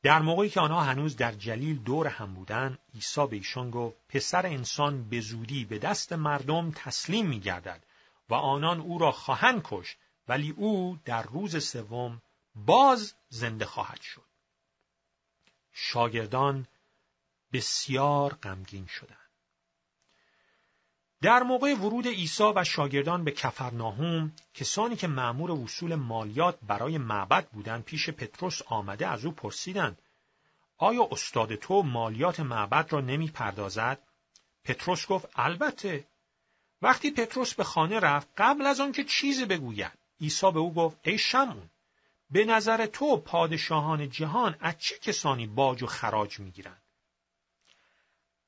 در موقعی که آنها هنوز در جلیل دور هم بودند عیسی به ایشان گفت پسر انسان به زودی به دست مردم تسلیم می گردد و آنان او را خواهند کشت ولی او در روز سوم باز زنده خواهد شد شاگردان بسیار غمگین شدند در موقع ورود عیسی و شاگردان به کفرناهوم کسانی که مأمور وصول مالیات برای معبد بودند پیش پتروس آمده از او پرسیدند آیا استاد تو مالیات معبد را نمی پردازد؟ پتروس گفت البته وقتی پتروس به خانه رفت قبل از آنکه چیزی بگوید عیسی به او گفت ای شمون به نظر تو پادشاهان جهان از چه کسانی باج و خراج میگیرند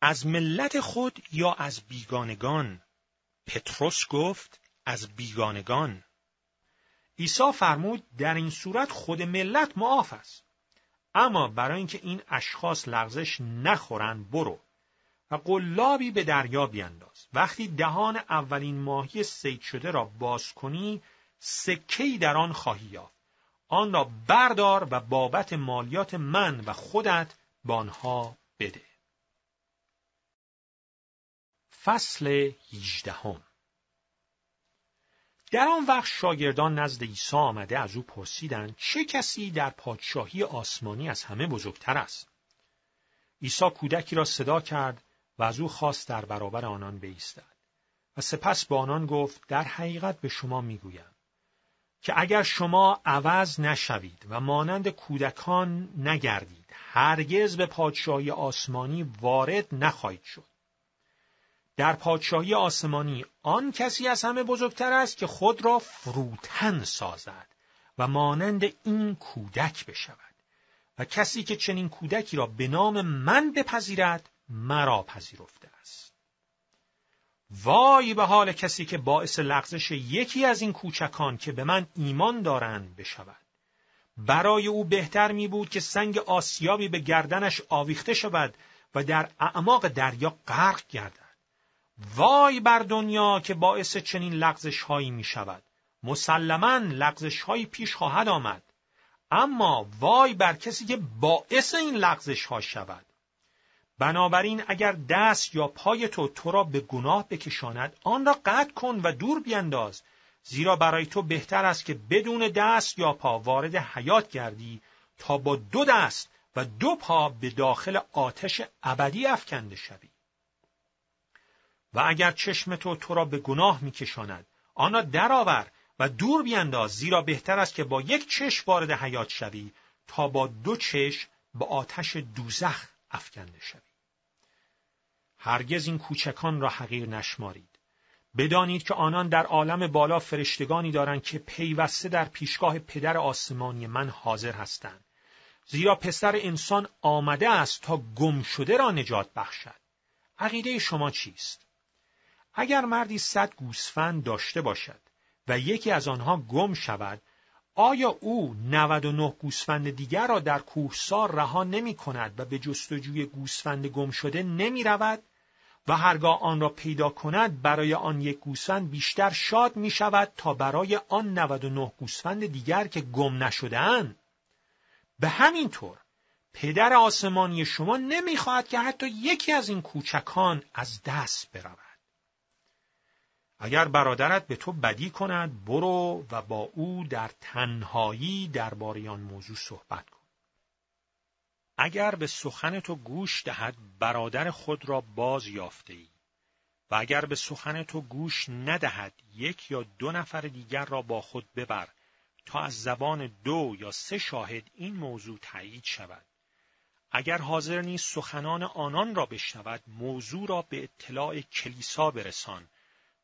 از ملت خود یا از بیگانگان پتروس گفت از بیگانگان عیسی فرمود در این صورت خود ملت معاف است اما برای اینکه این اشخاص لغزش نخورند برو و قلابی به دریا بینداز وقتی دهان اولین ماهی سید شده را باز کنی سکهی در آن خواهی یافت آن را بردار و بابت مالیات من و خودت به آنها بده فصل هم در آن وقت شاگردان نزد عیسی آمده از او پرسیدند چه کسی در پادشاهی آسمانی از همه بزرگتر است عیسی کودکی را صدا کرد و از او خواست در برابر آنان بایستد و سپس به آنان گفت در حقیقت به شما میگویم که اگر شما عوض نشوید و مانند کودکان نگردید هرگز به پادشاهی آسمانی وارد نخواهید شد در پادشاهی آسمانی آن کسی از همه بزرگتر است که خود را فروتن سازد و مانند این کودک بشود و کسی که چنین کودکی را به نام من بپذیرد مرا پذیرفته است وای به حال کسی که باعث لغزش یکی از این کوچکان که به من ایمان دارند بشود برای او بهتر می بود که سنگ آسیابی به گردنش آویخته شود و در اعماق دریا غرق گردد وای بر دنیا که باعث چنین لغزش هایی می شود مسلما لغزش هایی پیش خواهد آمد اما وای بر کسی که باعث این لغزش ها شود بنابراین اگر دست یا پای تو تو را به گناه بکشاند آن را قطع کن و دور بینداز زیرا برای تو بهتر است که بدون دست یا پا وارد حیات گردی تا با دو دست و دو پا به داخل آتش ابدی افکنده شوی و اگر چشم تو تو را به گناه میکشاند آن را درآور و دور بینداز زیرا بهتر است که با یک چشم وارد حیات شوی تا با دو چشم به آتش دوزخ افکنده شوی هرگز این کوچکان را حقیر نشمارید بدانید که آنان در عالم بالا فرشتگانی دارند که پیوسته در پیشگاه پدر آسمانی من حاضر هستند زیرا پسر انسان آمده است تا گم شده را نجات بخشد عقیده شما چیست اگر مردی صد گوسفند داشته باشد و یکی از آنها گم شود آیا او 99 گوسفند دیگر را در کوهسار رها نمی کند و به جستجوی گوسفند گم شده نمی رود و هرگاه آن را پیدا کند برای آن یک گوسفند بیشتر شاد می شود تا برای آن 99 گوسفند دیگر که گم نشدهاند به همین طور پدر آسمانی شما نمی خواهد که حتی یکی از این کوچکان از دست برود اگر برادرت به تو بدی کند برو و با او در تنهایی درباره آن موضوع صحبت کن اگر به سخن تو گوش دهد برادر خود را باز یافته ای و اگر به سخن تو گوش ندهد یک یا دو نفر دیگر را با خود ببر تا از زبان دو یا سه شاهد این موضوع تایید شود اگر حاضر نیست سخنان آنان را بشنود موضوع را به اطلاع کلیسا برسان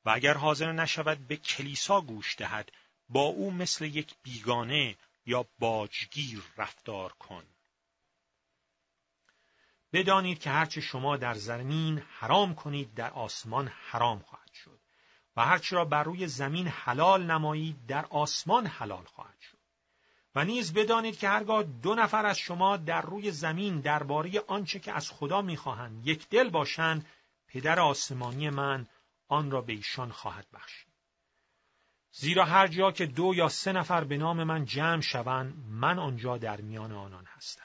و اگر حاضر نشود به کلیسا گوش دهد با او مثل یک بیگانه یا باجگیر رفتار کن بدانید که هرچه شما در زمین حرام کنید در آسمان حرام خواهد شد و هرچه را بر روی زمین حلال نمایید در آسمان حلال خواهد شد و نیز بدانید که هرگاه دو نفر از شما در روی زمین درباره آنچه که از خدا میخواهند یک دل باشند پدر آسمانی من آن را به ایشان خواهد بخشید. زیرا هر جا که دو یا سه نفر به نام من جمع شوند من آنجا در میان آنان هستم.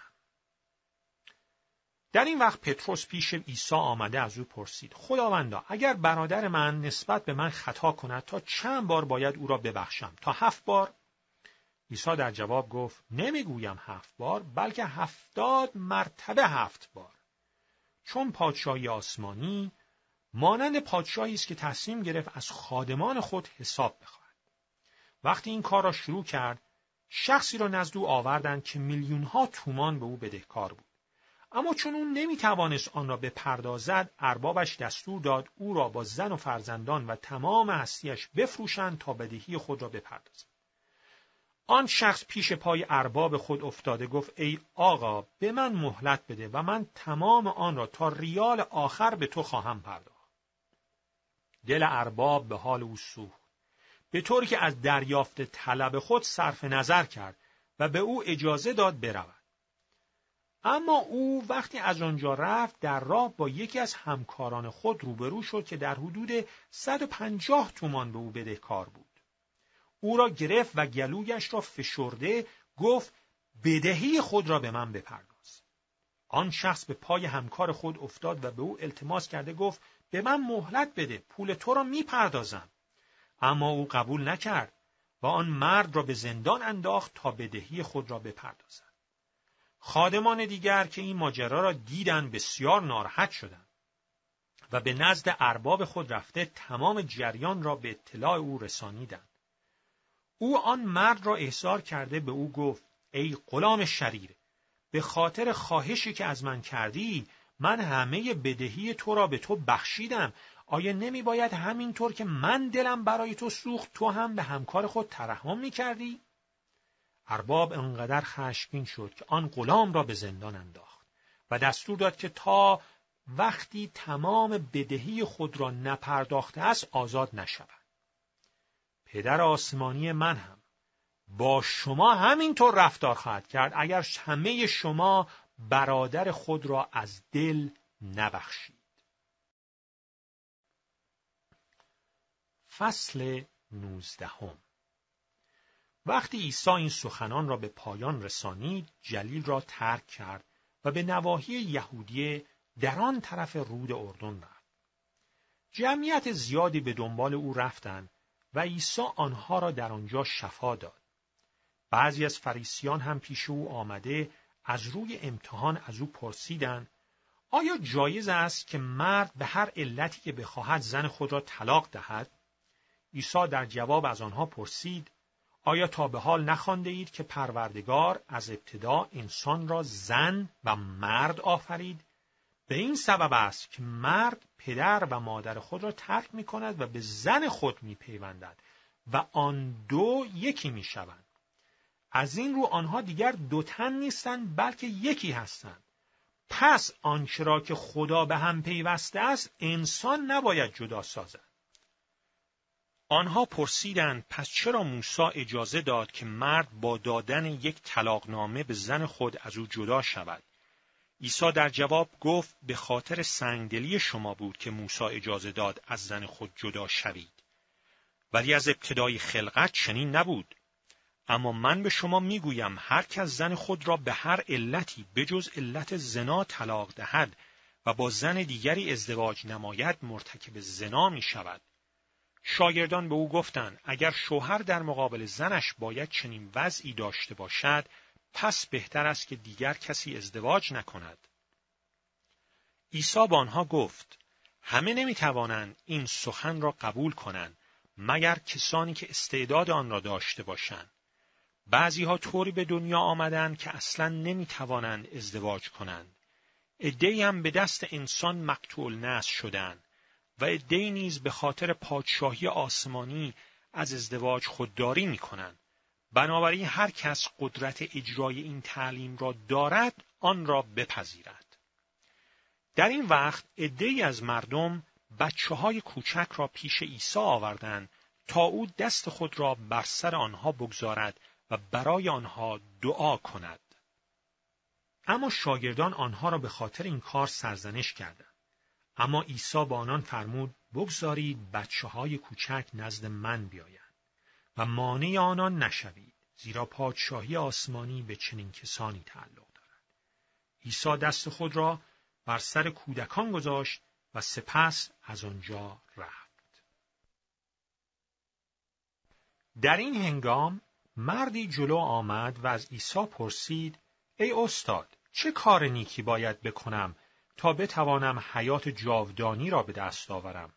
در این وقت پتروس پیش عیسی آمده از او پرسید خداوندا اگر برادر من نسبت به من خطا کند تا چند بار باید او را ببخشم تا هفت بار عیسی در جواب گفت نمیگویم هفت بار بلکه هفتاد مرتبه هفت بار چون پادشاهی آسمانی مانند پادشاهی است که تصمیم گرفت از خادمان خود حساب بخواهد وقتی این کار را شروع کرد شخصی را نزد او آوردند که میلیونها تومان به او بدهکار بود اما چون او نمیتوانست آن را بپردازد اربابش دستور داد او را با زن و فرزندان و تمام هستیش بفروشند تا بدهی خود را بپردازد آن شخص پیش پای ارباب خود افتاده گفت ای آقا به من مهلت بده و من تمام آن را تا ریال آخر به تو خواهم پرداخت دل ارباب به حال او سوخت به طوری که از دریافت طلب خود صرف نظر کرد و به او اجازه داد برود اما او وقتی از آنجا رفت در راه با یکی از همکاران خود روبرو شد که در حدود 150 تومان به او بدهکار بود او را گرفت و گلویش را فشرده گفت بدهی خود را به من بپرداز آن شخص به پای همکار خود افتاد و به او التماس کرده گفت به من مهلت بده پول تو را میپردازم اما او قبول نکرد و آن مرد را به زندان انداخت تا بدهی خود را بپردازد خادمان دیگر که این ماجرا را دیدند بسیار ناراحت شدند و به نزد ارباب خود رفته تمام جریان را به اطلاع او رسانیدند او آن مرد را احضار کرده به او گفت ای غلام شریر به خاطر خواهشی که از من کردی من همه بدهی تو را به تو بخشیدم آیا نمی باید همینطور که من دلم برای تو سوخت تو هم به همکار خود ترحم می کردی؟ ارباب انقدر خشمگین شد که آن غلام را به زندان انداخت و دستور داد که تا وقتی تمام بدهی خود را نپرداخته است آزاد نشود. پدر آسمانی من هم با شما همینطور رفتار خواهد کرد اگر همه شما برادر خود را از دل نبخشید فصل نوزدهم وقتی عیسی این سخنان را به پایان رسانید جلیل را ترک کرد و به نواحی یهودیه در آن طرف رود اردن رفت جمعیت زیادی به دنبال او رفتند و عیسی آنها را در آنجا شفا داد بعضی از فریسیان هم پیش او آمده از روی امتحان از او پرسیدن، آیا جایز است که مرد به هر علتی که بخواهد زن خود را طلاق دهد؟ عیسی در جواب از آنها پرسید آیا تا به حال نخوانده اید که پروردگار از ابتدا انسان را زن و مرد آفرید؟ به این سبب است که مرد پدر و مادر خود را ترک می کند و به زن خود می پیوندد و آن دو یکی می شوند. از این رو آنها دیگر دو تن نیستند بلکه یکی هستند پس آنچه را که خدا به هم پیوسته است انسان نباید جدا سازد آنها پرسیدند پس چرا موسی اجازه داد که مرد با دادن یک طلاقنامه به زن خود از او جدا شود عیسی در جواب گفت به خاطر سنگدلی شما بود که موسی اجازه داد از زن خود جدا شوید ولی از ابتدای خلقت چنین نبود اما من به شما میگویم هر کس زن خود را به هر علتی جز علت زنا طلاق دهد و با زن دیگری ازدواج نماید مرتکب زنا می شود. شاگردان به او گفتند اگر شوهر در مقابل زنش باید چنین وضعی داشته باشد پس بهتر است که دیگر کسی ازدواج نکند. عیسی بانها آنها گفت همه نمی توانند این سخن را قبول کنند مگر کسانی که استعداد آن را داشته باشند بعضی طوری به دنیا آمدن که اصلا توانند ازدواج کنند. ادهی هم به دست انسان مقتول نس شدن و ادهی نیز به خاطر پادشاهی آسمانی از ازدواج خودداری می کنند. بنابراین هر کس قدرت اجرای این تعلیم را دارد آن را بپذیرد. در این وقت ادهی از مردم بچه های کوچک را پیش عیسی آوردند تا او دست خود را بر سر آنها بگذارد و برای آنها دعا کند. اما شاگردان آنها را به خاطر این کار سرزنش کردند. اما عیسی با آنان فرمود بگذارید بچه های کوچک نزد من بیایند و مانع آنان نشوید زیرا پادشاهی آسمانی به چنین کسانی تعلق دارد. عیسی دست خود را بر سر کودکان گذاشت و سپس از آنجا رفت. در این هنگام مردی جلو آمد و از عیسی پرسید ای استاد چه کار نیکی باید بکنم تا بتوانم حیات جاودانی را به دست آورم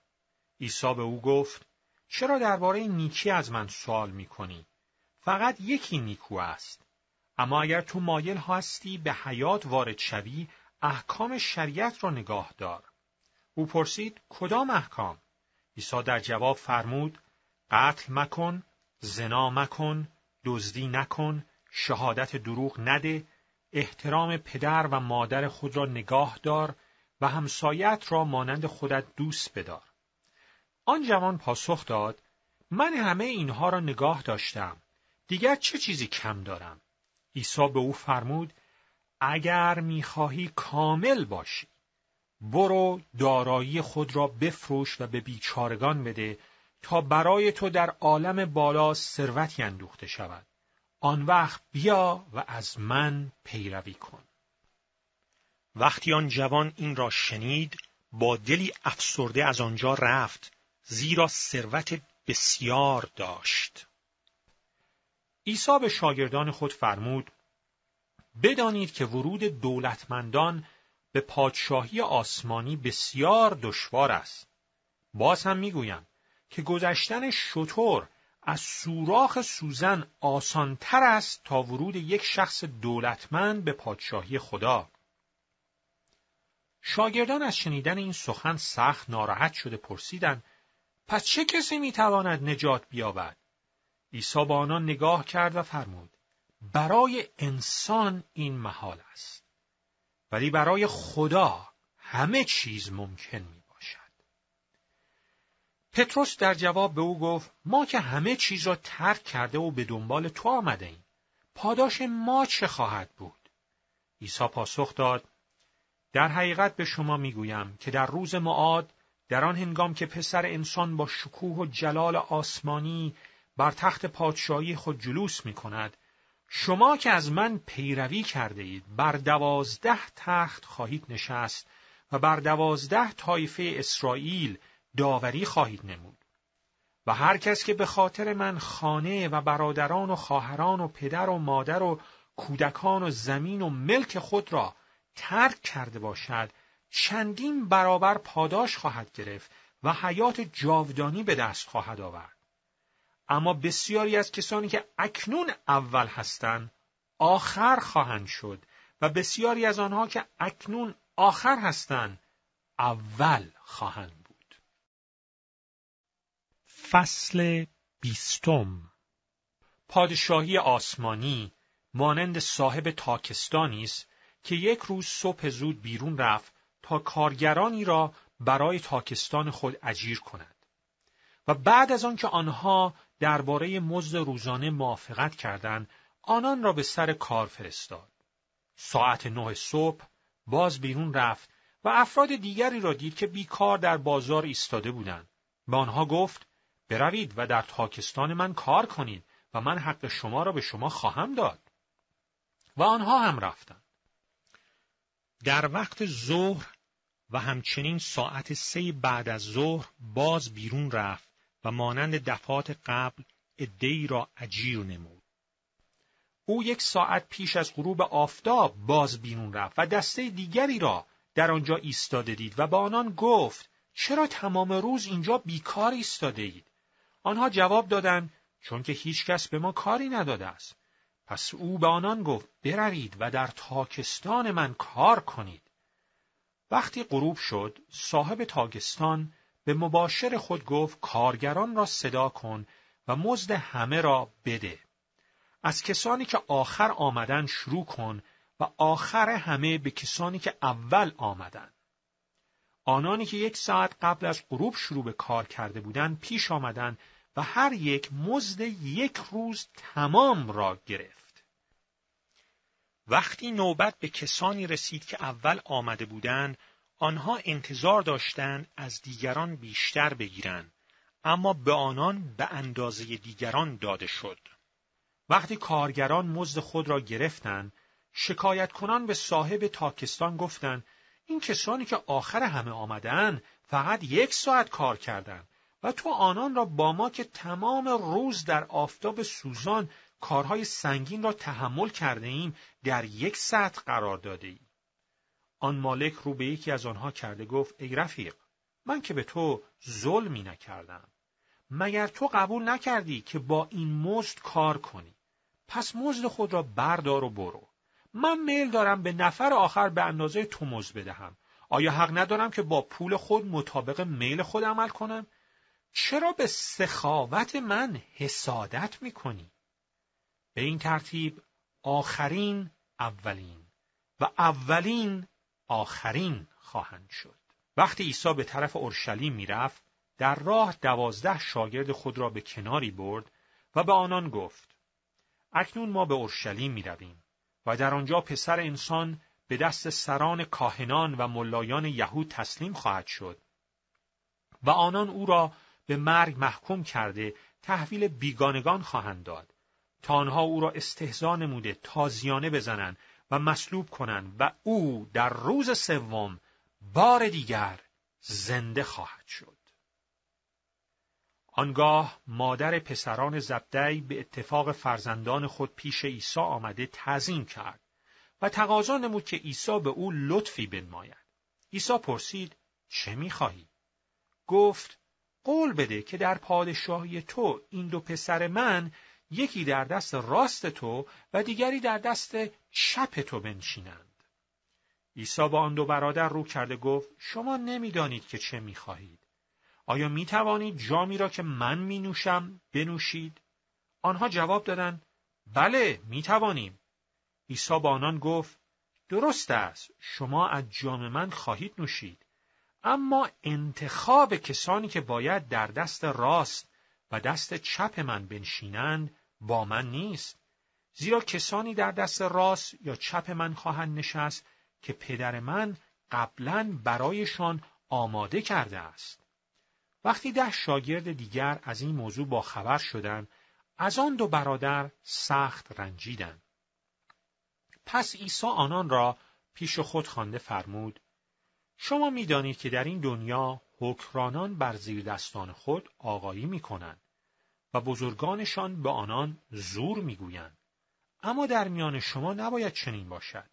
عیسی به او گفت چرا درباره نیکی از من سوال میکنی فقط یکی نیکو است اما اگر تو مایل هستی به حیات وارد شوی احکام شریعت را نگاه دار او پرسید کدام احکام عیسی در جواب فرمود قتل مکن زنا مکن دزدی نکن، شهادت دروغ نده، احترام پدر و مادر خود را نگاه دار و همسایت را مانند خودت دوست بدار. آن جوان پاسخ داد من همه اینها را نگاه داشتم. دیگر چه چیزی کم دارم؟ عیسی به او فرمود اگر میخواهی کامل باشی برو دارایی خود را بفروش و به بیچارگان بده تا برای تو در عالم بالا ثروتی اندوخته شود آن وقت بیا و از من پیروی کن وقتی آن جوان این را شنید با دلی افسرده از آنجا رفت زیرا ثروت بسیار داشت عیسی به شاگردان خود فرمود بدانید که ورود دولتمندان به پادشاهی آسمانی بسیار دشوار است باز هم میگویم که گذشتن شطور از سوراخ سوزن آسانتر است تا ورود یک شخص دولتمند به پادشاهی خدا. شاگردان از شنیدن این سخن سخت ناراحت شده پرسیدند پس چه کسی میتواند نجات بیابد؟ عیسی با آنان نگاه کرد و فرمود برای انسان این محال است ولی برای خدا همه چیز ممکن می پتروس در جواب به او گفت ما که همه چیز را ترک کرده و به دنبال تو آمده ایم. پاداش ما چه خواهد بود؟ عیسی پاسخ داد در حقیقت به شما میگویم که در روز معاد در آن هنگام که پسر انسان با شکوه و جلال آسمانی بر تخت پادشاهی خود جلوس می کند شما که از من پیروی کرده اید بر دوازده تخت خواهید نشست و بر دوازده طایفه اسرائیل داوری خواهید نمود و هر کس که به خاطر من خانه و برادران و خواهران و پدر و مادر و کودکان و زمین و ملک خود را ترک کرده باشد چندین برابر پاداش خواهد گرفت و حیات جاودانی به دست خواهد آورد اما بسیاری از کسانی که اکنون اول هستند آخر خواهند شد و بسیاری از آنها که اکنون آخر هستند اول خواهند فصل بیستم پادشاهی آسمانی مانند صاحب تاکستانی است که یک روز صبح زود بیرون رفت تا کارگرانی را برای تاکستان خود اجیر کند و بعد از آنکه آنها درباره مزد روزانه موافقت کردند آنان را به سر کار فرستاد ساعت نه صبح باز بیرون رفت و افراد دیگری را دید که بیکار در بازار ایستاده بودند به آنها گفت بروید و در تاکستان من کار کنید و من حق شما را به شما خواهم داد. و آنها هم رفتند. در وقت ظهر و همچنین ساعت سه بعد از ظهر باز بیرون رفت و مانند دفعات قبل ادهی را عجیر نمود. او یک ساعت پیش از غروب آفتاب باز بیرون رفت و دسته دیگری را در آنجا ایستاده دید و با آنان گفت چرا تمام روز اینجا بیکار ایستاده اید؟ آنها جواب دادند چون که هیچکس به ما کاری نداده است پس او به آنان گفت بروید و در تاکستان من کار کنید وقتی غروب شد صاحب تاکستان به مباشر خود گفت کارگران را صدا کن و مزد همه را بده از کسانی که آخر آمدن شروع کن و آخر همه به کسانی که اول آمدند آنانی که یک ساعت قبل از غروب شروع به کار کرده بودند پیش آمدند و هر یک مزد یک روز تمام را گرفت. وقتی نوبت به کسانی رسید که اول آمده بودند، آنها انتظار داشتند از دیگران بیشتر بگیرند، اما به آنان به اندازه دیگران داده شد. وقتی کارگران مزد خود را گرفتند، شکایت کنان به صاحب تاکستان گفتند این کسانی که آخر همه آمدن فقط یک ساعت کار کردند و تو آنان را با ما که تمام روز در آفتاب سوزان کارهای سنگین را تحمل کرده ایم در یک ساعت قرار داده ای. آن مالک رو به یکی از آنها کرده گفت ای رفیق من که به تو ظلمی نکردم مگر تو قبول نکردی که با این مزد کار کنی پس مزد خود را بردار و برو من میل دارم به نفر آخر به اندازه تومز بدهم آیا حق ندارم که با پول خود مطابق میل خود عمل کنم چرا به سخاوت من حسادت میکنی به این ترتیب آخرین اولین و اولین آخرین خواهند شد وقتی عیسی به طرف اورشلیم میرفت در راه دوازده شاگرد خود را به کناری برد و به آنان گفت اکنون ما به اورشلیم می رویم. و در آنجا پسر انسان به دست سران کاهنان و ملایان یهود تسلیم خواهد شد و آنان او را به مرگ محکوم کرده تحویل بیگانگان خواهند داد تا آنها او را استهزا نموده تازیانه بزنند و مصلوب کنند و او در روز سوم بار دیگر زنده خواهد شد آنگاه مادر پسران زبدی به اتفاق فرزندان خود پیش عیسی آمده تعظیم کرد و تقاضا نمود که عیسی به او لطفی بنماید. عیسی پرسید چه میخواهی؟ گفت قول بده که در پادشاهی تو این دو پسر من یکی در دست راست تو و دیگری در دست چپ تو بنشینند. عیسی با آن دو برادر رو کرده گفت شما نمیدانید که چه میخواهید. آیا می توانید جامی را که من می نوشم بنوشید؟ آنها جواب دادند بله می توانیم. عیسی با آنان گفت درست است شما از جام من خواهید نوشید اما انتخاب کسانی که باید در دست راست و دست چپ من بنشینند با من نیست زیرا کسانی در دست راست یا چپ من خواهند نشست که پدر من قبلا برایشان آماده کرده است وقتی ده شاگرد دیگر از این موضوع با خبر شدند از آن دو برادر سخت رنجیدند پس عیسی آنان را پیش خود خوانده فرمود شما میدانید که در این دنیا حکرانان بر زیر دستان خود آقایی می کنند و بزرگانشان به آنان زور میگویند اما در میان شما نباید چنین باشد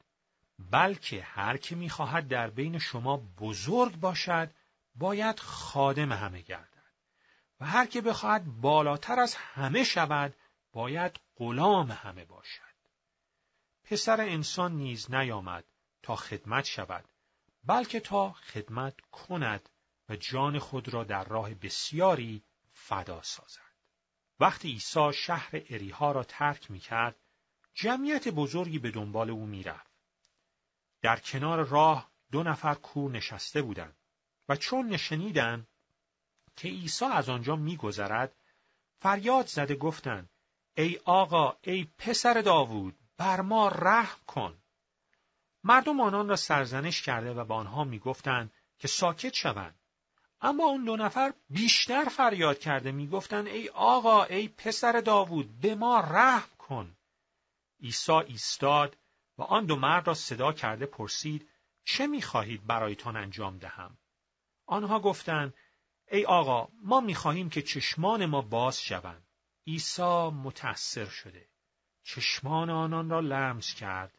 بلکه هر که میخواهد در بین شما بزرگ باشد باید خادم همه گردد و هر که بخواهد بالاتر از همه شود باید غلام همه باشد پسر انسان نیز نیامد تا خدمت شود بلکه تا خدمت کند و جان خود را در راه بسیاری فدا سازد وقتی عیسی شهر اریها را ترک می کرد جمعیت بزرگی به دنبال او میرفت. در کنار راه دو نفر کور نشسته بودند و چون نشنیدن که عیسی از آنجا میگذرد فریاد زده گفتند ای آقا ای پسر داوود بر ما رحم کن مردم آنان را سرزنش کرده و به آنها میگفتند که ساکت شوند اما اون دو نفر بیشتر فریاد کرده میگفتند ای آقا ای پسر داوود به ما رحم کن عیسی ایستاد و آن دو مرد را صدا کرده پرسید چه میخواهید برایتان انجام دهم آنها گفتند ای آقا ما میخواهیم که چشمان ما باز شوند عیسی متأثر شده چشمان آنان را لمس کرد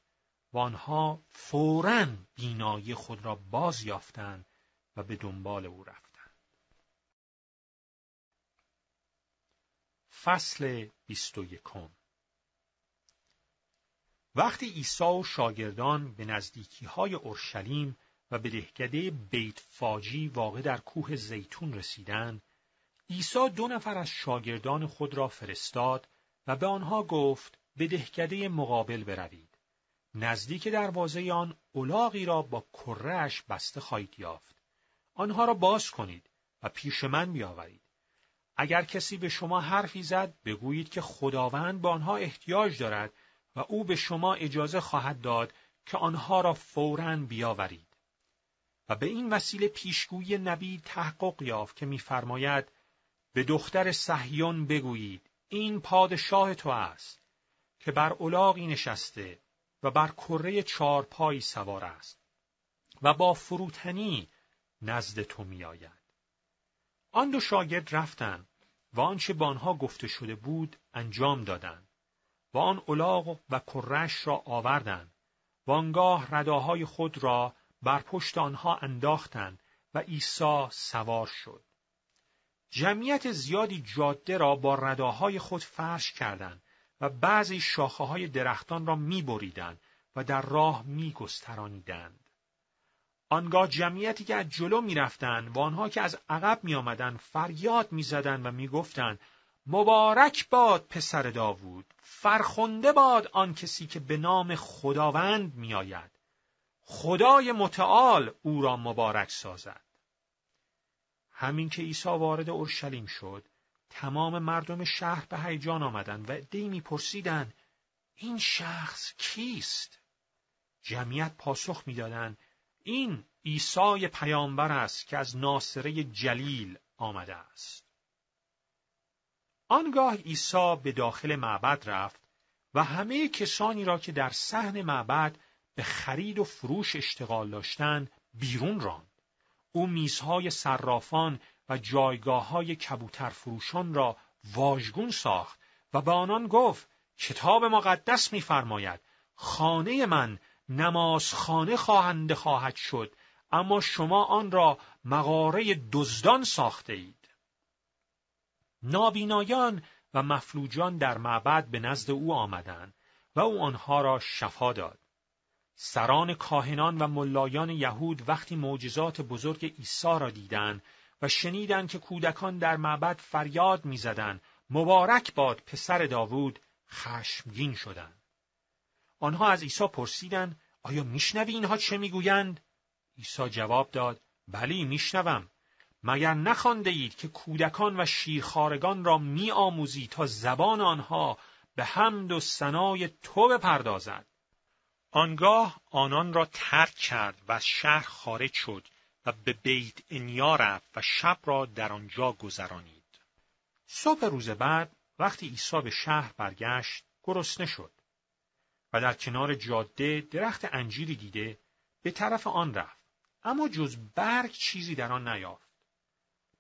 و آنها فورا بینایی خود را باز یافتند و به دنبال او رفتند فصل 21 وقتی عیسی و شاگردان به نزدیکی های اورشلیم و به دهکده بیت فاجی واقع در کوه زیتون رسیدند عیسی دو نفر از شاگردان خود را فرستاد و به آنها گفت به دهکده مقابل بروید نزدیک دروازه آن اولاغی را با کرهش بسته خواهید یافت آنها را باز کنید و پیش من بیاورید اگر کسی به شما حرفی زد بگویید که خداوند به آنها احتیاج دارد و او به شما اجازه خواهد داد که آنها را فوراً بیاورید و به این وسیله پیشگویی نبی تحقق یافت که می‌فرماید به دختر صهیون بگویید این پادشاه تو است که بر الاغی نشسته و بر کره چارپایی سوار است و با فروتنی نزد تو میآید آن دو شاگرد رفتند و آنچه به آنها گفته شده بود انجام دادند و آن الاغ و کرش را آوردند و آنگاه رداهای خود را بر پشت آنها انداختند و عیسی سوار شد. جمعیت زیادی جاده را با رداهای خود فرش کردند و بعضی شاخه های درختان را میبریدند و در راه می آنگاه جمعیتی که از جلو می و آنها که از عقب می فریاد می و می مبارک باد پسر داوود، فرخنده باد آن کسی که به نام خداوند می آید. خدای متعال او را مبارک سازد. همین که عیسی وارد اورشلیم شد، تمام مردم شهر به هیجان آمدند و عدهای میپرسیدند این شخص کیست؟ جمعیت پاسخ میدادند این عیسی پیامبر است که از ناصره جلیل آمده است. آنگاه عیسی به داخل معبد رفت و همه کسانی را که در صحن معبد به خرید و فروش اشتغال داشتن بیرون راند. او میزهای صرافان و جایگاه های کبوتر فروشان را واژگون ساخت و به آنان گفت کتاب مقدس میفرماید خانه من نمازخانه خواهنده خواهد شد اما شما آن را مغاره دزدان ساخته اید. نابینایان و مفلوجان در معبد به نزد او آمدند و او آنها را شفا داد. سران کاهنان و ملایان یهود وقتی معجزات بزرگ عیسی را دیدند و شنیدند که کودکان در معبد فریاد میزدند مبارک باد پسر داوود خشمگین شدند آنها از عیسی پرسیدند آیا میشنوی اینها چه میگویند عیسی جواب داد بلی میشنوم مگر نخوانده اید که کودکان و شیرخارگان را میآموزی تا زبان آنها به حمد و ثنای تو بپردازد آنگاه آنان را ترک کرد و از شهر خارج شد و به بیت انیا رفت و شب را در آنجا گذرانید. صبح روز بعد وقتی عیسی به شهر برگشت گرسنه شد و در کنار جاده درخت انجیری دیده به طرف آن رفت اما جز برگ چیزی در آن نیافت.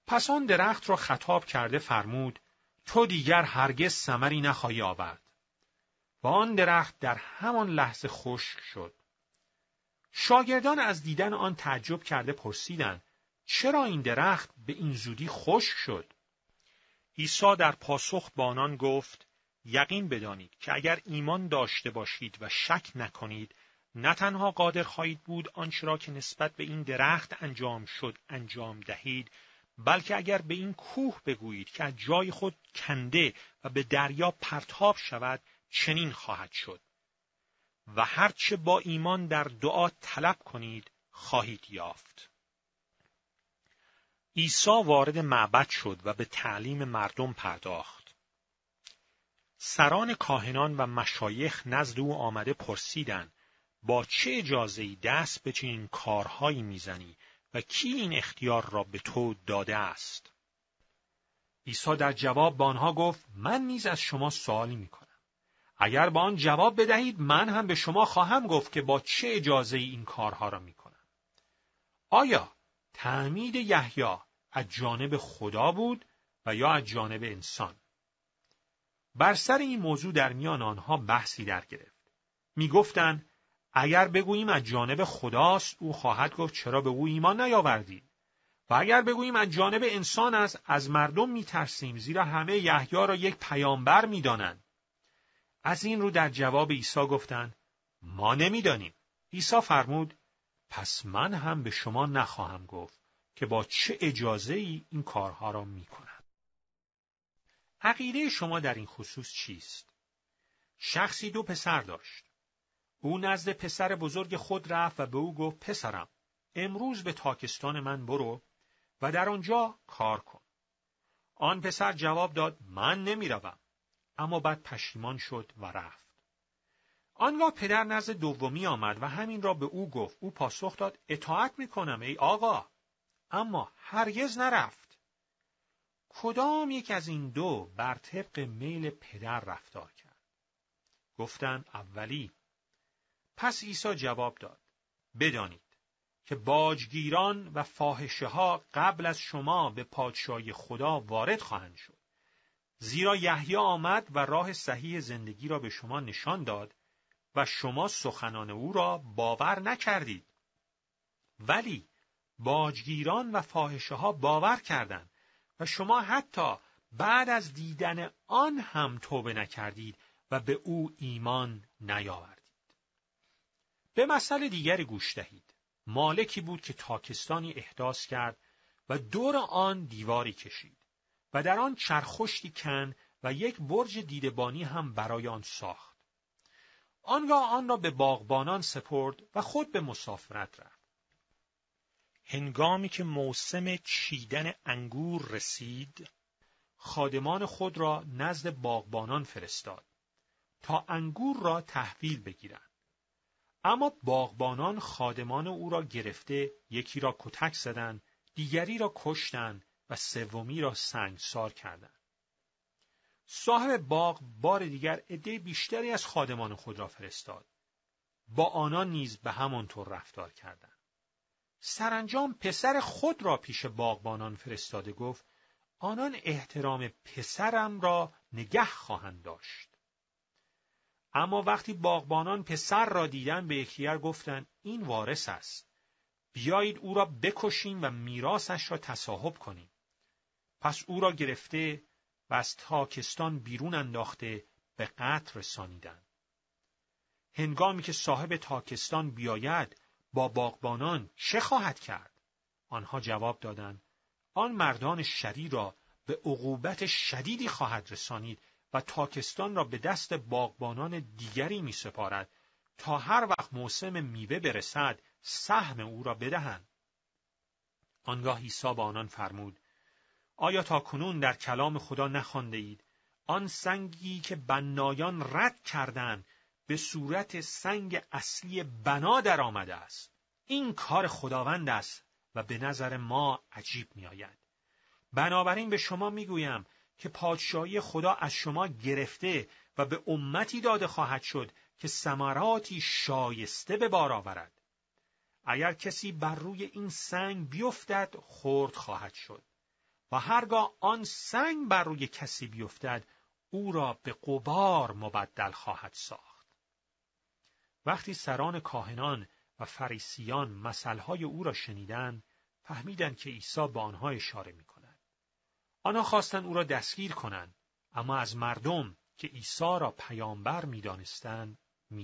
پس آن درخت را خطاب کرده فرمود تو دیگر هرگز ثمری نخواهی آورد. آن درخت در همان لحظه خشک شد. شاگردان از دیدن آن تعجب کرده پرسیدند چرا این درخت به این زودی خشک شد؟ عیسی در پاسخ به آنان گفت یقین بدانید که اگر ایمان داشته باشید و شک نکنید نه تنها قادر خواهید بود آنچه را که نسبت به این درخت انجام شد انجام دهید بلکه اگر به این کوه بگویید که از جای خود کنده و به دریا پرتاب شود چنین خواهد شد و هرچه با ایمان در دعا طلب کنید خواهید یافت عیسی وارد معبد شد و به تعلیم مردم پرداخت سران کاهنان و مشایخ نزد او آمده پرسیدند با چه اجازه دست به چنین کارهایی میزنی و کی این اختیار را به تو داده است عیسی در جواب به آنها گفت من نیز از شما سوالی میکنم اگر با آن جواب بدهید من هم به شما خواهم گفت که با چه اجازه این کارها را می آیا تعمید یحیی از جانب خدا بود و یا از جانب انسان؟ بر سر این موضوع در میان آنها بحثی در گرفت. می گفتن اگر بگوییم از جانب خداست او خواهد گفت چرا به او ایمان نیاوردید و اگر بگوییم از جانب انسان است از مردم میترسیم زیرا همه یحیی را یک پیامبر میدانند از این رو در جواب عیسی گفتند ما نمیدانیم عیسی فرمود پس من هم به شما نخواهم گفت که با چه اجازه ای این کارها را می کنم. عقیده شما در این خصوص چیست؟ شخصی دو پسر داشت. او نزد پسر بزرگ خود رفت و به او گفت پسرم امروز به تاکستان من برو و در آنجا کار کن. آن پسر جواب داد من نمیروم اما بعد پشیمان شد و رفت. آنگاه پدر نزد دومی آمد و همین را به او گفت. او پاسخ داد اطاعت می ای آقا. اما هرگز نرفت. کدام یک از این دو بر طبق میل پدر رفتار کرد؟ گفتند اولی. پس عیسی جواب داد. بدانید که باجگیران و فاحشه ها قبل از شما به پادشاهی خدا وارد خواهند شد. زیرا یحیی آمد و راه صحیح زندگی را به شما نشان داد و شما سخنان او را باور نکردید ولی باجگیران و فاحشه ها باور کردند و شما حتی بعد از دیدن آن هم توبه نکردید و به او ایمان نیاوردید به مسئله دیگری گوش دهید مالکی بود که تاکستانی احداث کرد و دور آن دیواری کشید و در آن چرخشتی کند و یک برج دیدبانی هم برای آن ساخت. آنگاه آن را به باغبانان سپرد و خود به مسافرت رفت. هنگامی که موسم چیدن انگور رسید، خادمان خود را نزد باغبانان فرستاد تا انگور را تحویل بگیرند. اما باغبانان خادمان او را گرفته یکی را کتک زدند، دیگری را کشتند و سومی را سنگسار کردند. صاحب باغ بار دیگر عده بیشتری از خادمان خود را فرستاد. با آنان نیز به طور رفتار کردند. سرانجام پسر خود را پیش باغبانان فرستاده گفت آنان احترام پسرم را نگه خواهند داشت. اما وقتی باغبانان پسر را دیدن به یکدیگر گفتند این وارث است بیایید او را بکشیم و میراسش را تصاحب کنیم پس او را گرفته و از تاکستان بیرون انداخته به قطر رسانیدند. هنگامی که صاحب تاکستان بیاید با باغبانان چه خواهد کرد؟ آنها جواب دادند آن مردان شری را به عقوبت شدیدی خواهد رسانید و تاکستان را به دست باغبانان دیگری می سپارد تا هر وقت موسم میوه برسد سهم او را بدهند. آنگاه عیسی به آنان فرمود آیا تا کنون در کلام خدا نخوانده اید آن سنگی که بنایان رد کردند به صورت سنگ اصلی بنا در آمده است این کار خداوند است و به نظر ما عجیب می آید بنابراین به شما می گویم که پادشاهی خدا از شما گرفته و به امتی داده خواهد شد که سماراتی شایسته به بار آورد اگر کسی بر روی این سنگ بیفتد خرد خواهد شد و هرگاه آن سنگ بر روی کسی بیفتد او را به قبار مبدل خواهد ساخت وقتی سران کاهنان و فریسیان مسئلهای او را شنیدند فهمیدند که عیسی به آنها اشاره می کند. آنها خواستند او را دستگیر کنند اما از مردم که عیسی را پیامبر میدانستند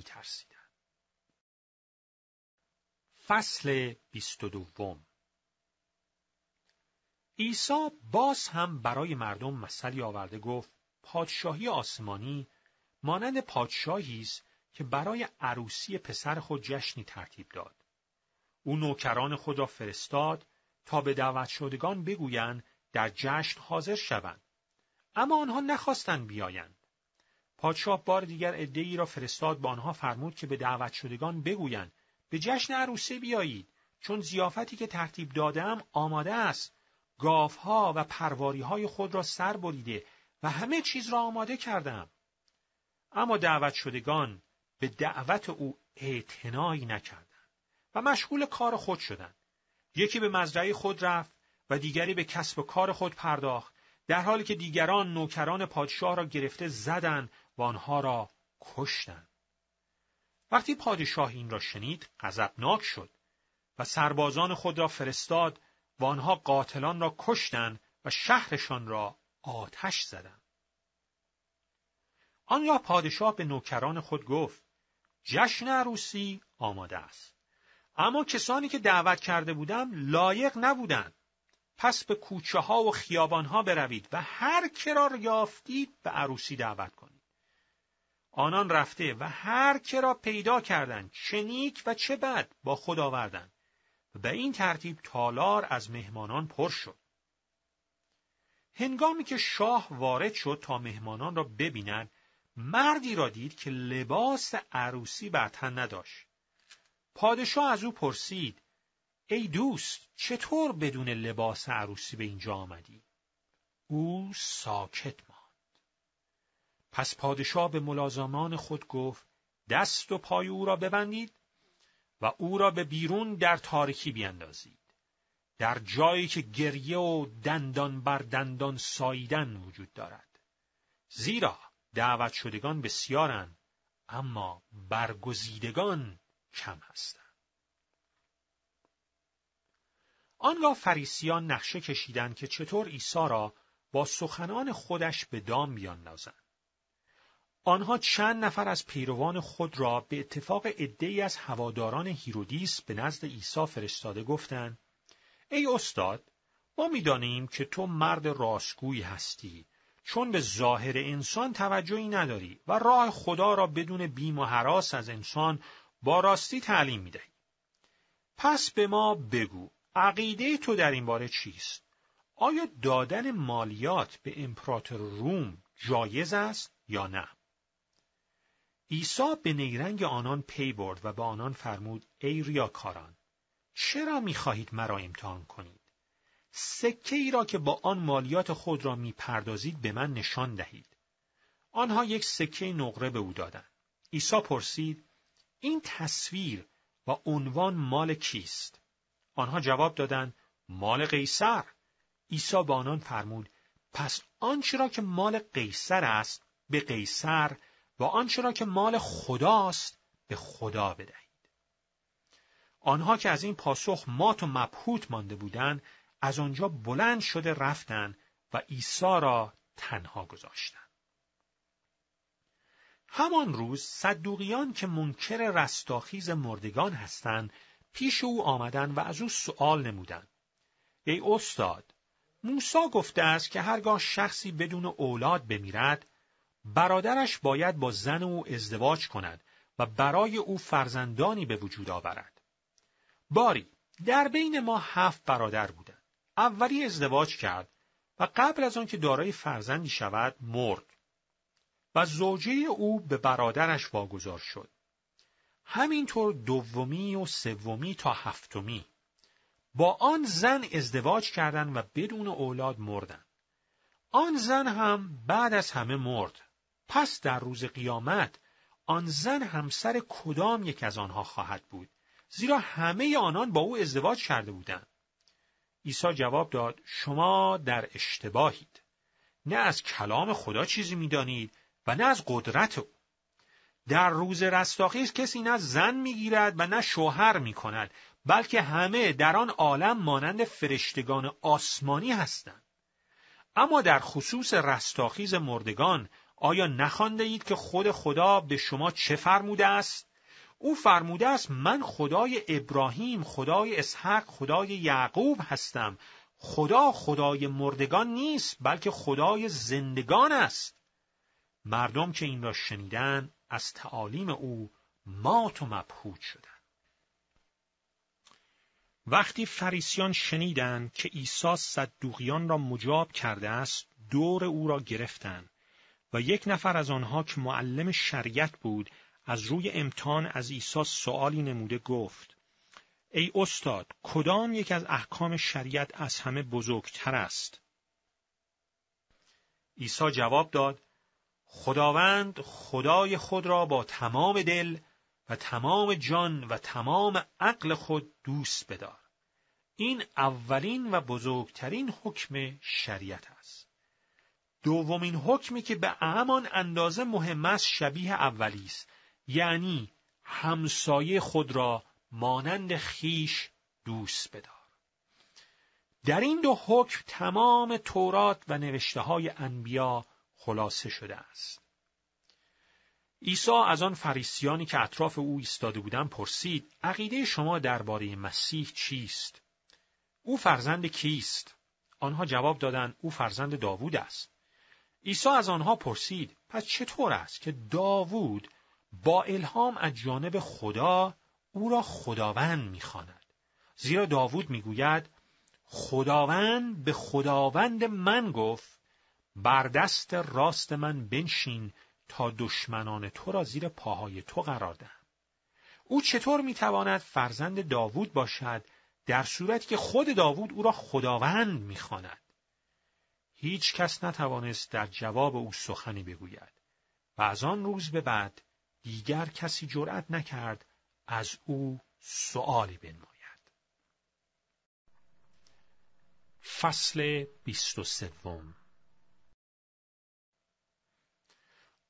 ترسیدن. فصل بیست و دوم عیسی باز هم برای مردم مثلی آورده گفت پادشاهی آسمانی مانند پادشاهی است که برای عروسی پسر خود جشنی ترتیب داد او نوکران خود را فرستاد تا به دعوت شدگان بگویند در جشن حاضر شوند اما آنها نخواستند بیایند پادشاه بار دیگر عدهای را فرستاد با آنها فرمود که به دعوت شدگان بگویند به جشن عروسی بیایید چون زیافتی که ترتیب دادم آماده است گافها و پرواری های خود را سر بریده و همه چیز را آماده کردم. اما دعوت شدگان به دعوت او اعتنایی نکردند و مشغول کار خود شدند. یکی به مزرعه خود رفت و دیگری به کسب و کار خود پرداخت در حالی که دیگران نوکران پادشاه را گرفته زدند و آنها را کشتند. وقتی پادشاه این را شنید غضبناک شد و سربازان خود را فرستاد و آنها قاتلان را کشتند و شهرشان را آتش زدند. آنگاه پادشاه به نوکران خود گفت جشن عروسی آماده است. اما کسانی که دعوت کرده بودم لایق نبودند. پس به کوچه ها و خیابان ها بروید و هر که را یافتید به عروسی دعوت کنید. آنان رفته و هر که را پیدا کردند چه نیک و چه بد با خود آوردند و به این ترتیب تالار از مهمانان پر شد. هنگامی که شاه وارد شد تا مهمانان را ببیند، مردی را دید که لباس عروسی بر تن نداشت. پادشاه از او پرسید: ای دوست، چطور بدون لباس عروسی به اینجا آمدی؟ او ساکت ماند. پس پادشاه به ملازمان خود گفت: دست و پای او را ببندید و او را به بیرون در تاریکی بیاندازید. در جایی که گریه و دندان بر دندان ساییدن وجود دارد. زیرا دعوت شدگان بسیارند اما برگزیدگان کم هستند. آنگاه فریسیان نقشه کشیدند که چطور عیسی را با سخنان خودش به دام بیاندازند. آنها چند نفر از پیروان خود را به اتفاق عدهای از هواداران هیرودیس به نزد عیسی فرستاده گفتند ای استاد ما میدانیم که تو مرد راستگویی هستی چون به ظاهر انسان توجهی نداری و راه خدا را بدون بیم و حراس از انسان با راستی تعلیم میدهی پس به ما بگو عقیده تو در این باره چیست آیا دادن مالیات به امپراتور روم جایز است یا نه عیسی به نیرنگ آنان پی برد و به آنان فرمود ای ریاکاران چرا میخواهید مرا امتحان کنید سکه ای را که با آن مالیات خود را میپردازید به من نشان دهید آنها یک سکه نقره به او دادند عیسی پرسید این تصویر و عنوان مال کیست آنها جواب دادند مال قیصر عیسی به آنان فرمود پس آنچه را که مال قیصر است به قیصر و آنچه را که مال خداست به خدا بدهید. آنها که از این پاسخ مات و مبهوت مانده بودند از آنجا بلند شده رفتند و عیسی را تنها گذاشتند. همان روز صدوقیان که منکر رستاخیز مردگان هستند پیش او آمدند و از او سؤال نمودند ای استاد موسی گفته است که هرگاه شخصی بدون اولاد بمیرد برادرش باید با زن او ازدواج کند و برای او فرزندانی به وجود آورد. باری در بین ما هفت برادر بودند. اولی ازدواج کرد و قبل از که دارای فرزندی شود مرد و زوجه او به برادرش واگذار شد. همینطور دومی و سومی تا هفتمی با آن زن ازدواج کردند و بدون اولاد مردند. آن زن هم بعد از همه مرد پس در روز قیامت آن زن همسر کدام یک از آنها خواهد بود زیرا همه آنان با او ازدواج کرده بودند عیسی جواب داد شما در اشتباهید نه از کلام خدا چیزی میدانید و نه از قدرت او در روز رستاخیز کسی نه زن میگیرد و نه شوهر میکند بلکه همه در آن عالم مانند فرشتگان آسمانی هستند اما در خصوص رستاخیز مردگان آیا نخوانده اید که خود خدا به شما چه فرموده است؟ او فرموده است من خدای ابراهیم، خدای اسحق، خدای یعقوب هستم. خدا خدای مردگان نیست بلکه خدای زندگان است. مردم که این را شنیدن از تعالیم او مات و مبهود شدن. وقتی فریسیان شنیدند که عیسی صدوقیان را مجاب کرده است دور او را گرفتند و یک نفر از آنها که معلم شریعت بود از روی امتحان از عیسی سوالی نموده گفت ای استاد کدام یک از احکام شریعت از همه بزرگتر است عیسی جواب داد خداوند خدای خود را با تمام دل و تمام جان و تمام عقل خود دوست بدار این اولین و بزرگترین حکم شریعت است دومین حکمی که به همان اندازه مهم است شبیه اولی است یعنی همسایه خود را مانند خیش دوست بدار در این دو حکم تمام تورات و نوشته های انبیا خلاصه شده است عیسی از آن فریسیانی که اطراف او ایستاده بودند پرسید عقیده شما درباره مسیح چیست او فرزند کیست آنها جواب دادند او فرزند داوود است عیسی از آنها پرسید پس چطور است که داوود با الهام از جانب خدا او را خداوند میخواند زیرا داوود میگوید خداوند به خداوند من گفت بر دست راست من بنشین تا دشمنان تو را زیر پاهای تو قرار دهم او چطور میتواند فرزند داوود باشد در صورتی که خود داوود او را خداوند میخواند هیچ کس نتوانست در جواب او سخنی بگوید و از آن روز به بعد دیگر کسی جرأت نکرد از او سؤالی بنماید. فصل بیست و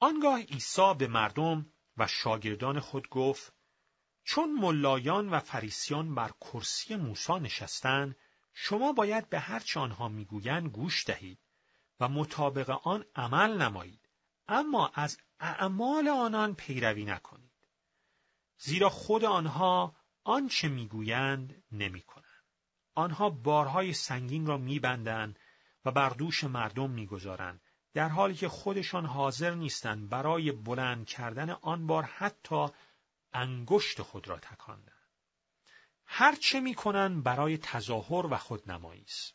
آنگاه عیسی به مردم و شاگردان خود گفت چون ملایان و فریسیان بر کرسی موسی نشستند شما باید به هر چه آنها میگویند گوش دهید و مطابق آن عمل نمایید اما از اعمال آنان پیروی نکنید زیرا خود آنها آنچه میگویند نمیکنند آنها بارهای سنگین را میبندند و بر دوش مردم میگذارند در حالی که خودشان حاضر نیستند برای بلند کردن آن بار حتی انگشت خود را تکان هر چه میکنن برای تظاهر و خودنمایی است.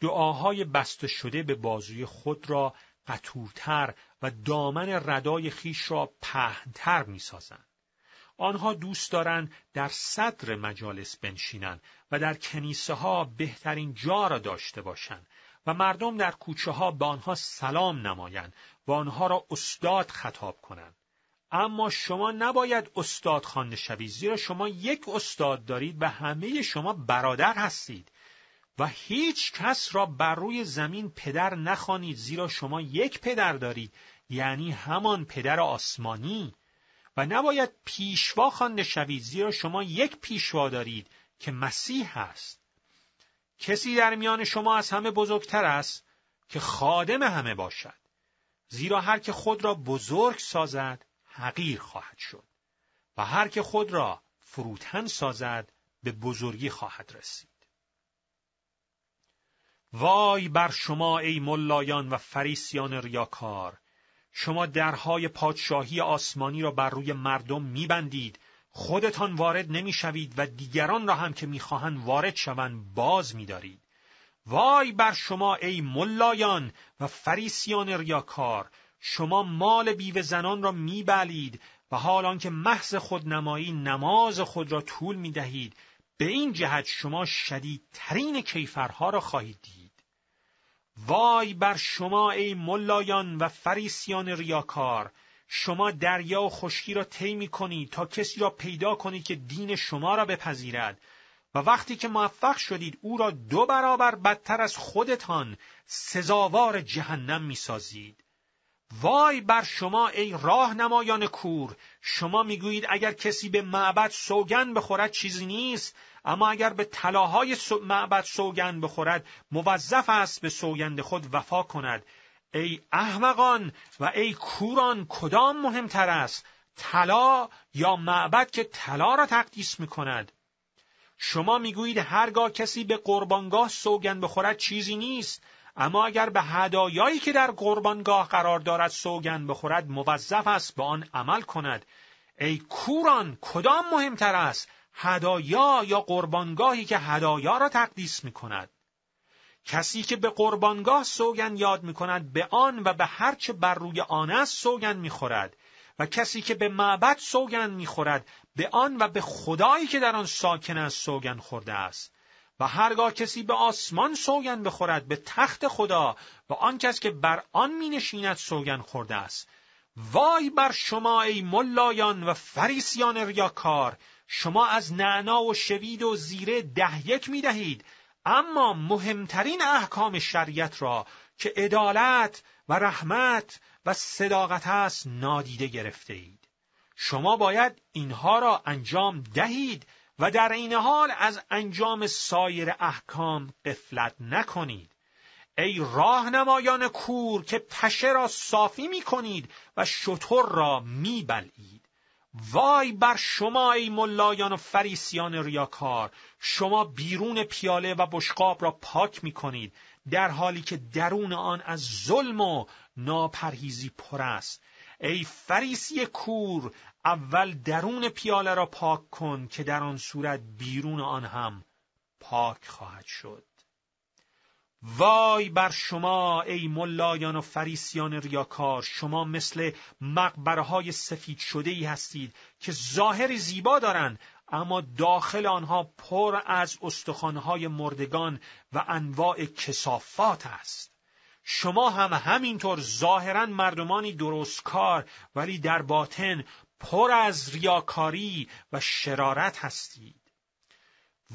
دعاهای بسته شده به بازوی خود را قطورتر و دامن ردای خیش را پهنتر میسازند. آنها دوست دارند در صدر مجالس بنشینند و در کنیسه ها بهترین جا را داشته باشند و مردم در کوچه ها به آنها سلام نمایند و آنها را استاد خطاب کنند. اما شما نباید استاد خوانده شوید زیرا شما یک استاد دارید و همه شما برادر هستید و هیچ کس را بر روی زمین پدر نخوانید زیرا شما یک پدر دارید یعنی همان پدر آسمانی و نباید پیشوا خوانده شوید زیرا شما یک پیشوا دارید که مسیح است کسی در میان شما از همه بزرگتر است که خادم همه باشد زیرا هر که خود را بزرگ سازد حقیر خواهد شد و هر که خود را فروتن سازد به بزرگی خواهد رسید وای بر شما ای ملایان و فریسیان ریاکار شما درهای پادشاهی آسمانی را بر روی مردم میبندید خودتان وارد نمیشوید و دیگران را هم که میخواهند وارد شوند باز میدارید وای بر شما ای ملایان و فریسیان ریاکار شما مال بیوه زنان را میبلید و حال آنکه محض خودنمایی نماز خود را طول میدهید به این جهت شما شدیدترین کیفرها را خواهید دید وای بر شما ای ملایان و فریسیان ریاکار شما دریا و خشکی را طی میکنید تا کسی را پیدا کنید که دین شما را بپذیرد و وقتی که موفق شدید او را دو برابر بدتر از خودتان سزاوار جهنم میسازید وای بر شما ای راهنمایان کور شما میگویید اگر کسی به معبد سوگن بخورد چیزی نیست اما اگر به طلاهای معبد سوگن بخورد موظف است به سوگند خود وفا کند ای احمقان و ای کوران کدام مهمتر است طلا یا معبد که طلا را تقدیس می کند شما میگویید هرگاه کسی به قربانگاه سوگن بخورد چیزی نیست اما اگر به هدایایی که در قربانگاه قرار دارد سوگن بخورد موظف است به آن عمل کند ای کوران کدام مهمتر است هدایا یا قربانگاهی که هدایا را تقدیس می کند کسی که به قربانگاه سوگن یاد می کند به آن و به هرچه بر روی آن است سوگن می خورد و کسی که به معبد سوگن می خورد به آن و به خدایی که در آن ساکن است سوگن خورده است و هرگاه کسی به آسمان سوگن بخورد به تخت خدا و آن کس که بر آن می نشیند سوگن خورده است وای بر شما ای ملایان و فریسیان ریاکار شما از نعنا و شوید و زیره ده یک می دهید اما مهمترین احکام شریعت را که عدالت و رحمت و صداقت است نادیده گرفته اید شما باید اینها را انجام دهید و در این حال از انجام سایر احکام قفلت نکنید ای راهنمایان کور که پشه را صافی می کنید و شطور را می بلید. وای بر شما ای ملایان و فریسیان ریاکار شما بیرون پیاله و بشقاب را پاک می کنید در حالی که درون آن از ظلم و ناپرهیزی پر است ای فریسی کور اول درون پیاله را پاک کن که در آن صورت بیرون آن هم پاک خواهد شد وای بر شما ای ملایان و فریسیان ریاکار شما مثل مقبره سفید شده ای هستید که ظاهر زیبا دارند اما داخل آنها پر از استخوانهای مردگان و انواع کسافات است شما هم همینطور ظاهرا مردمانی درستکار ولی در باطن پر از ریاکاری و شرارت هستید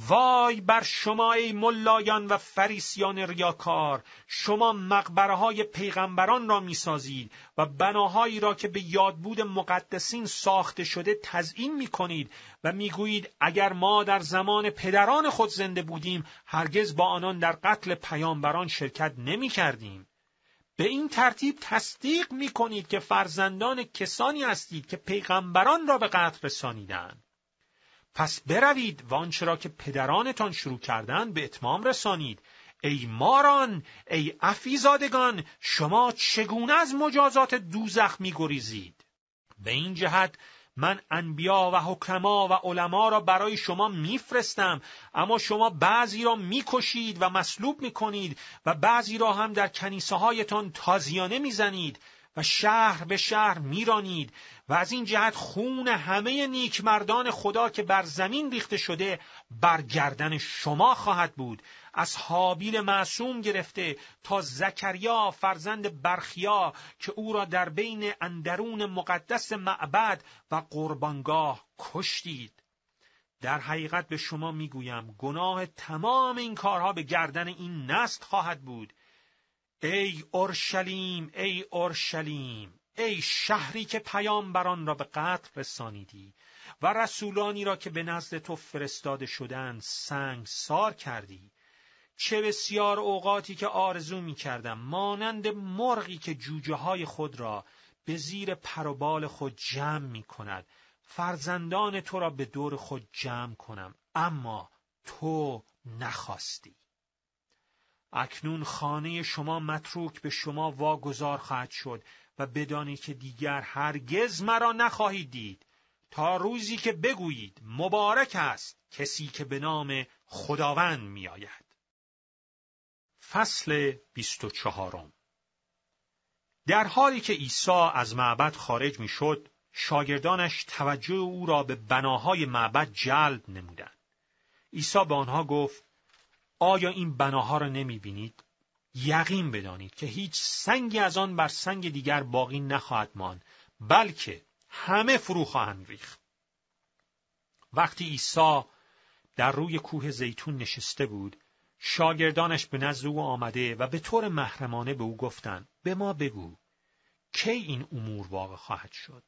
وای بر شما ای ملایان و فریسیان ریاکار شما مقبرهای پیغمبران را میسازید و بناهایی را که به یادبود مقدسین ساخته شده تزئین می و میگویید اگر ما در زمان پدران خود زنده بودیم هرگز با آنان در قتل پیامبران شرکت نمی کردیم. به این ترتیب تصدیق می کنید که فرزندان کسانی هستید که پیغمبران را به قتل رسانیدند. پس بروید و آنچه را که پدرانتان شروع کردند به اتمام رسانید. ای ماران، ای افیزادگان، شما چگونه از مجازات دوزخ می گریزید؟ به این جهت من انبیا و حکما و علما را برای شما میفرستم اما شما بعضی را میکشید و مصلوب میکنید و بعضی را هم در کنیسه هایتان تازیانه میزنید و شهر به شهر میرانید و از این جهت خون همه مردان خدا که بر زمین ریخته شده بر گردن شما خواهد بود از حابیل معصوم گرفته تا زکریا فرزند برخیا که او را در بین اندرون مقدس معبد و قربانگاه کشتید در حقیقت به شما میگویم گناه تمام این کارها به گردن این نست خواهد بود ای اورشلیم ای اورشلیم ای شهری که پیامبران را به قتل رسانیدی و رسولانی را که به نزد تو فرستاده شدند سنگ سار کردی چه بسیار اوقاتی که آرزو می کردم مانند مرغی که جوجه های خود را به زیر پروبال خود جمع می کند فرزندان تو را به دور خود جمع کنم اما تو نخواستی اکنون خانه شما متروک به شما واگذار خواهد شد و بدانید که دیگر هرگز مرا نخواهید دید تا روزی که بگویید مبارک است کسی که به نام خداوند میآید فصل بیست و چهارم در حالی که عیسی از معبد خارج میشد شاگردانش توجه او را به بناهای معبد جلب نمودند عیسی به آنها گفت آیا این بناها را نمیبینید یقین بدانید که هیچ سنگی از آن بر سنگ دیگر باقی نخواهد ماند بلکه همه فرو خواهند ریخت وقتی عیسی در روی کوه زیتون نشسته بود شاگردانش به نزد او آمده و به طور محرمانه به او گفتند به ما بگو کی این امور واقع خواهد شد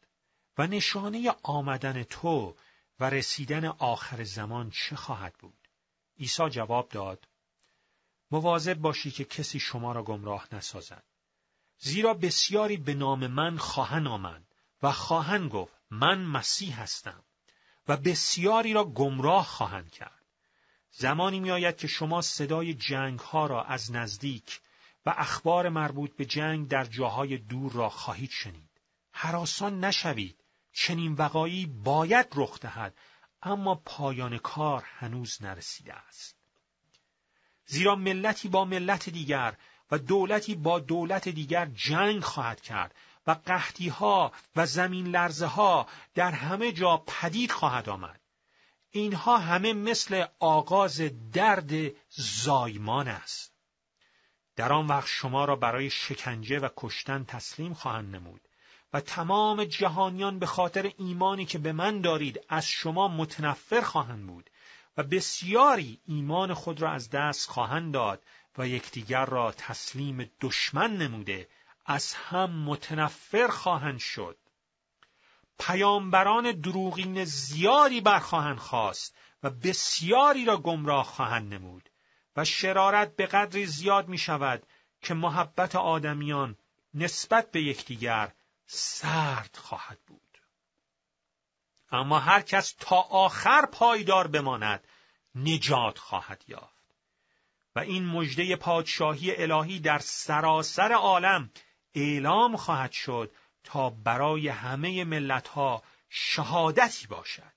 و نشانه آمدن تو و رسیدن آخر زمان چه خواهد بود عیسی جواب داد مواظب باشی که کسی شما را گمراه نسازد زیرا بسیاری به نام من خواهند آمد و خواهند گفت من مسیح هستم و بسیاری را گمراه خواهند کرد زمانی میآید که شما صدای جنگ ها را از نزدیک و اخبار مربوط به جنگ در جاهای دور را خواهید شنید. حراسان نشوید. چنین وقایی باید رخ دهد اما پایان کار هنوز نرسیده است. زیرا ملتی با ملت دیگر و دولتی با دولت دیگر جنگ خواهد کرد و قحطی ها و زمین لرزه ها در همه جا پدید خواهد آمد. اینها همه مثل آغاز درد زایمان است در آن وقت شما را برای شکنجه و کشتن تسلیم خواهند نمود و تمام جهانیان به خاطر ایمانی که به من دارید از شما متنفر خواهند بود و بسیاری ایمان خود را از دست خواهند داد و یکدیگر را تسلیم دشمن نموده از هم متنفر خواهند شد پیامبران دروغین زیادی برخواهند خواست و بسیاری را گمراه خواهند نمود و شرارت به قدری زیاد می شود که محبت آدمیان نسبت به یکدیگر سرد خواهد بود. اما هر کس تا آخر پایدار بماند نجات خواهد یافت و این مژده پادشاهی الهی در سراسر عالم اعلام خواهد شد تا برای همه ملتها شهادتی باشد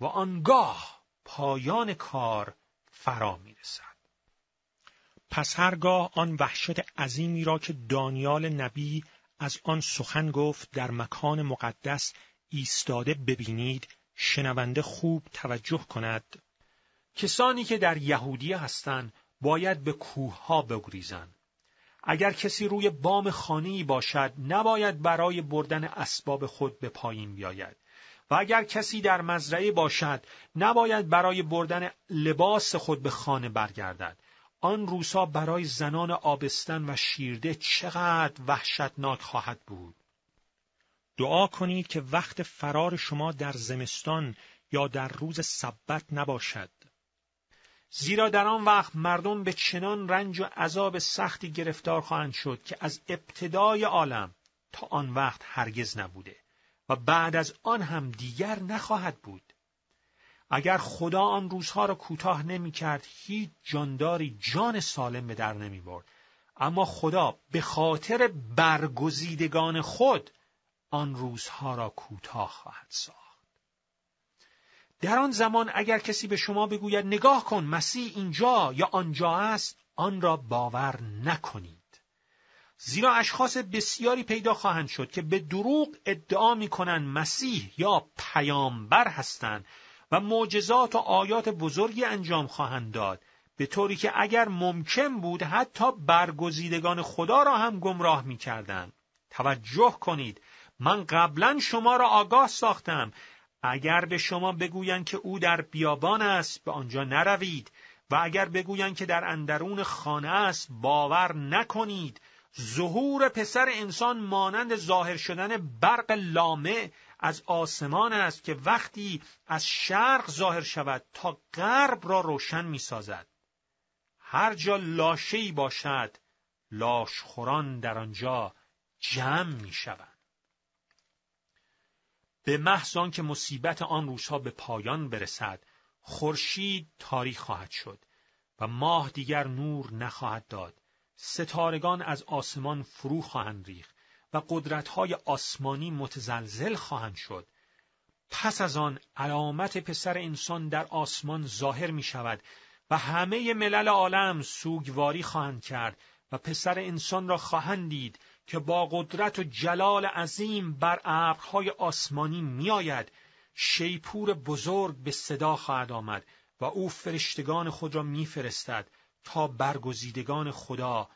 و آنگاه پایان کار فرا میرسد پس هرگاه آن وحشت عظیمی را که دانیال نبی از آن سخن گفت در مکان مقدس ایستاده ببینید شنونده خوب توجه کند کسانی که در یهودیه هستند باید به کوه ها بگریزند اگر کسی روی بام خانی باشد نباید برای بردن اسباب خود به پایین بیاید و اگر کسی در مزرعه باشد نباید برای بردن لباس خود به خانه برگردد آن روسا برای زنان آبستن و شیرده چقدر وحشتناک خواهد بود دعا کنید که وقت فرار شما در زمستان یا در روز سبت نباشد زیرا در آن وقت مردم به چنان رنج و عذاب سختی گرفتار خواهند شد که از ابتدای عالم تا آن وقت هرگز نبوده و بعد از آن هم دیگر نخواهد بود اگر خدا آن روزها را کوتاه نمی کرد هیچ جانداری جان سالم به در نمی برد اما خدا به خاطر برگزیدگان خود آن روزها را کوتاه خواهد ساخت در آن زمان اگر کسی به شما بگوید نگاه کن مسیح اینجا یا آنجا است آن را باور نکنید زیرا اشخاص بسیاری پیدا خواهند شد که به دروغ ادعا می کنند مسیح یا پیامبر هستند و معجزات و آیات بزرگی انجام خواهند داد به طوری که اگر ممکن بود حتی برگزیدگان خدا را هم گمراه می کردن. توجه کنید من قبلا شما را آگاه ساختم اگر به شما بگویند که او در بیابان است به آنجا نروید و اگر بگویند که در اندرون خانه است باور نکنید ظهور پسر انسان مانند ظاهر شدن برق لامه از آسمان است که وقتی از شرق ظاهر شود تا غرب را روشن می سازد. هر جا لاشهی باشد لاش در آنجا جمع می شود. به محض آنکه مصیبت آن روزها به پایان برسد خورشید تاریخ خواهد شد و ماه دیگر نور نخواهد داد ستارگان از آسمان فرو خواهند ریخت و قدرت‌های آسمانی متزلزل خواهند شد پس از آن علامت پسر انسان در آسمان ظاهر می‌شود و همه ملل عالم سوگواری خواهند کرد و پسر انسان را خواهند دید که با قدرت و جلال عظیم بر ابرهای آسمانی میآید شیپور بزرگ به صدا خواهد آمد و او فرشتگان خود را میفرستد تا برگزیدگان خدا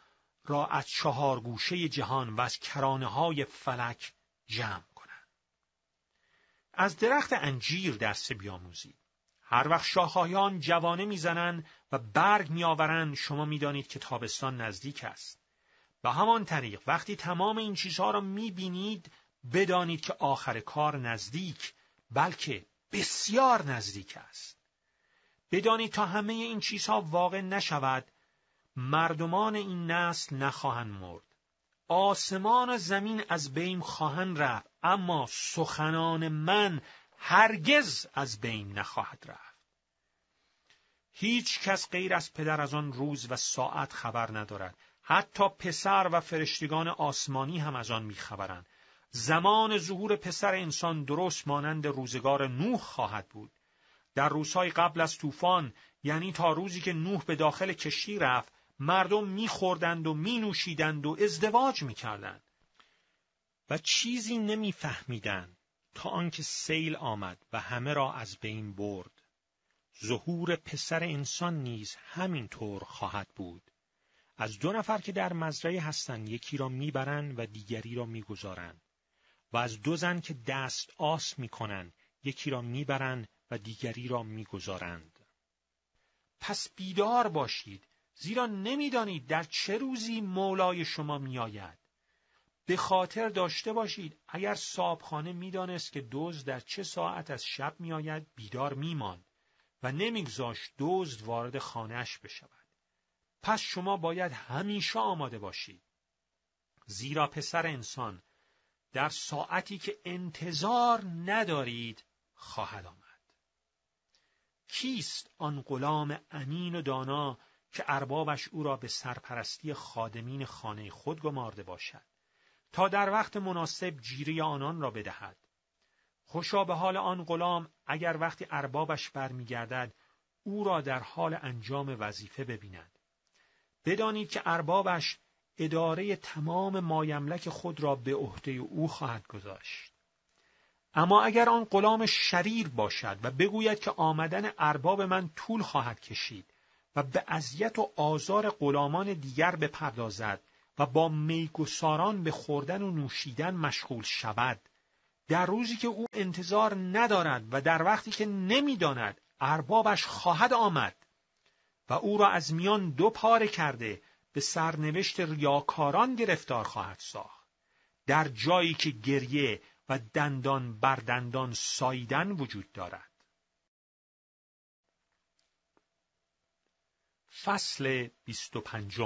را از چهار گوشه جهان و از کرانه های فلک جمع کنند. از درخت انجیر درس بیاموزید. هر وقت شاههایان جوانه میزنند و برگ میآورند شما میدانید که تابستان نزدیک است. به همان طریق وقتی تمام این چیزها را میبینید بدانید که آخر کار نزدیک بلکه بسیار نزدیک است بدانید تا همه این چیزها واقع نشود مردمان این نسل نخواهند مرد آسمان و زمین از بین خواهند رفت اما سخنان من هرگز از بین نخواهد رفت هیچ کس غیر از پدر از آن روز و ساعت خبر ندارد حتی پسر و فرشتگان آسمانی هم از آن میخبرند زمان ظهور پسر انسان درست مانند روزگار نوح خواهد بود در روزهای قبل از طوفان یعنی تا روزی که نوح به داخل کشتی رفت مردم میخوردند و مینوشیدند و ازدواج میکردند و چیزی نمیفهمیدند تا آنکه سیل آمد و همه را از بین برد ظهور پسر انسان نیز همینطور خواهد بود از دو نفر که در مزرعه هستند یکی را میبرند و دیگری را میگذارند و از دو زن که دست آس میکنند یکی را میبرند و دیگری را میگذارند پس بیدار باشید زیرا نمیدانید در چه روزی مولای شما میآید به خاطر داشته باشید اگر صابخانه میدانست که دزد در چه ساعت از شب میآید بیدار میماند و نمیگذاشت دزد وارد خانهاش بشود پس شما باید همیشه آماده باشید. زیرا پسر انسان در ساعتی که انتظار ندارید خواهد آمد. کیست آن غلام امین و دانا که اربابش او را به سرپرستی خادمین خانه خود گمارده باشد تا در وقت مناسب جیری آنان را بدهد خوشا به حال آن غلام اگر وقتی اربابش برمیگردد او را در حال انجام وظیفه ببیند بدانید که اربابش اداره تمام مایملک خود را به عهده او خواهد گذاشت. اما اگر آن غلام شریر باشد و بگوید که آمدن ارباب من طول خواهد کشید و به اذیت و آزار غلامان دیگر بپردازد و با میگساران به خوردن و نوشیدن مشغول شود در روزی که او انتظار ندارد و در وقتی که نمیداند اربابش خواهد آمد و او را از میان دو پاره کرده به سرنوشت ریاکاران گرفتار خواهد ساخت در جایی که گریه و دندان بر دندان ساییدن وجود دارد فصل 25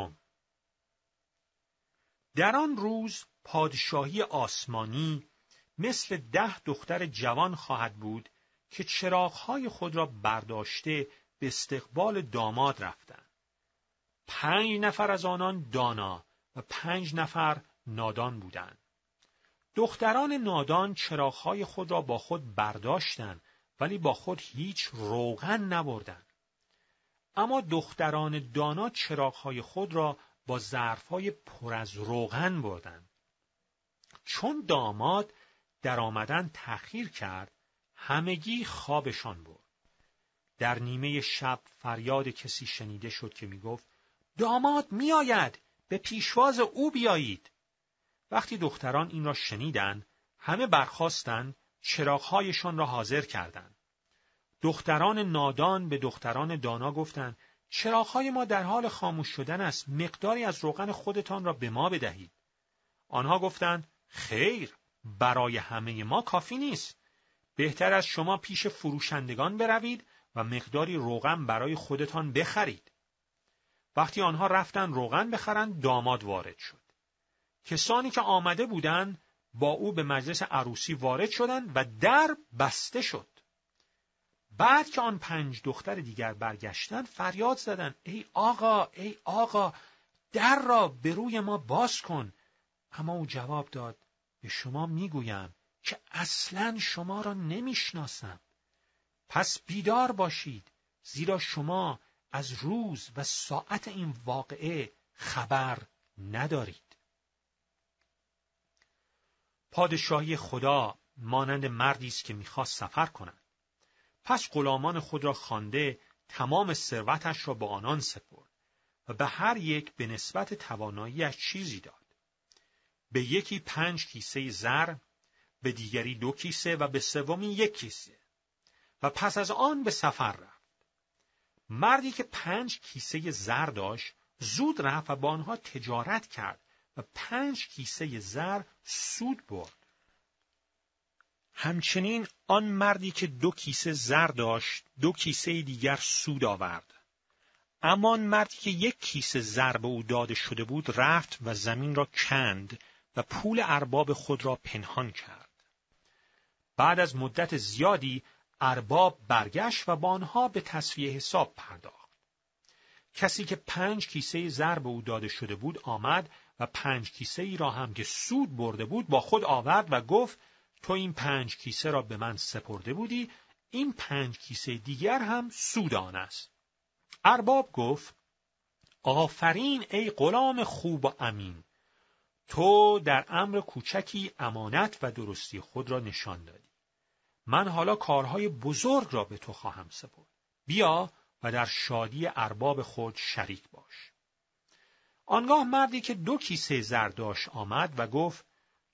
در آن روز پادشاهی آسمانی مثل ده دختر جوان خواهد بود که چراغهای خود را برداشته به استقبال داماد رفتند. پنج نفر از آنان دانا و پنج نفر نادان بودند. دختران نادان چراغهای خود را با خود برداشتند ولی با خود هیچ روغن نبردند. اما دختران دانا چراغهای خود را با ظرفهای پر از روغن بردند. چون داماد در آمدن تأخیر کرد همگی خوابشان برد. در نیمه شب فریاد کسی شنیده شد که می گفت، داماد میآید به پیشواز او بیایید وقتی دختران این را شنیدند همه برخواستند چراغهایشان را حاضر کردند دختران نادان به دختران دانا گفتند چراغهای ما در حال خاموش شدن است مقداری از روغن خودتان را به ما بدهید آنها گفتند خیر برای همه ما کافی نیست بهتر از شما پیش فروشندگان بروید و مقداری روغن برای خودتان بخرید. وقتی آنها رفتن روغن بخرند داماد وارد شد. کسانی که آمده بودند با او به مجلس عروسی وارد شدند و در بسته شد. بعد که آن پنج دختر دیگر برگشتند فریاد زدند ای آقا ای آقا در را به روی ما باز کن اما او جواب داد به شما میگویم که اصلا شما را نمیشناسم پس بیدار باشید زیرا شما از روز و ساعت این واقعه خبر ندارید پادشاهی خدا مانند مردی است که میخواست سفر کند پس غلامان خود را خوانده تمام ثروتش را به آنان سپرد و به هر یک به نسبت تواناییش چیزی داد به یکی پنج کیسه زر به دیگری دو کیسه و به سومی یک کیسه و پس از آن به سفر رفت. مردی که پنج کیسه زر داشت زود رفت و با آنها تجارت کرد و پنج کیسه زر سود برد. همچنین آن مردی که دو کیسه زر داشت دو کیسه دیگر سود آورد. اما آن مردی که یک کیسه زر به او داده شده بود رفت و زمین را کند و پول ارباب خود را پنهان کرد. بعد از مدت زیادی ارباب برگشت و با آنها به تصفیه حساب پرداخت. کسی که پنج کیسه زر به او داده شده بود آمد و پنج کیسه ای را هم که سود برده بود با خود آورد و گفت تو این پنج کیسه را به من سپرده بودی این پنج کیسه دیگر هم سود آن است. ارباب گفت آفرین ای غلام خوب و امین تو در امر کوچکی امانت و درستی خود را نشان دادی. من حالا کارهای بزرگ را به تو خواهم سپرد بیا و در شادی ارباب خود شریک باش آنگاه مردی که دو کیسه زر داشت آمد و گفت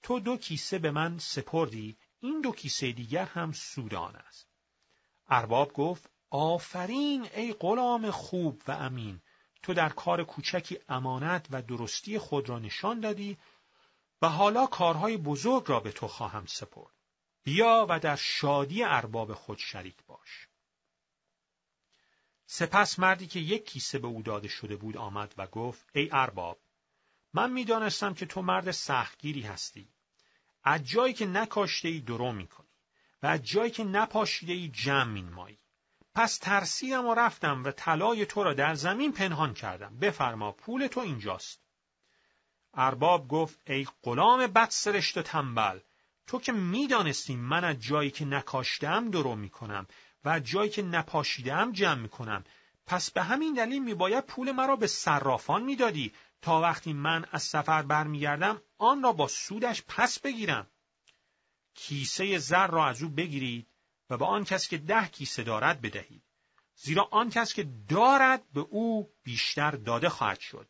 تو دو کیسه به من سپردی این دو کیسه دیگر هم سودان است ارباب گفت آفرین ای غلام خوب و امین تو در کار کوچکی امانت و درستی خود را نشان دادی و حالا کارهای بزرگ را به تو خواهم سپرد بیا و در شادی ارباب خود شریک باش. سپس مردی که یک کیسه به او داده شده بود آمد و گفت ای ارباب من میدانستم که تو مرد سختگیری هستی از جایی که نکاشته ای درو میکنی و از جایی که نپاشیده ای جمع مایی. پس ترسیدم و رفتم و طلای تو را در زمین پنهان کردم بفرما پول تو اینجاست ارباب گفت ای غلام سرشت و تنبل تو که میدانستی من از جایی که نکاشتم درو میکنم و از جایی که نپاشیدم جمع میکنم پس به همین دلیل میباید پول مرا به صرافان میدادی تا وقتی من از سفر برمیگردم آن را با سودش پس بگیرم کیسه زر را از او بگیرید و به آن کس که ده کیسه دارد بدهید زیرا آن کس که دارد به او بیشتر داده خواهد شد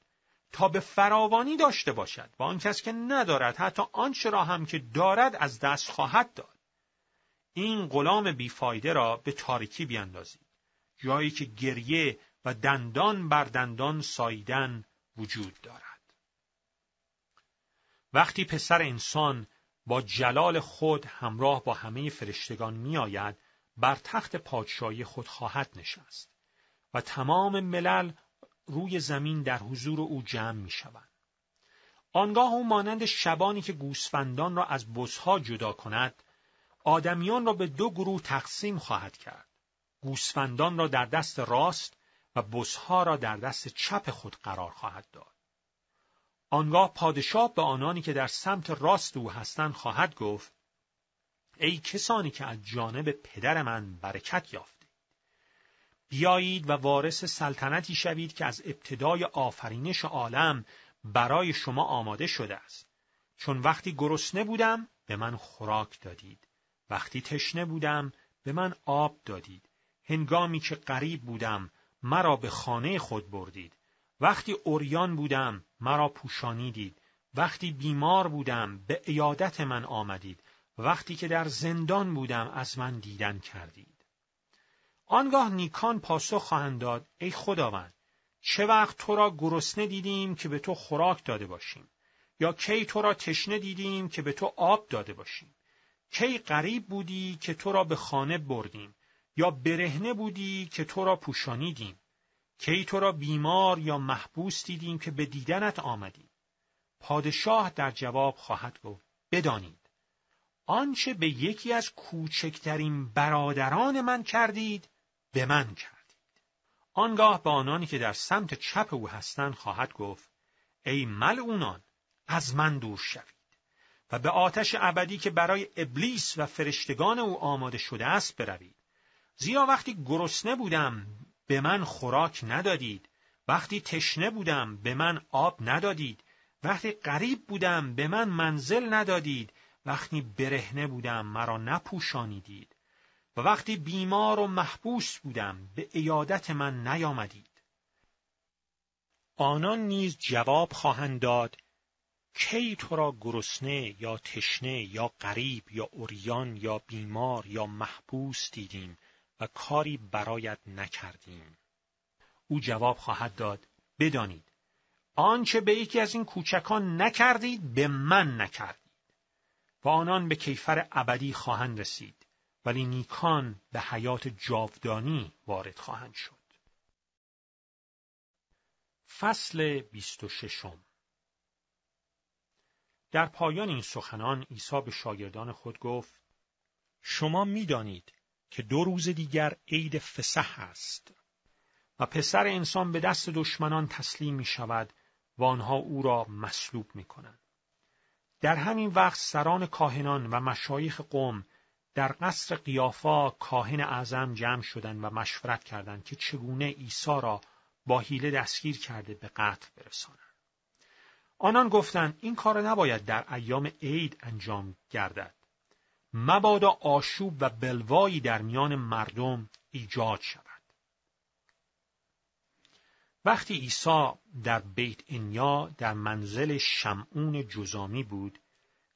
تا به فراوانی داشته باشد و آن کس که ندارد حتی آنچه را هم که دارد از دست خواهد داد این غلام بیفایده را به تاریکی بیاندازید جایی که گریه و دندان بر دندان ساییدن وجود دارد وقتی پسر انسان با جلال خود همراه با همه فرشتگان میآید بر تخت پادشاهی خود خواهد نشست و تمام ملل روی زمین در حضور او جمع می شوند. آنگاه او مانند شبانی که گوسفندان را از بزها جدا کند، آدمیان را به دو گروه تقسیم خواهد کرد. گوسفندان را در دست راست و بزها را در دست چپ خود قرار خواهد داد. آنگاه پادشاه به آنانی که در سمت راست او هستند خواهد گفت ای کسانی که از جانب پدر من برکت یافت بیایید و وارث سلطنتی شوید که از ابتدای آفرینش عالم برای شما آماده شده است. چون وقتی گرسنه بودم به من خوراک دادید. وقتی تشنه بودم به من آب دادید. هنگامی که غریب بودم مرا به خانه خود بردید. وقتی اوریان بودم مرا پوشانیدید. وقتی بیمار بودم به ایادت من آمدید. وقتی که در زندان بودم از من دیدن کردید. آنگاه نیکان پاسخ خواهند داد ای خداوند چه وقت تو را گرسنه دیدیم که به تو خوراک داده باشیم یا کی تو را تشنه دیدیم که به تو آب داده باشیم کی غریب بودی که تو را به خانه بردیم یا برهنه بودی که تو را پوشانیدیم کی تو را بیمار یا محبوس دیدیم که به دیدنت آمدیم پادشاه در جواب خواهد گفت بدانید آنچه به یکی از کوچکترین برادران من کردید به من کرد. آنگاه به آنانی که در سمت چپ او هستند خواهد گفت ای اونان، از من دور شوید و به آتش ابدی که برای ابلیس و فرشتگان او آماده شده است بروید زیرا وقتی گرسنه بودم به من خوراک ندادید وقتی تشنه بودم به من آب ندادید وقتی غریب بودم به من منزل ندادید وقتی برهنه بودم مرا نپوشانیدید و وقتی بیمار و محبوس بودم به ایادت من نیامدید آنان نیز جواب خواهند داد کی تو را گرسنه یا تشنه یا غریب یا اوریان یا بیمار یا محبوس دیدیم و کاری برایت نکردیم او جواب خواهد داد بدانید آنچه به یکی از این کوچکان نکردید به من نکردید و آنان به کیفر ابدی خواهند رسید ولی نیکان به حیات جاودانی وارد خواهند شد. فصل 26 در پایان این سخنان عیسی به شاگردان خود گفت شما میدانید که دو روز دیگر عید فسح است و پسر انسان به دست دشمنان تسلیم می شود و آنها او را مصلوب می کنند. در همین وقت سران کاهنان و مشایخ قوم در قصر قیافا کاهن اعظم جمع شدند و مشورت کردند که چگونه عیسی را با حیله دستگیر کرده به قتل برسانند. آنان گفتند این کار نباید در ایام عید انجام گردد. مبادا آشوب و بلوایی در میان مردم ایجاد شود. وقتی عیسی در بیت انیا در منزل شمعون جزامی بود،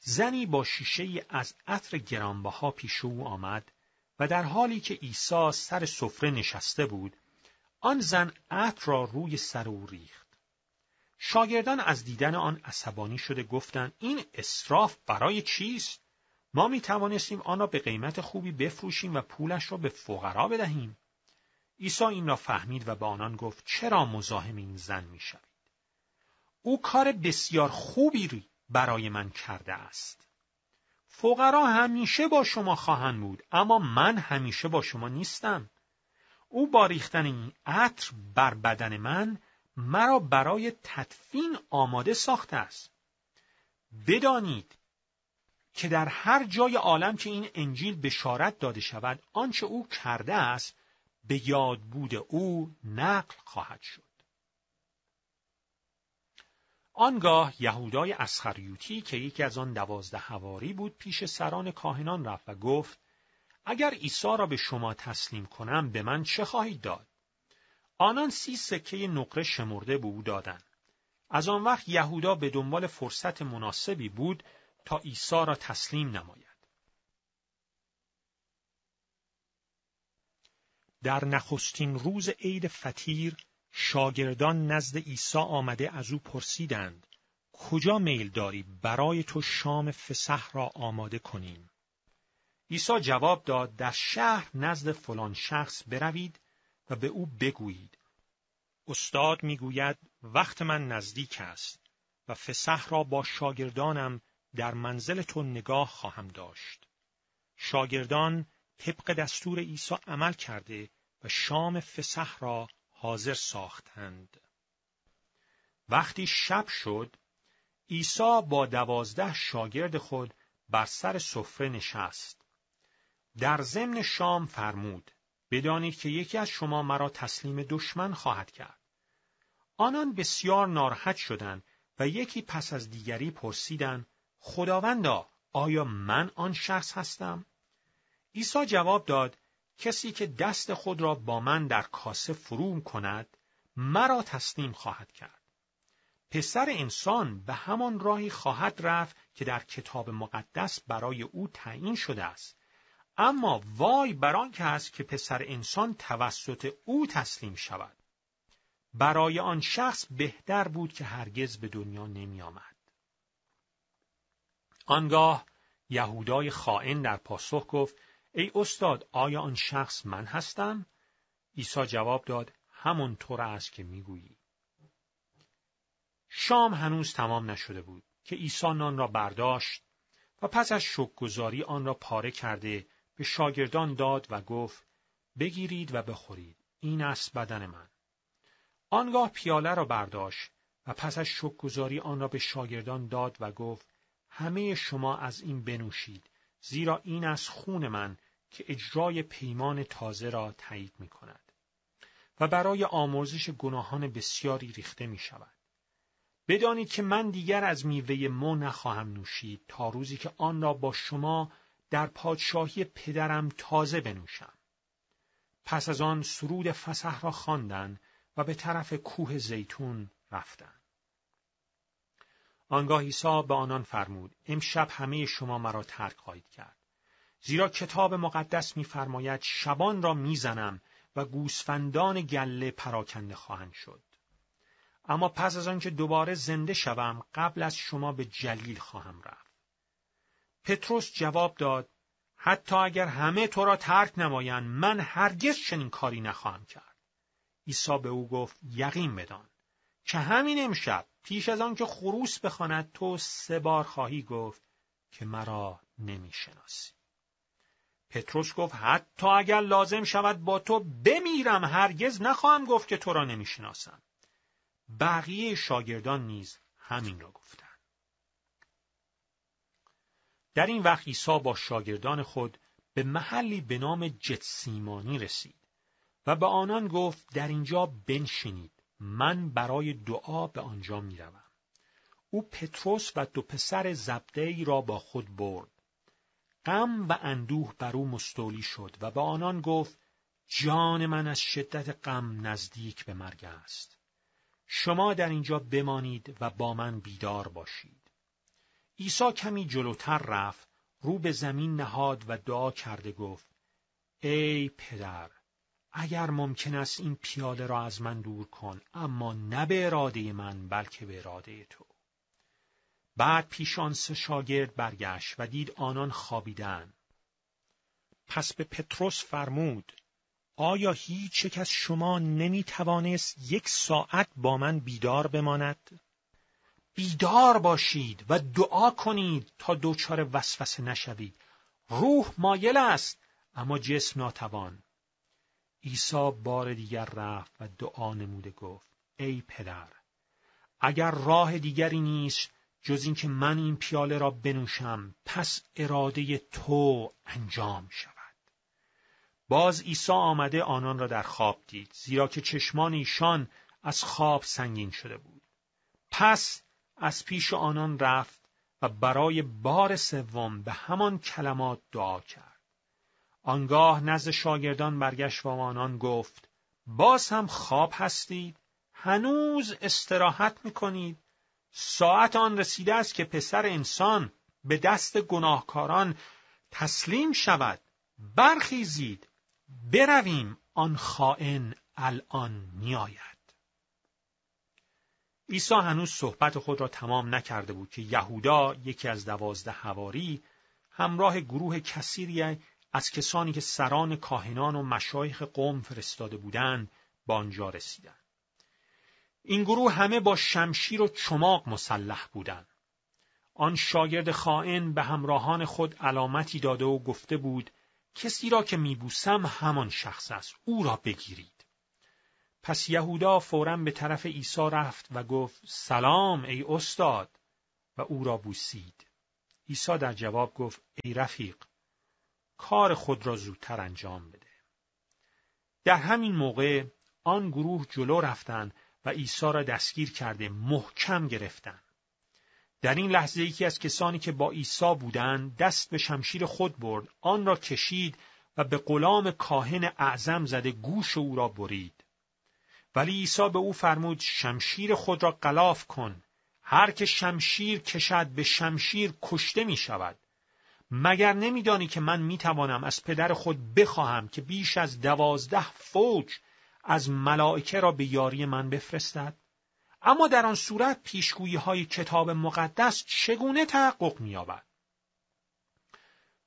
زنی با شیشه از عطر گرانبها پیش او آمد و در حالی که عیسی سر سفره نشسته بود آن زن عطر را روی سر او ریخت شاگردان از دیدن آن عصبانی شده گفتند این اسراف برای چیست ما می توانستیم آن را به قیمت خوبی بفروشیم و پولش را به فقرا بدهیم عیسی این را فهمید و به آنان گفت چرا مزاحم این زن می شوید؟ او کار بسیار خوبی برای من کرده است فقرا همیشه با شما خواهند بود اما من همیشه با شما نیستم او با ریختن این عطر بر بدن من مرا برای تدفین آماده ساخته است بدانید که در هر جای عالم که این انجیل بشارت داده شود آنچه او کرده است به یاد بود او نقل خواهد شد آنگاه یهودای اسخریوتی که یکی از آن دوازده هواری بود پیش سران کاهنان رفت و گفت اگر عیسی را به شما تسلیم کنم به من چه خواهید داد؟ آنان سی سکه نقره شمرده به او دادند. از آن وقت یهودا به دنبال فرصت مناسبی بود تا عیسی را تسلیم نماید. در نخستین روز عید فطیر شاگردان نزد عیسی آمده از او پرسیدند کجا میل داری برای تو شام فسح را آماده کنیم عیسی جواب داد در شهر نزد فلان شخص بروید و به او بگویید استاد میگوید وقت من نزدیک است و فسح را با شاگردانم در منزل تو نگاه خواهم داشت شاگردان طبق دستور عیسی عمل کرده و شام فسح را حاضر ساختند. وقتی شب شد، عیسی با دوازده شاگرد خود بر سر سفره نشست. در ضمن شام فرمود: بدانید که یکی از شما مرا تسلیم دشمن خواهد کرد. آنان بسیار ناراحت شدند و یکی پس از دیگری پرسیدند: خداوندا، آیا من آن شخص هستم؟ عیسی جواب داد: کسی که دست خود را با من در کاسه فروم کند مرا تسلیم خواهد کرد پسر انسان به همان راهی خواهد رفت که در کتاب مقدس برای او تعیین شده است اما وای بر که است که پسر انسان توسط او تسلیم شود برای آن شخص بهتر بود که هرگز به دنیا نمی آمد. آنگاه یهودای خائن در پاسخ گفت ای استاد آیا آن شخص من هستم؟ عیسی جواب داد همون طور است که میگویی. شام هنوز تمام نشده بود که عیسی نان را برداشت و پس از شکرگزاری آن را پاره کرده به شاگردان داد و گفت بگیرید و بخورید این است بدن من آنگاه پیاله را برداشت و پس از شکرگزاری آن را به شاگردان داد و گفت همه شما از این بنوشید زیرا این از خون من که اجرای پیمان تازه را تایید می کند و برای آموزش گناهان بسیاری ریخته می شود. بدانید که من دیگر از میوه مو نخواهم نوشید تا روزی که آن را با شما در پادشاهی پدرم تازه بنوشم. پس از آن سرود فسح را خواندند و به طرف کوه زیتون رفتند. آنگاه عیسی به آنان فرمود امشب همه شما مرا ترک خواهید کرد زیرا کتاب مقدس می‌فرماید شبان را میزنم و گوسفندان گله پراکنده خواهند شد اما پس از آنکه دوباره زنده شوم قبل از شما به جلیل خواهم رفت پتروس جواب داد حتی اگر همه تو را ترک نمایند من هرگز چنین کاری نخواهم کرد عیسی به او گفت یقین بدان که همین امشب پیش از آنکه خروس بخواند تو سه بار خواهی گفت که مرا نمیشناسی پتروس گفت حتی اگر لازم شود با تو بمیرم هرگز نخواهم گفت که تو را نمیشناسم بقیه شاگردان نیز همین را گفتند در این وقت عیسی با شاگردان خود به محلی به نام جتسیمانی رسید و به آنان گفت در اینجا بنشینید من برای دعا به آنجا میروم او پتروس و دو پسر زبده ای را با خود برد غم و اندوه بر او مستولی شد و به آنان گفت جان من از شدت غم نزدیک به مرگ است شما در اینجا بمانید و با من بیدار باشید عیسی کمی جلوتر رفت رو به زمین نهاد و دعا کرده گفت ای پدر اگر ممکن است این پیاله را از من دور کن اما نه به اراده من بلکه به اراده تو بعد پیشان سه شاگرد برگشت و دید آنان خوابیدن. پس به پتروس فرمود آیا هیچ از شما نمی توانست یک ساعت با من بیدار بماند؟ بیدار باشید و دعا کنید تا دچار وسوسه نشوید. روح مایل است اما جسم ناتوان. عیسی بار دیگر رفت و دعا نموده گفت ای پدر اگر راه دیگری نیست جز اینکه من این پیاله را بنوشم پس اراده تو انجام شود باز عیسی آمده آنان را در خواب دید زیرا که چشمان ایشان از خواب سنگین شده بود پس از پیش آنان رفت و برای بار سوم به همان کلمات دعا کرد آنگاه نزد شاگردان برگشت و آنان گفت باز هم خواب هستید هنوز استراحت میکنید ساعت آن رسیده است که پسر انسان به دست گناهکاران تسلیم شود برخیزید برویم آن خائن الان میآید عیسی هنوز صحبت خود را تمام نکرده بود که یهودا یکی از دوازده هواری همراه گروه کثیری از کسانی که سران کاهنان و مشایخ قوم فرستاده بودند به آنجا رسیدند این گروه همه با شمشیر و چماق مسلح بودند. آن شاگرد خائن به همراهان خود علامتی داده و گفته بود کسی را که میبوسم همان شخص است او را بگیرید پس یهودا فورا به طرف عیسی رفت و گفت سلام ای استاد و او را بوسید عیسی در جواب گفت ای رفیق کار خود را زودتر انجام بده در همین موقع آن گروه جلو رفتند و عیسی را دستگیر کرده محکم گرفتند. در این لحظه یکی از کسانی که با عیسی بودند دست به شمشیر خود برد آن را کشید و به غلام کاهن اعظم زده گوش او را برید ولی عیسی به او فرمود شمشیر خود را قلاف کن هر که شمشیر کشد به شمشیر کشته می شود مگر نمیدانی که من می توانم از پدر خود بخواهم که بیش از دوازده فوج از ملائکه را به یاری من بفرستد اما در آن صورت پیشگویی های کتاب مقدس چگونه تحقق می‌یابد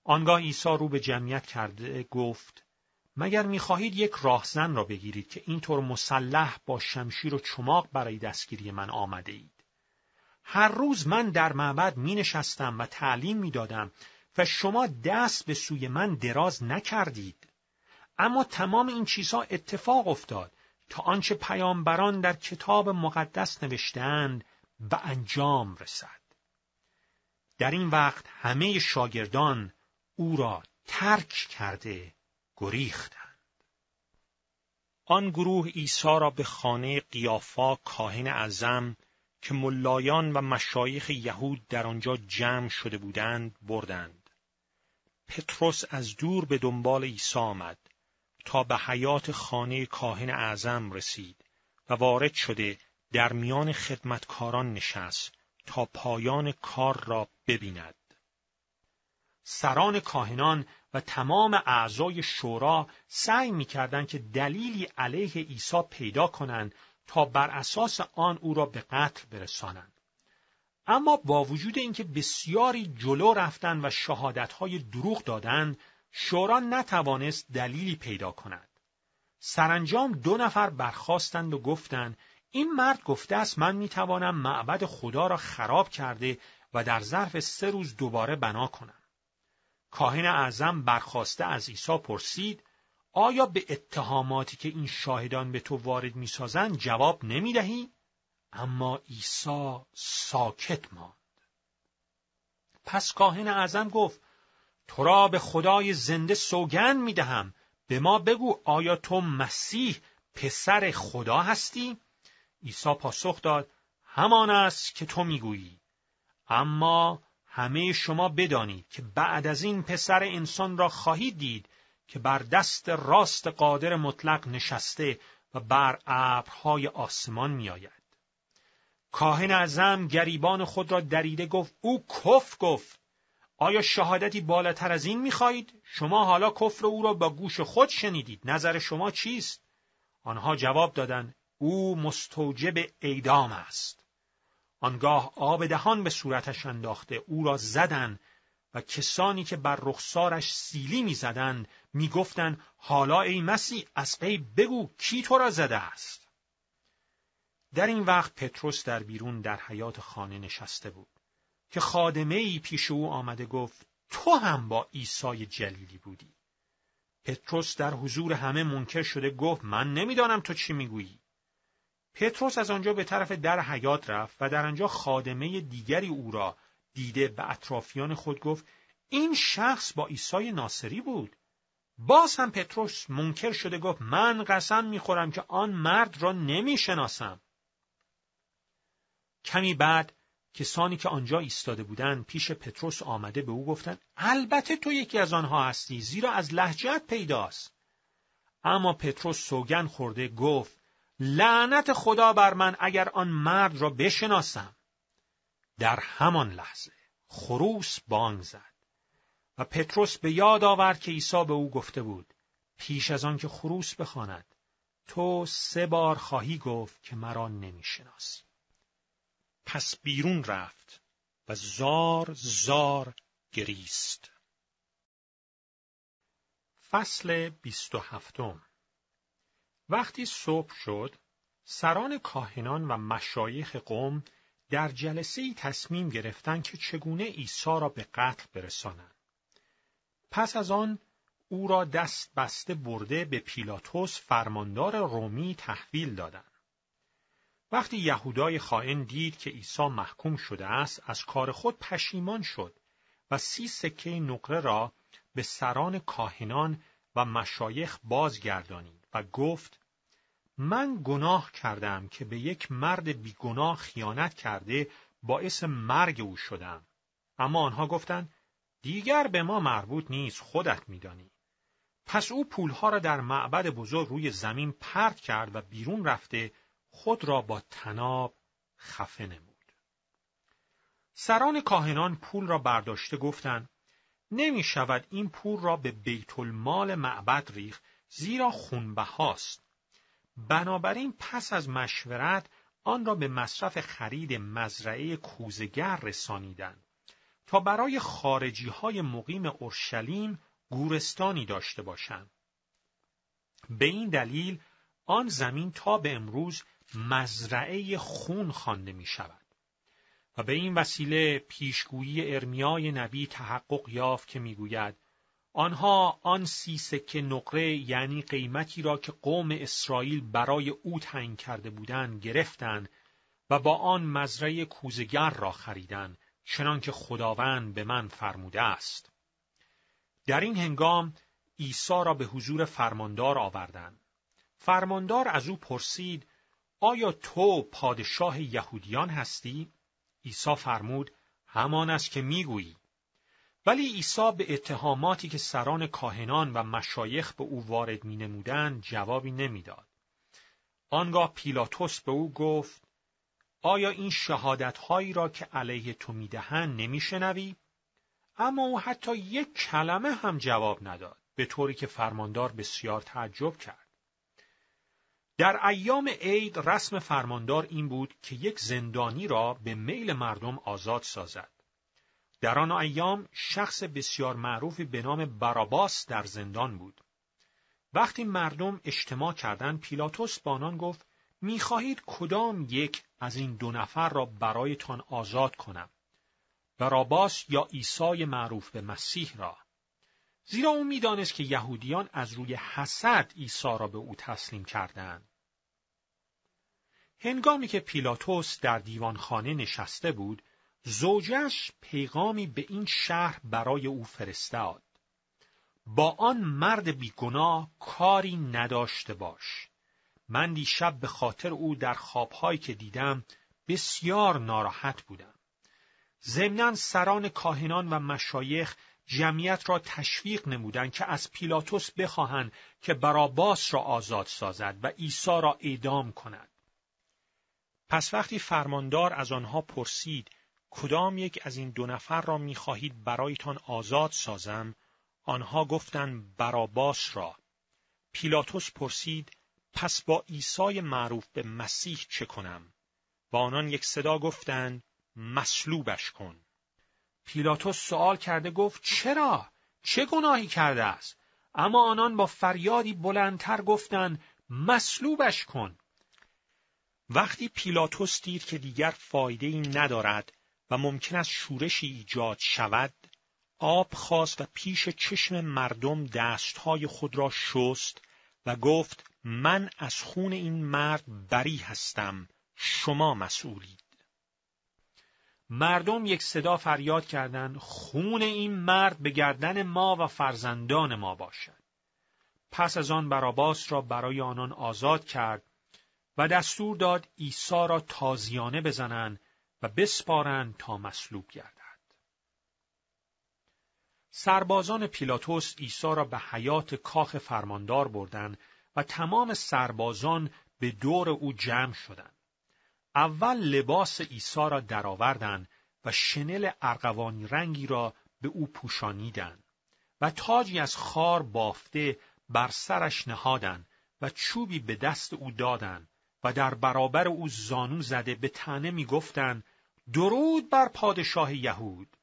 آنگاه عیسی رو به جمعیت کرده گفت مگر میخواهید یک راهزن را بگیرید که اینطور مسلح با شمشیر و چماق برای دستگیری من آمده اید هر روز من در معبد می نشستم و تعلیم می دادم و شما دست به سوی من دراز نکردید اما تمام این چیزها اتفاق افتاد تا آنچه پیامبران در کتاب مقدس نوشتند و انجام رسد. در این وقت همه شاگردان او را ترک کرده گریختند. آن گروه عیسی را به خانه قیافا کاهن اعظم که ملایان و مشایخ یهود در آنجا جمع شده بودند بردند. پتروس از دور به دنبال عیسی آمد. تا به حیات خانه کاهن اعظم رسید و وارد شده در میان خدمتکاران نشست تا پایان کار را ببیند. سران کاهنان و تمام اعضای شورا سعی میکردند که دلیلی علیه عیسی پیدا کنند تا بر اساس آن او را به قتل برسانند. اما با وجود اینکه بسیاری جلو رفتند و شهادتهای دروغ دادند شورا نتوانست دلیلی پیدا کند. سرانجام دو نفر برخواستند و گفتند این مرد گفته است من میتوانم معبد خدا را خراب کرده و در ظرف سه روز دوباره بنا کنم. کاهن اعظم برخواسته از عیسی پرسید آیا به اتهاماتی که این شاهدان به تو وارد میسازند جواب نمی دهی؟ اما عیسی ساکت ماند. پس کاهن اعظم گفت تو را به خدای زنده سوگن می دهم به ما بگو آیا تو مسیح پسر خدا هستی؟ عیسی پاسخ داد همان است که تو میگویی اما همه شما بدانید که بعد از این پسر انسان را خواهید دید که بر دست راست قادر مطلق نشسته و بر ابرهای آسمان میآید کاهن اعظم گریبان خود را دریده گفت او کف گفت آیا شهادتی بالاتر از این میخواهید؟ شما حالا کفر او را با گوش خود شنیدید. نظر شما چیست؟ آنها جواب دادند او مستوجب اعدام است. آنگاه آب دهان به صورتش انداخته او را زدند و کسانی که بر رخسارش سیلی میزدند میگفتند حالا ای مسیح از قیب بگو کی تو را زده است در این وقت پتروس در بیرون در حیات خانه نشسته بود که خادمه ای پیش او آمده گفت تو هم با ایسای جلیلی بودی پتروس در حضور همه منکر شده گفت من نمیدانم تو چی میگویی پتروس از آنجا به طرف در حیات رفت و در آنجا خادمه دیگری او را دیده به اطرافیان خود گفت این شخص با عیسای ناصری بود باز هم پتروس منکر شده گفت من قسم میخورم که آن مرد را نمیشناسم کمی بعد کسانی که آنجا ایستاده بودند پیش پتروس آمده به او گفتند البته تو یکی از آنها هستی زیرا از لهجهت پیداست اما پتروس سوگن خورده گفت لعنت خدا بر من اگر آن مرد را بشناسم در همان لحظه خروس بانگ زد و پتروس به یاد آورد که عیسی به او گفته بود پیش از آن که خروس بخواند تو سه بار خواهی گفت که مرا نمیشناسی پس بیرون رفت و زار زار گریست. فصل بیست و هفتم وقتی صبح شد، سران کاهنان و مشایخ قوم در جلسه ای تصمیم گرفتند که چگونه عیسی را به قتل برسانند. پس از آن او را دست بسته برده به پیلاتوس فرماندار رومی تحویل دادند. وقتی یهودای خائن دید که عیسی محکوم شده است از کار خود پشیمان شد و سی سکه نقره را به سران کاهنان و مشایخ بازگردانید و گفت من گناه کردم که به یک مرد بیگناه خیانت کرده باعث مرگ او شدم اما آنها گفتند دیگر به ما مربوط نیست خودت میدانی پس او پولها را در معبد بزرگ روی زمین پرت کرد و بیرون رفته خود را با تناب خفه نمود. سران کاهنان پول را برداشته گفتند نمی شود این پول را به بیت المال معبد ریخ زیرا خونبه هاست. بنابراین پس از مشورت آن را به مصرف خرید مزرعه کوزگر رسانیدند تا برای خارجی های مقیم اورشلیم گورستانی داشته باشند. به این دلیل آن زمین تا به امروز مزرعه خون خوانده می شود. و به این وسیله پیشگویی ارمیای نبی تحقق یافت که میگوید آنها آن سی سکه نقره یعنی قیمتی را که قوم اسرائیل برای او تعیین کرده بودند گرفتند و با آن مزرعه کوزگر را خریدند که خداوند به من فرموده است در این هنگام عیسی را به حضور فرماندار آوردند فرماندار از او پرسید آیا تو پادشاه یهودیان هستی؟ عیسی فرمود همان است که میگویی ولی عیسی به اتهاماتی که سران کاهنان و مشایخ به او وارد می‌نمودند جوابی نمیداد. آنگاه پیلاتوس به او گفت آیا این شهادت را که علیه تو میدهند نمیشنوی؟ اما او حتی یک کلمه هم جواب نداد به طوری که فرماندار بسیار تعجب کرد. در ایام عید رسم فرماندار این بود که یک زندانی را به میل مردم آزاد سازد. در آن ایام شخص بسیار معروفی به نام براباس در زندان بود. وقتی مردم اجتماع کردند پیلاتوس بانان آنان گفت میخواهید کدام یک از این دو نفر را برایتان آزاد کنم براباس یا ایسای معروف به مسیح را زیرا او میدانست که یهودیان از روی حسد عیسی را به او تسلیم کردند. هنگامی که پیلاتوس در دیوانخانه نشسته بود، زوجش پیغامی به این شهر برای او فرستاد. با آن مرد بیگناه کاری نداشته باش. من دیشب به خاطر او در خوابهایی که دیدم بسیار ناراحت بودم. زمنان سران کاهنان و مشایخ جمعیت را تشویق نمودند که از پیلاتوس بخواهند که براباس را آزاد سازد و عیسی را اعدام کند. پس وقتی فرماندار از آنها پرسید کدام یک از این دو نفر را میخواهید برایتان آزاد سازم آنها گفتند براباس را پیلاتوس پرسید پس با عیسی معروف به مسیح چه کنم و آنان یک صدا گفتند مصلوبش کن پیلاتوس سوال کرده گفت چرا؟ چه گناهی کرده است؟ اما آنان با فریادی بلندتر گفتند مصلوبش کن. وقتی پیلاتوس دید که دیگر فایده ای ندارد و ممکن است شورشی ایجاد شود، آب خواست و پیش چشم مردم دستهای خود را شست و گفت من از خون این مرد بری هستم، شما مسئولید. مردم یک صدا فریاد کردند خون این مرد به گردن ما و فرزندان ما باشد پس از آن براباس را برای آنان آزاد کرد و دستور داد عیسی را تازیانه بزنند و بسپارند تا مصلوب گردد سربازان پیلاتوس عیسی را به حیات کاخ فرماندار بردند و تمام سربازان به دور او جمع شدند اول لباس عیسی را درآوردند و شنل ارغوانی رنگی را به او پوشانیدند و تاجی از خار بافته بر سرش نهادند و چوبی به دست او دادند و در برابر او زانو زده به تنه میگفتند درود بر پادشاه یهود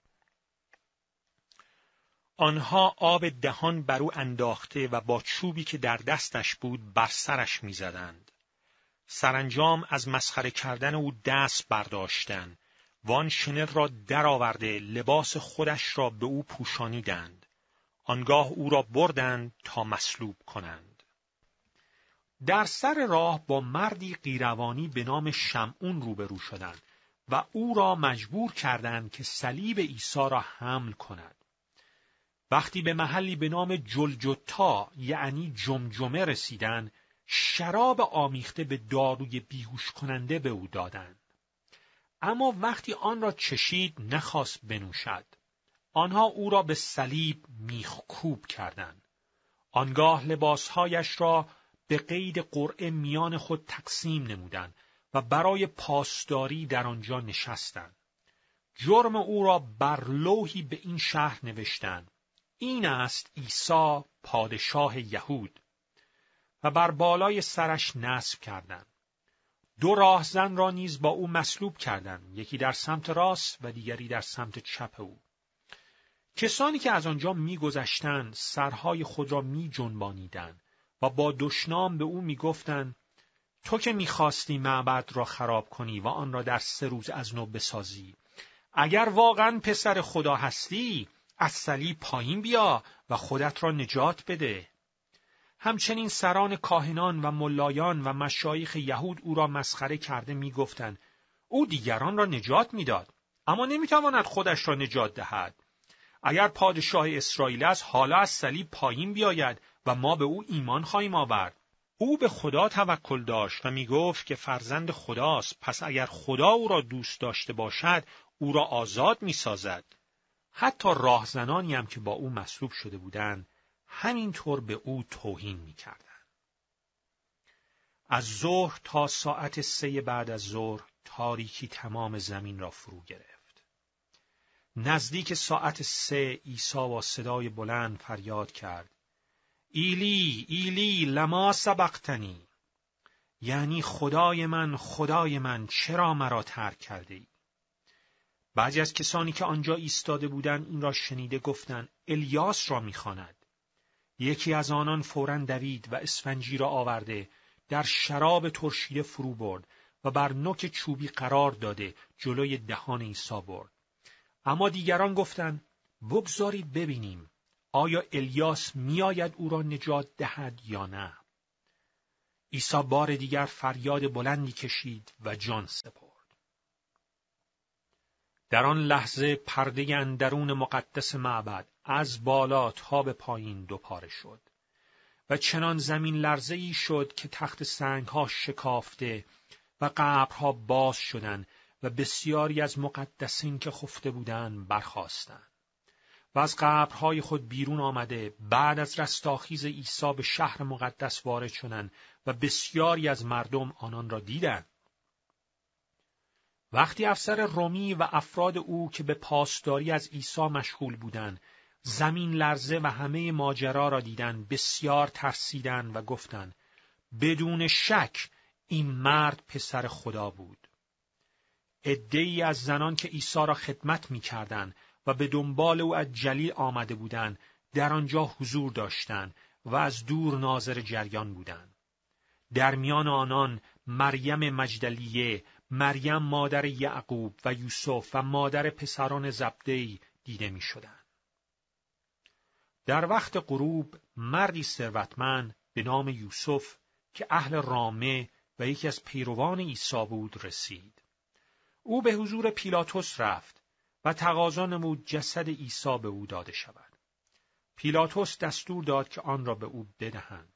آنها آب دهان بر او انداخته و با چوبی که در دستش بود بر سرش میزدند سرانجام از مسخره کردن او دست برداشتند وان شنل را درآورده لباس خودش را به او پوشانیدند آنگاه او را بردند تا مصلوب کنند در سر راه با مردی قیروانی به نام شمعون روبرو شدند و او را مجبور کردند که صلیب عیسی را حمل کند وقتی به محلی به نام جلجتا یعنی جمجمه رسیدند شراب آمیخته به داروی بیهوش کننده به او دادند اما وقتی آن را چشید نخواست بنوشد آنها او را به صلیب میخکوب کردند آنگاه لباسهایش را به قید قرعه میان خود تقسیم نمودند و برای پاسداری در آنجا نشستند جرم او را بر لوحی به این شهر نوشتند این است عیسی پادشاه یهود و بر بالای سرش نصب کردند. دو راهزن را نیز با او مصلوب کردند یکی در سمت راست و دیگری در سمت چپ او کسانی که از آنجا میگذشتند سرهای خود را میجنبانیدند و با دشنام به او میگفتند تو که میخواستی معبد را خراب کنی و آن را در سه روز از نو بسازی اگر واقعا پسر خدا هستی از صلیب پایین بیا و خودت را نجات بده همچنین سران کاهنان و ملایان و مشایخ یهود او را مسخره کرده میگفتند او دیگران را نجات میداد اما نمیتواند خودش را نجات دهد اگر پادشاه اسرائیل است حالا از صلیب پایین بیاید و ما به او ایمان خواهیم آورد او به خدا توکل داشت و میگفت که فرزند خداست پس اگر خدا او را دوست داشته باشد او را آزاد میسازد حتی راهزنانی هم که با او مصلوب شده بودند همینطور به او توهین کردن. از ظهر تا ساعت سه بعد از ظهر تاریکی تمام زمین را فرو گرفت. نزدیک ساعت سه عیسی با صدای بلند فریاد کرد. ایلی ایلی لما سبقتنی یعنی خدای من خدای من چرا مرا ترک کرده ای؟ بعضی از کسانی که آنجا ایستاده بودند این را شنیده گفتند الیاس را میخواند یکی از آنان فورا دوید و اسفنجی را آورده در شراب ترشیده فرو برد و بر نوک چوبی قرار داده جلوی دهان عیسی برد اما دیگران گفتند بگذارید ببینیم آیا الیاس میآید او را نجات دهد یا نه عیسی بار دیگر فریاد بلندی کشید و جان در آن لحظه پرده اندرون مقدس معبد از بالا تا به پایین دوپاره شد و چنان زمین لرزه ای شد که تخت سنگ ها شکافته و قبرها باز شدند و بسیاری از مقدسین که خفته بودند برخاستند. و از قبرهای خود بیرون آمده بعد از رستاخیز عیسی به شهر مقدس وارد شدند و بسیاری از مردم آنان را دیدند وقتی افسر رومی و افراد او که به پاسداری از عیسی مشغول بودند زمین لرزه و همه ماجرا را دیدند بسیار ترسیدند و گفتند بدون شک این مرد پسر خدا بود ای از زنان که عیسی را خدمت میکردند و به دنبال او از جلیل آمده بودند در آنجا حضور داشتند و از دور ناظر جریان بودند در میان آنان مریم مجدلیه مریم مادر یعقوب و یوسف و مادر پسران زبدی دیده می در وقت غروب مردی ثروتمند به نام یوسف که اهل رامه و یکی از پیروان عیسی بود رسید. او به حضور پیلاتوس رفت و تقاضا نمود جسد عیسی به او داده شود. پیلاتوس دستور داد که آن را به او بدهند.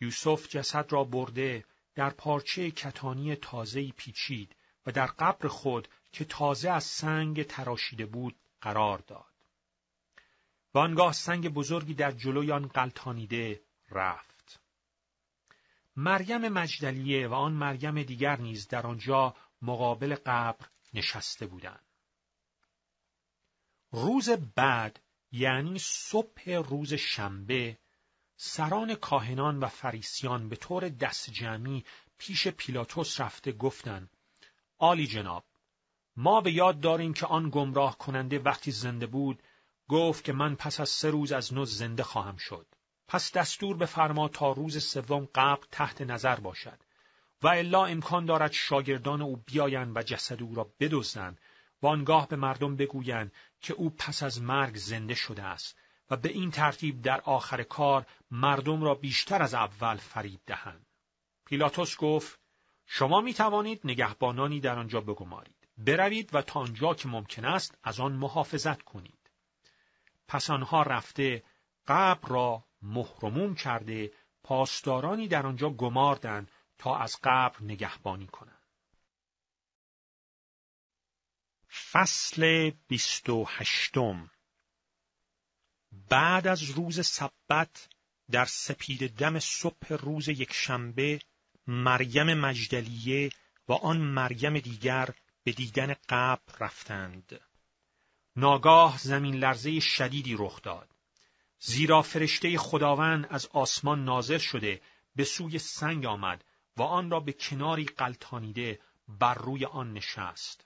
یوسف جسد را برده در پارچه کتانی تازه‌ای پیچید و در قبر خود که تازه از سنگ تراشیده بود قرار داد. و آنگاه سنگ بزرگی در جلوی آن قلتانیده رفت. مریم مجدلیه و آن مریم دیگر نیز در آنجا مقابل قبر نشسته بودند. روز بعد یعنی صبح روز شنبه سران کاهنان و فریسیان به طور دست جمعی پیش پیلاتوس رفته گفتند آلی جناب ما به یاد داریم که آن گمراه کننده وقتی زنده بود گفت که من پس از سه روز از نو زنده خواهم شد پس دستور بفرما تا روز سوم قبل تحت نظر باشد و الا امکان دارد شاگردان او بیایند و جسد او را بدزدند و به مردم بگویند که او پس از مرگ زنده شده است به این ترتیب در آخر کار مردم را بیشتر از اول فریب دهند. پیلاتوس گفت شما می توانید نگهبانانی در آنجا بگمارید. بروید و تا آنجا که ممکن است از آن محافظت کنید. پس آنها رفته قبر را محرموم کرده پاسدارانی در آنجا گماردند تا از قبر نگهبانی کنند. فصل بیست و هشتم بعد از روز سبت در سپید دم صبح روز یکشنبه مریم مجدلیه و آن مریم دیگر به دیدن قبر رفتند. ناگاه زمین لرزه شدیدی رخ داد. زیرا فرشته خداوند از آسمان نازل شده به سوی سنگ آمد و آن را به کناری قلتانیده بر روی آن نشست.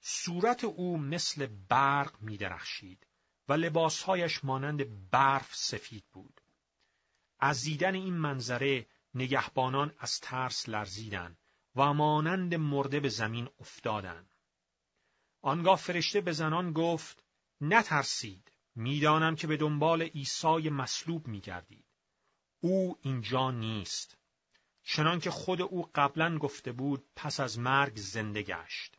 صورت او مثل برق می درخشید. و لباسهایش مانند برف سفید بود. از دیدن این منظره نگهبانان از ترس لرزیدند و مانند مرده به زمین افتادند. آنگاه فرشته به زنان گفت نترسید میدانم که به دنبال عیسی مصلوب میگردید او اینجا نیست چنانکه خود او قبلا گفته بود پس از مرگ زنده گشت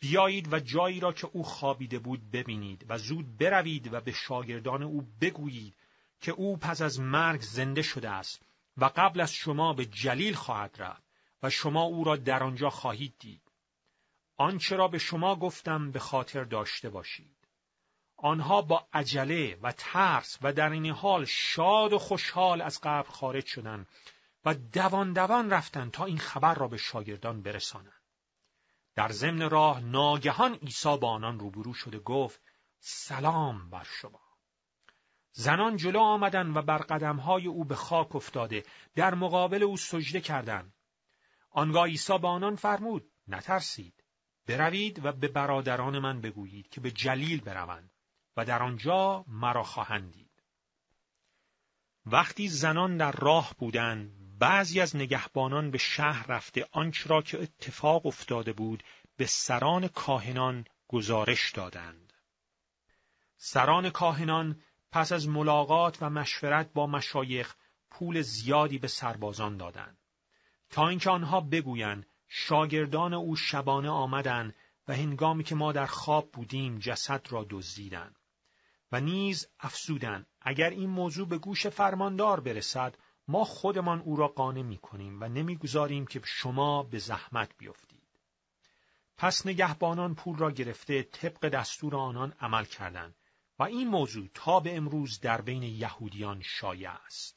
بیایید و جایی را که او خوابیده بود ببینید و زود بروید و به شاگردان او بگویید که او پس از مرگ زنده شده است و قبل از شما به جلیل خواهد رفت و شما او را در آنجا خواهید دید. آنچه را به شما گفتم به خاطر داشته باشید. آنها با عجله و ترس و در این حال شاد و خوشحال از قبل خارج شدند و دوان دوان رفتند تا این خبر را به شاگردان برسانند. در ضمن راه ناگهان عیسی با آنان روبرو شده گفت سلام بر شما زنان جلو آمدند و بر قدمهای او به خاک افتاده در مقابل او سجده کردند آنگاه عیسی با آنان فرمود نترسید بروید و به برادران من بگویید که به جلیل بروند و در آنجا مرا خواهند دید وقتی زنان در راه بودند بعضی از نگهبانان به شهر رفته آنچه را که اتفاق افتاده بود به سران کاهنان گزارش دادند. سران کاهنان پس از ملاقات و مشورت با مشایخ پول زیادی به سربازان دادند تا اینکه آنها بگویند شاگردان او شبانه آمدند و هنگامی که ما در خواب بودیم جسد را دزدیدند و نیز افزودند اگر این موضوع به گوش فرماندار برسد ما خودمان او را قانع می کنیم و نمیگذاریم که شما به زحمت بیفتید. پس نگهبانان پول را گرفته طبق دستور آنان عمل کردند و این موضوع تا به امروز در بین یهودیان شایع است.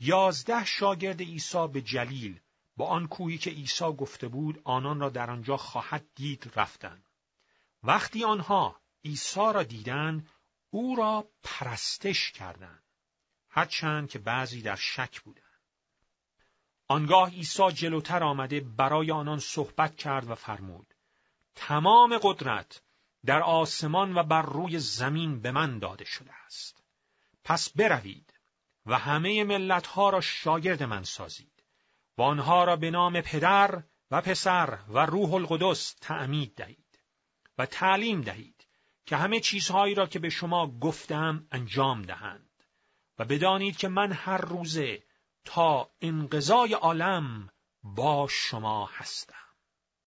یازده شاگرد عیسی به جلیل با آن کوهی که عیسی گفته بود آنان را در آنجا خواهد دید رفتند. وقتی آنها عیسی را دیدند او را پرستش کردند. هرچند که بعضی در شک بودند. آنگاه عیسی جلوتر آمده برای آنان صحبت کرد و فرمود تمام قدرت در آسمان و بر روی زمین به من داده شده است پس بروید و همه ملتها را شاگرد من سازید و آنها را به نام پدر و پسر و روح القدس تعمید دهید و تعلیم دهید که همه چیزهایی را که به شما گفتم انجام دهند و بدانید که من هر روزه تا انقضای عالم با شما هستم